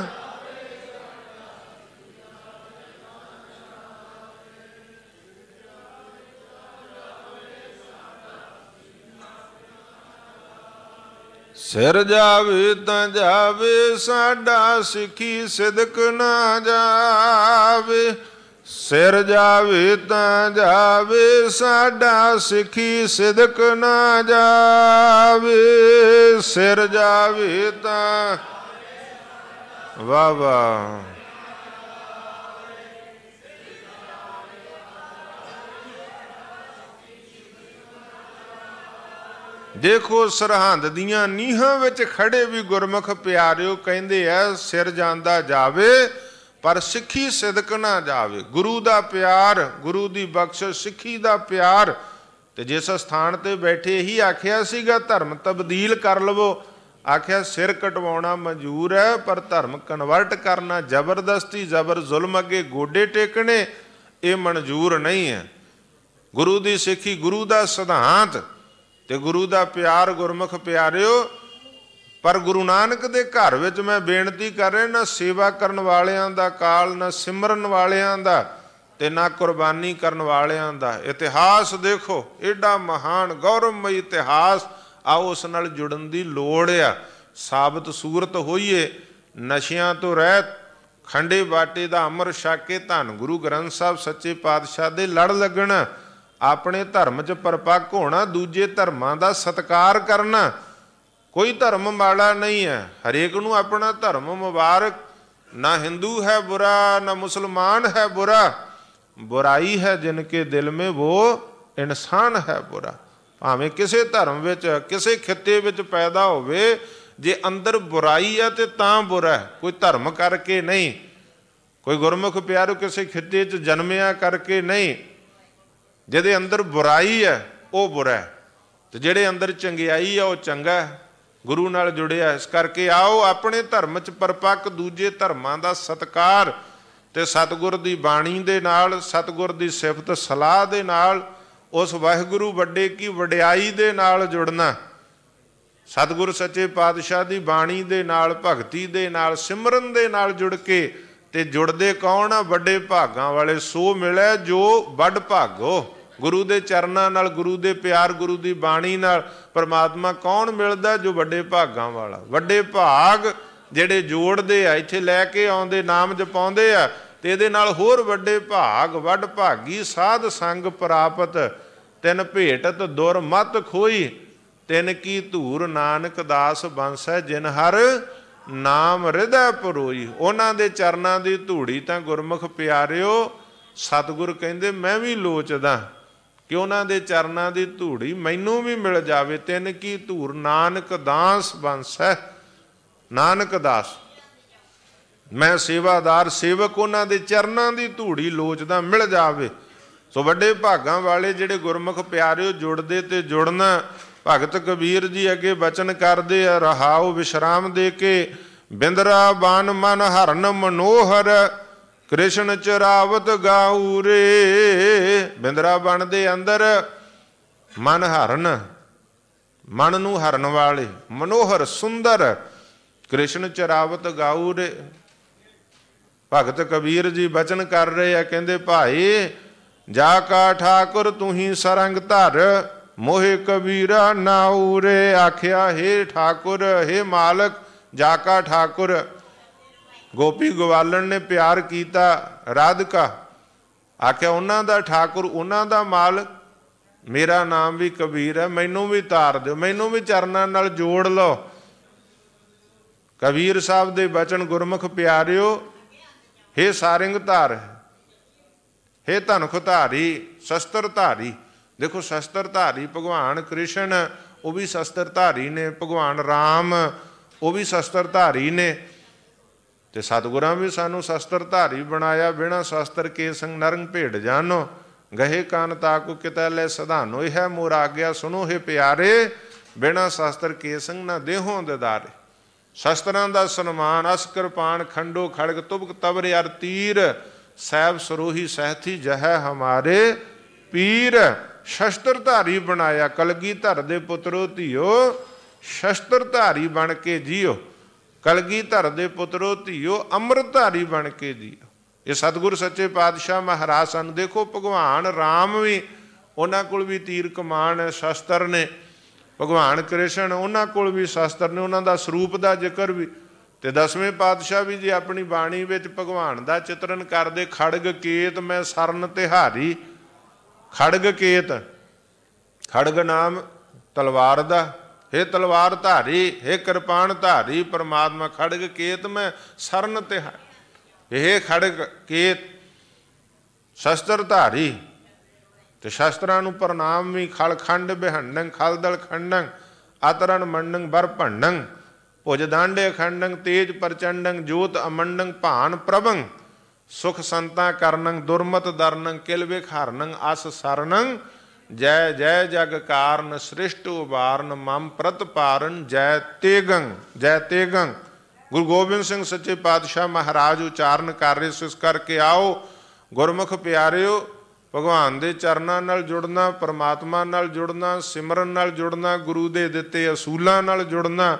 Speaker 1: ਸਿਰ ਜਾਵੇ ਤਾਂ ਜਾਵੇ ਸਾਡਾ ਸਿੱਖੀ ਸਿਦਕ ਨਾ ਜਾਵੇ ਸਿਰ ਜਾਵੇ ਤਾਂ ਜਾਵੇ ਸਾਡਾ ਸਿੱਖੀ ਸਿਦਕ ਨਾ ਜਾਵੇ ਸਿਰ ਜਾਵੇ ਤਾਂ ਵਾ ਵਾ ਦੇਖੋ ਸਰਹੰਦ ਦੀਆਂ ਨੀਹਾਂ ਵਿੱਚ ਖੜੇ ਵੀ ਗੁਰਮੁਖ ਪਿਆਰਿਓ ਕਹਿੰਦੇ ਐ ਸਿਰ ਜਾਂਦਾ ਜਾਵੇ ਪਰ ਸਿੱਖੀ ਸਿਦਕ ਨਾ ਜਾਵੇ ਗੁਰੂ ਦਾ ਪਿਆਰ ਗੁਰੂ ਦੀ ਬਖਸ਼ਿਸ਼ ਸਿੱਖੀ ਦਾ ਪਿਆਰ ਤੇ ਜਿਸ ਸਥਾਨ ਤੇ ਬੈਠੇ ਹੀ ਆਖਿਆ ਸੀਗਾ ਧਰਮ ਤਬਦੀਲ ਕਰ ਲਵੋ ਆਖਿਆ ਸਿਰ ਕਟਵਾਉਣਾ ਮਨਜ਼ੂਰ ਹੈ ਪਰ ਧਰਮ ਕਨਵਰਟ ਕਰਨਾ ਜ਼ਬਰਦਸਤੀ ਜ਼ਬਰ ਜ਼ੁਲਮ ਅੱਗੇ ਗੋਡੇ ਟੇਕਣੇ ਇਹ ਮਨਜ਼ੂਰ ਨਹੀਂ ਹੈ ਗੁਰੂ ਦੀ ਸਿੱਖੀ ਗੁਰੂ ਦਾ ਸਿਧਾਂਤ ਤੇ ਗੁਰੂ ਦਾ ਪਿਆਰ ਗੁਰਮੁਖ ਪਿਆਰਿਓ ਪਰ ਗੁਰੂ ਨਾਨਕ ਦੇ ਘਰ ਵਿੱਚ ਮੈਂ ਬੇਨਤੀ ਕਰ ਰਿਹਾ ਨਾ ਸੇਵਾ ਕਰਨ ਵਾਲਿਆਂ ਦਾ ਕਾਲ ਨਾ ਸਿਮਰਨ ਵਾਲਿਆਂ ਦਾ ਤੇ ਨਾ ਕੁਰਬਾਨੀ ਕਰਨ ਵਾਲਿਆਂ ਦਾ ਇਤਿਹਾਸ ਦੇਖੋ ਐਡਾ ਮਹਾਨ ਗੌਰਵਮਈ ਇਤਿਹਾਸ ਆ ਉਸ ਨਾਲ ਜੁੜਨ ਦੀ ਲੋੜ ਆ ਸਾਬਤ ਸੂਰਤ ਹੋਈਏ ਨਸ਼ਿਆਂ ਤੋਂ ਰਹਿਤ ਖੰਡੇ ਬਾਟੇ ਦਾ ਅਮਰ ਛਾਕੇ ਧੰਨ ਗੁਰੂ ਗ੍ਰੰਥ ਸਾਹਿਬ ਸੱਚੇ ਪਾਤਸ਼ਾਹ ਦੇ ਲੜ ਲੱਗਣਾ ਆਪਣੇ ਧਰਮ 'ਚ ਪਰਪੱਕ ਹੋਣਾ ਦੂਜੇ ਧਰਮਾਂ ਦਾ ਸਤਕਾਰ ਕਰਨਾ ਕੋਈ ਧਰਮ ਮਾੜਾ ਨਹੀਂ ਹੈ ਹਰੇਕ ਨੂੰ ਆਪਣਾ ਧਰਮ ਮੁਬਾਰਕ ਨਾ ਹਿੰਦੂ ਹੈ ਬੁਰਾ ਨਾ ਮੁਸਲਮਾਨ ਹੈ ਬੁਰਾ ਬੁਰਾਈ ਹੈ ਜਿਨ ਕੇ ਦਿਲ ਮੇ ਉਹ ਇਨਸਾਨ ਹੈ ਬੁਰਾ ਭਾਵੇਂ ਕਿਸੇ ਧਰਮ ਵਿੱਚ ਕਿਸੇ ਖਿੱਤੇ ਵਿੱਚ ਪੈਦਾ ਹੋਵੇ ਜੇ ਅੰਦਰ ਬੁਰਾਈ ਹੈ ਤੇ ਤਾਂ ਬੁਰਾ ਹੈ ਕੋਈ ਧਰਮ ਕਰਕੇ ਨਹੀਂ ਕੋਈ ਗੁਰਮੁਖ ਪਿਆਰੋ ਕਿਸੇ ਖਿੱਤੇ 'ਚ ਜਨਮਿਆ ਕਰਕੇ ਨਹੀਂ ਜਿਹਦੇ ਅੰਦਰ ਬੁਰਾਈ ਹੈ ਉਹ ਬੁਰਾ ਹੈ ਤੇ ਜਿਹੜੇ ਅੰਦਰ ਚੰਗਿਆਈ ਹੈ ਉਹ ਚੰਗਾ ਹੈ ਗੁਰੂ ਨਾਲ ਜੁੜਿਆ ਇਸ ਕਰਕੇ ਆਓ ਆਪਣੇ ਧਰਮ 'ਚ ਪਰਪੱਕ ਦੂਜੇ ਧਰਮਾਂ ਦਾ ਸਤਕਾਰ ਤੇ ਸਤਗੁਰ ਦੀ ਬਾਣੀ ਦੇ ਨਾਲ ਸਤਗੁਰ ਦੀ ਸਿਫਤ ਸਲਾਹ ਦੇ ਨਾਲ ਉਸ ਵਾਹਿਗੁਰੂ ਵੱਡੇ ਕੀ ਵਡਿਆਈ ਦੇ ਨਾਲ ਜੁੜਨਾ ਸਤਗੁਰ ਸੱਚੇ ਪਾਤਸ਼ਾਹ ਦੀ ਬਾਣੀ ਦੇ ਨਾਲ ਭਗਤੀ ਦੇ ਨਾਲ ਸਿਮਰਨ ਦੇ ਨਾਲ ਜੁੜ ਕੇ ਤੇ ਜੁੜਦੇ ਕੌਣ ਆ ਵੱਡੇ ਭਾਗਾਂ ਵਾਲੇ ਸੋ ਮਿਲੇ ਜੋ ਵੱਡ ਭਾਗੋ ਗੁਰੂ ਦੇ ਚਰਨਾਂ ਨਾਲ ਗੁਰੂ ਦੇ ਪਿਆਰ ਗੁਰੂ ਦੀ ਬਾਣੀ ਨਾਲ ਪਰਮਾਤਮਾ ਕੌਣ ਮਿਲਦਾ ਜੋ ਵੱਡੇ ਭਾਗਾਂ ਵਾਲਾ ਵੱਡੇ ਭਾਗ ਜਿਹੜੇ ਜੋੜਦੇ ਆ ਇੱਥੇ ਲੈ ਕੇ ਆਉਂਦੇ ਨਾਮ ਜਪਾਉਂਦੇ ਆ ਤੇ ਇਹਦੇ ਨਾਲ ਹੋਰ ਵੱਡੇ ਭਾਗ ਵੱਡ ਭਾਗੀ ਸਾਧ ਸੰਗ ਪ੍ਰਾਪਤ ਤਿੰਨ ਭੇਟਤ ਦੁਰ ਮਤ ਖੋਈ ਤਿੰਨ ਕੀ ਧੂਰ ਨਾਨਕ ਦਾਸ ਬੰਸੈ ਜਿਨ ਹਰ ਨਾਮ ਹਿਰਦੈ ਪਰੋਈ ਉਹਨਾਂ ਦੇ ਚਰਨਾਂ ਦੀ ਧੂੜੀ ਤਾਂ ਗੁਰਮੁਖ ਪਿਆਰਿਓ ਸਤਿਗੁਰ ਕਹਿੰਦੇ ਮੈਂ ਵੀ ਲੋਚਦਾ ਕਿ ਉਹਨਾਂ ਦੇ ਚਰਨਾਂ ਦੀ ਧੂੜੀ ਮੈਨੂੰ ਵੀ ਮਿਲ ਜਾਵੇ ਤਿੰਨ ਕੀ ਧੂਰ ਨਾਨਕ ਦਾਸ ਬੰਸੈ ਨਾਨਕ ਦਾਸ ਮੈਂ ਸੇਵਾਦਾਰ ਸੇਵਕ ਉਹਨਾਂ ਦੇ ਚਰਨਾਂ ਦੀ ਧੂੜੀ ਲੋਚਦਾ ਮਿਲ ਜਾਵੇ ਸੋ ਵੱਡੇ ਭਾਗਾਂ ਵਾਲੇ ਜਿਹੜੇ ਗੁਰਮੁਖ ਪਿਆਰਿਓ ਜੁੜਦੇ ਤੇ ਜੁੜਨਾ ਭਗਤ ਕਬੀਰ ਜੀ ਅੱਗੇ ਬਚਨ ਕਰਦੇ ਆ ਰਹਾਉ ਵਿਸ਼ਰਾਮ ਦੇ ਕੇ ਬਿੰਦਰਾ ਬਾਨ ਮਨ ਹਰਨ ਮਨੋਹਰ ਕ੍ਰਿਸ਼ਨ ਚਰਾਵਤ ਗਾਉ ਰੇ ਬਿੰਦਰਾ ਬਣ ਦੇ ਅੰਦਰ ਮਨ ਹਰਨ ਮਨ ਨੂੰ ਹਰਨ ਵਾਲੇ ਮਨੋਹਰ ਸੁੰਦਰ ਕ੍ਰਿਸ਼ਨ ਚਰਾਵਤ ਗਾਉ ਰੇ ਭਗਤ ਕਬੀਰ ਜੀ ਬਚਨ ਕਰ ਰਹੇ ਆ ਕਹਿੰਦੇ ਭਾਈ ਜਾ ਕਾ ਠਾਕੁਰ ਤੂੰ ਹੀ ਸਰੰਗ ਧਰ ਮੋਹਿ ਕਬੀਰਾ ਨਾ ਉਰੇ ਆਖਿਆ हे ਠਾਕੁਰ हे ਮਾਲਕ ਜਾਕਾ ਠਾਕੁਰ ਗੋਪੀ ਗਵਾਲਣ ਨੇ ਪਿਆਰ ਕੀਤਾ ਰਾਧਿਕਾ ਆਖਿਆ ਉਹਨਾਂ ਦਾ ਠਾਕੁਰ ਉਹਨਾਂ ਦਾ ਮਾਲਕ ਮੇਰਾ ਨਾਮ ਵੀ ਕਬੀਰ ਹੈ ਮੈਨੂੰ ਵੀ ਤਾਰ ਦਿਓ ਮੈਨੂੰ ਵੀ ਚਰਨਾਂ ਨਾਲ ਜੋੜ ਲਓ ਕਬੀਰ ਸਾਹਿਬ ਦੇ ਬਚਨ ਗੁਰਮੁਖ ਪਿਆਰਿਓ हे ਸਾਰਿੰਗ ਧਾਰ हे ਧਨੁਖ ਧਾਰੀ ਸ਼ਸਤਰ ਧਾਰੀ ਦੇਖੋ ਸ਼ਸਤਰਧਾਰੀ ਭਗਵਾਨ ਕ੍ਰਿਸ਼ਨ ਉਹ ਵੀ ਸ਼ਸਤਰਧਾਰੀ ਨੇ ਭਗਵਾਨ RAM ਉਹ ਵੀ ਸ਼ਸਤਰਧਾਰੀ ਨੇ ਤੇ ਸਤਿਗੁਰਾਂ ਵੀ ਸਾਨੂੰ ਸ਼ਸਤਰਧਾਰੀ ਬਣਾਇਆ ਬਿਨਾ ਸ਼ਸਤਰ ਕੇ ਸੰਗ ਨਰੰਗ ਭੇਡ ਜਾਨੋ ਗਹੇ ਕਾਨ ਤਾਕੂ ਕਿਤੈ ਲੈ ਸਧਾਨੋ ਇਹ ਮੋਰ ਆਗਿਆ ਸੁਨੋ ਹੈ ਪਿਆਰੇ ਬਿਨਾ ਸ਼ਸਤਰ ਕੇ ਸੰਗ ਨਾ ਦੇਹੋਂ ਦਦਾਰੇ ਸ਼ਸਤਰਾਂ ਦਾ ਸਨਮਾਨ ਅਸ ਕਿਰਪਾਨ ਖੰਡੋ ਖੜਗ ਤੁਬਕ ਤਬਰ ਅਰ ਤੀਰ ਸਹਿਬ ਸਰੋਹੀ ਸਹਿਥੀ ਜਹ ਹਮਾਰੇ ਪੀਰ ਸ਼ਸਤਰਧਾਰੀ ਬਣਾਇਆ ਕਲਗੀਧਰ ਦੇ ਪੁੱਤਰੋ ਧੀਓ ਸ਼ਸਤਰਧਾਰੀ ਬਣ ਕੇ ਜੀਓ ਕਲਗੀਧਰ ਦੇ ਪੁੱਤਰੋ ਧੀਓ ਅੰਮ੍ਰਿਤਧਾਰੀ ਬਣ ਕੇ ਜੀਓ ਇਹ ਸਤਿਗੁਰ ਸੱਚੇ ਪਾਤਸ਼ਾਹ ਮਹਾਰਾਜ ਸਾਨੂੰ ਦੇਖੋ ਭਗਵਾਨ RAM ਵੀ ਉਹਨਾਂ ਕੋਲ ਵੀ ਤੀਰ ਕਮਾਨ ਸ਼ਸਤਰ ਨੇ ਭਗਵਾਨ ਕ੍ਰਿਸ਼ਨ ਉਹਨਾਂ ਕੋਲ ਵੀ ਸ਼ਸਤਰ ਨੇ ਉਹਨਾਂ ਦਾ ਸਰੂਪ ਦਾ ਜ਼ਿਕਰ ਵੀ ਤੇ ਦਸਵੇਂ ਪਾਤਸ਼ਾਹ ਵੀ ਜੀ ਆਪਣੀ ਬਾਣੀ ਵਿੱਚ ਭਗਵਾਨ ਦਾ ਚਿਤਰਨ ਕਰਦੇ ਖੜਗ ਕੇਤ ਮੈਂ ਸਰਨ ਤਿਹਾਰੀ ਖੜਗਕੇਤ ਖੜਗ ਨਾਮ ਤਲਵਾਰ ਦਾ हे ਤਲਵਾਰ ਧਾਰੀ हे ਕਿਰਪਾਨ ਧਾਰੀ ਪਰਮਾਤਮਾ ਖੜਗ ਕੇਤ ਮੈਂ ਸਰਨ ਤੇ ਇਹ ਖੜਗ ਕੇਤ ਸ਼ਸਤਰ ਧਾਰੀ ਤੇ ਸ਼ਸਤਰਾਂ ਨੂੰ ਪ੍ਰਣਾਮ ਵੀ ਖਲਖੰਡ ਬਿਹੰਡੰ ਖਲਦਲ ਖੰਡੰ ਅਤਰਨ ਮੰਡੰ ਬਰ ਭੰਡੰ ਭੁਜ ਦਾਂਡੇ ਖੰਡੰ ਤੇਜ ਪ੍ਰਚੰਡੰ ਜੋਤ ਅਮੰਡੰ ਭਾਨ ਪ੍ਰਭੰ ਸੁਖ ਸੰਤਾ ਕਰਨੰ ਦੁਰਮਤ ਦਰਨੰ ਕਿਲ ਵਿਖਾਰਨੰ ਅਸ ਸਰਨੰ ਜੈ ਜੈ ਜਗ ਕਾਰਨ ਸ੍ਰਿਸ਼ਟ ਉਬਾਰਨ ਮਮ ਪ੍ਰਤਪਾਰਨ ਜੈ ਤੇਗੰ ਜੈ ਤੇਗੰ ਗੁਰੂ ਗੋਬਿੰਦ ਸਿੰਘ ਸੱਚੇ ਪਾਤਸ਼ਾਹ ਮਹਾਰਾਜ ਉਚਾਰਨ ਕਰ ਰਹੇ ਸੋ ਇਸ ਕਰਕੇ ਆਓ ਗੁਰਮੁਖ ਪਿਆਰਿਓ ਭਗਵਾਨ ਦੇ ਚਰਨਾਂ ਨਾਲ ਜੁੜਨਾ ਪਰਮਾਤਮਾ ਨਾਲ ਜੁੜਨਾ ਸਿਮਰਨ ਨਾਲ ਜੁੜਨਾ ਗੁਰੂ ਦੇ ਦਿੱਤੇ ਅਸੂਲਾਂ ਨਾਲ ਜੁੜਨਾ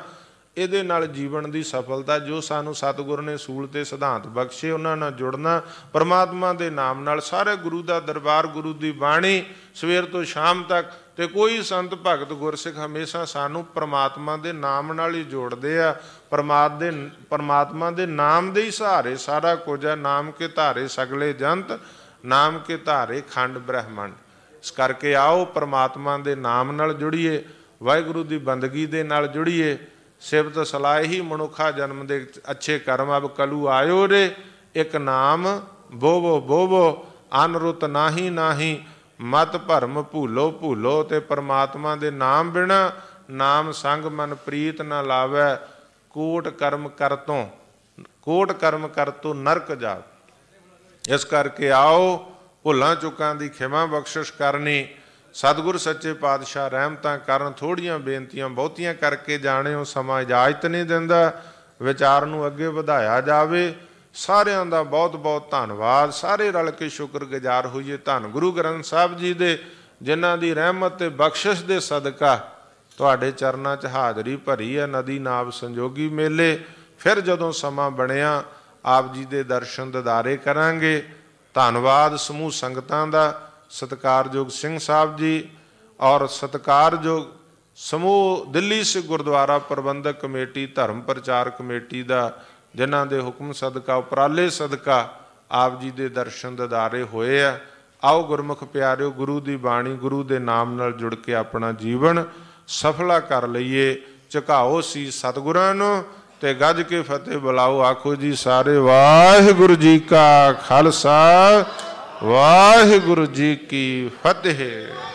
Speaker 1: ਇਹਦੇ ਨਾਲ ਜੀਵਨ ਦੀ ਸਫਲਤਾ ਜੋ ਸਾਨੂੰ ਸਤਿਗੁਰ ਨੇ ਸੂਲ ਤੇ ਸਿਧਾਂਤ ਬਖਸ਼ੇ ਉਹਨਾਂ ਨਾਲ ਜੁੜਨਾ ਪਰਮਾਤਮਾ ਦੇ ਨਾਮ ਨਾਲ ਸਾਰੇ ਗੁਰੂ ਦਾ ਦਰਬਾਰ ਗੁਰੂ ਦੀ ਬਾਣੀ ਸਵੇਰ ਤੋਂ ਸ਼ਾਮ ਤੱਕ ਤੇ ਕੋਈ ਸੰਤ ਭਗਤ ਗੁਰਸਿੱਖ ਹਮੇਸ਼ਾ ਸਾਨੂੰ ਪਰਮਾਤਮਾ ਦੇ ਨਾਮ ਨਾਲ ਹੀ ਜੋੜਦੇ ਆ ਪਰਮਾਤ ਦੇ ਪਰਮਾਤਮਾ ਦੇ ਨਾਮ ਦੇ ਹੀ ਸਹਾਰੇ ਸਾਰਾ ਕੁਝ ਆ ਨਾਮ ਕੇ ਧਾਰੇ ਸਗਲੇ ਜੰਤ ਨਾਮ ਕੇ ਧਾਰੇ ਖੰਡ ਬ੍ਰਹਮੰਡ ਇਸ ਕਰਕੇ ਆਓ ਪਰਮਾਤਮਾ ਦੇ ਨਾਮ ਨਾਲ ਜੁੜੀਏ ਵਾਹਿਗੁਰੂ ਦੀ ਬੰਦਗੀ ਦੇ ਨਾਲ ਜੁੜੀਏ ਸਿਫਤ ਹੀ ਮਨੁੱਖਾ ਜਨਮ ਦੇ ਅੱਛੇ ਕਰਮ ਅਬ ਕਲੂ ਆਇਓ ਰੇ ਇੱਕ ਨਾਮ ਬੋਵੋ ਬੋਵੋ ਅਨਰੁਤ ਨਾਹੀ ਨਾਹੀ ਮਤ ਭਰਮ ਭੂਲੋ ਭੂਲੋ ਤੇ ਪਰਮਾਤਮਾ ਦੇ ਨਾਮ ਬਿਨਾ ਨਾਮ ਸੰਗ ਮਨ ਪ੍ਰੀਤ ਨਾ ਲਾਵੇ ਕੋਟ ਕਰਮ ਕਰਤੋਂ ਕੋਟ ਕਰਮ ਕਰਤੋਂ ਨਰਕ ਜਾ ਇਸ ਕਰਕੇ ਆਓ ਭੁੱਲਾਂ ਚੁੱਕਾਂ ਦੀ ਖਿਮਾ ਬਖਸ਼ਿਸ਼ ਕਰਨੀ ਸਤਿਗੁਰ ਸੱਚੇ ਪਾਤਸ਼ਾਹ ਰਹਿਮਤਾਂ ਕਰਨ ਥੋੜੀਆਂ ਬੇਨਤੀਆਂ ਬਹੁਤੀਆਂ ਕਰਕੇ ਜਾਣਿਓ ਸਮਾਂ ਇਜਾਜ਼ਤ ਨਹੀਂ ਦਿੰਦਾ ਵਿਚਾਰ ਨੂੰ ਅੱਗੇ ਵਧਾਇਆ ਜਾਵੇ ਸਾਰਿਆਂ ਦਾ ਬਹੁਤ-ਬਹੁਤ ਧੰਨਵਾਦ ਸਾਰੇ ਰਲ ਕੇ ਸ਼ੁਕਰਗੁਜ਼ਾਰ ਹੋਈਏ ਧੰਨ ਗੁਰੂ ਗ੍ਰੰਥ ਸਾਹਿਬ ਜੀ ਦੇ ਜਿਨ੍ਹਾਂ ਦੀ ਰਹਿਮਤ ਤੇ ਬਖਸ਼ਿਸ਼ ਦੇ ਸਦਕਾ ਤੁਹਾਡੇ ਚਰਨਾਂ 'ਚ ਹਾਜ਼ਰੀ ਭਰੀ ਹੈ ਨਦੀ ਨਾਬ ਸੰਜੋਗੀ ਮੇਲੇ ਫਿਰ ਜਦੋਂ ਸਮਾਂ ਬਣਿਆ ਆਪ ਜੀ ਦੇ ਦਰਸ਼ਨ ਦਿਦਾਰੇ ਕਰਾਂਗੇ ਧੰਨਵਾਦ ਸਮੂਹ ਸੰਗਤਾਂ ਦਾ ਸਤਕਾਰਯੋਗ ਸਿੰਘ ਸਾਹਿਬ ਜੀ ਔਰ ਸਤਕਾਰਯੋਗ ਸਮੂਹ ਦਿੱਲੀ ਸਿੱਖ ਗੁਰਦੁਆਰਾ ਪ੍ਰਬੰਧਕ ਕਮੇਟੀ ਧਰਮ ਪ੍ਰਚਾਰ ਕਮੇਟੀ ਦਾ ਜਿਨ੍ਹਾਂ ਦੇ ਹੁਕਮ ਸਦਕਾ ਉਪਰਾਲੇ ਸਦਕਾ ਆਪ ਜੀ ਦੇ ਦਰਸ਼ਨ ਦਿਦਾਰੇ ਹੋਏ ਆ ਆਓ ਗੁਰਮੁਖ ਪਿਆਰਿਓ ਗੁਰੂ ਦੀ ਬਾਣੀ ਗੁਰੂ ਦੇ ਨਾਮ ਨਾਲ ਜੁੜ ਕੇ ਆਪਣਾ ਜੀਵਨ ਸਫਲਾ ਕਰ ਲਈਏ ਝਕਾਓ ਸੀ ਸਤਿਗੁਰਾਂ ਨੂੰ ਤੇ ਗੱਜ ਕੇ ਫਤਿਹ ਬੁਲਾਓ ਆਖੋ ਜੀ ਸਾਰੇ ਵਾਹਿਗੁਰੂ ਜੀ ਕਾ ਖਾਲਸਾ ਵਾਹਿਗੁਰੂ ਜੀ ਕੀ ਫਤਿਹ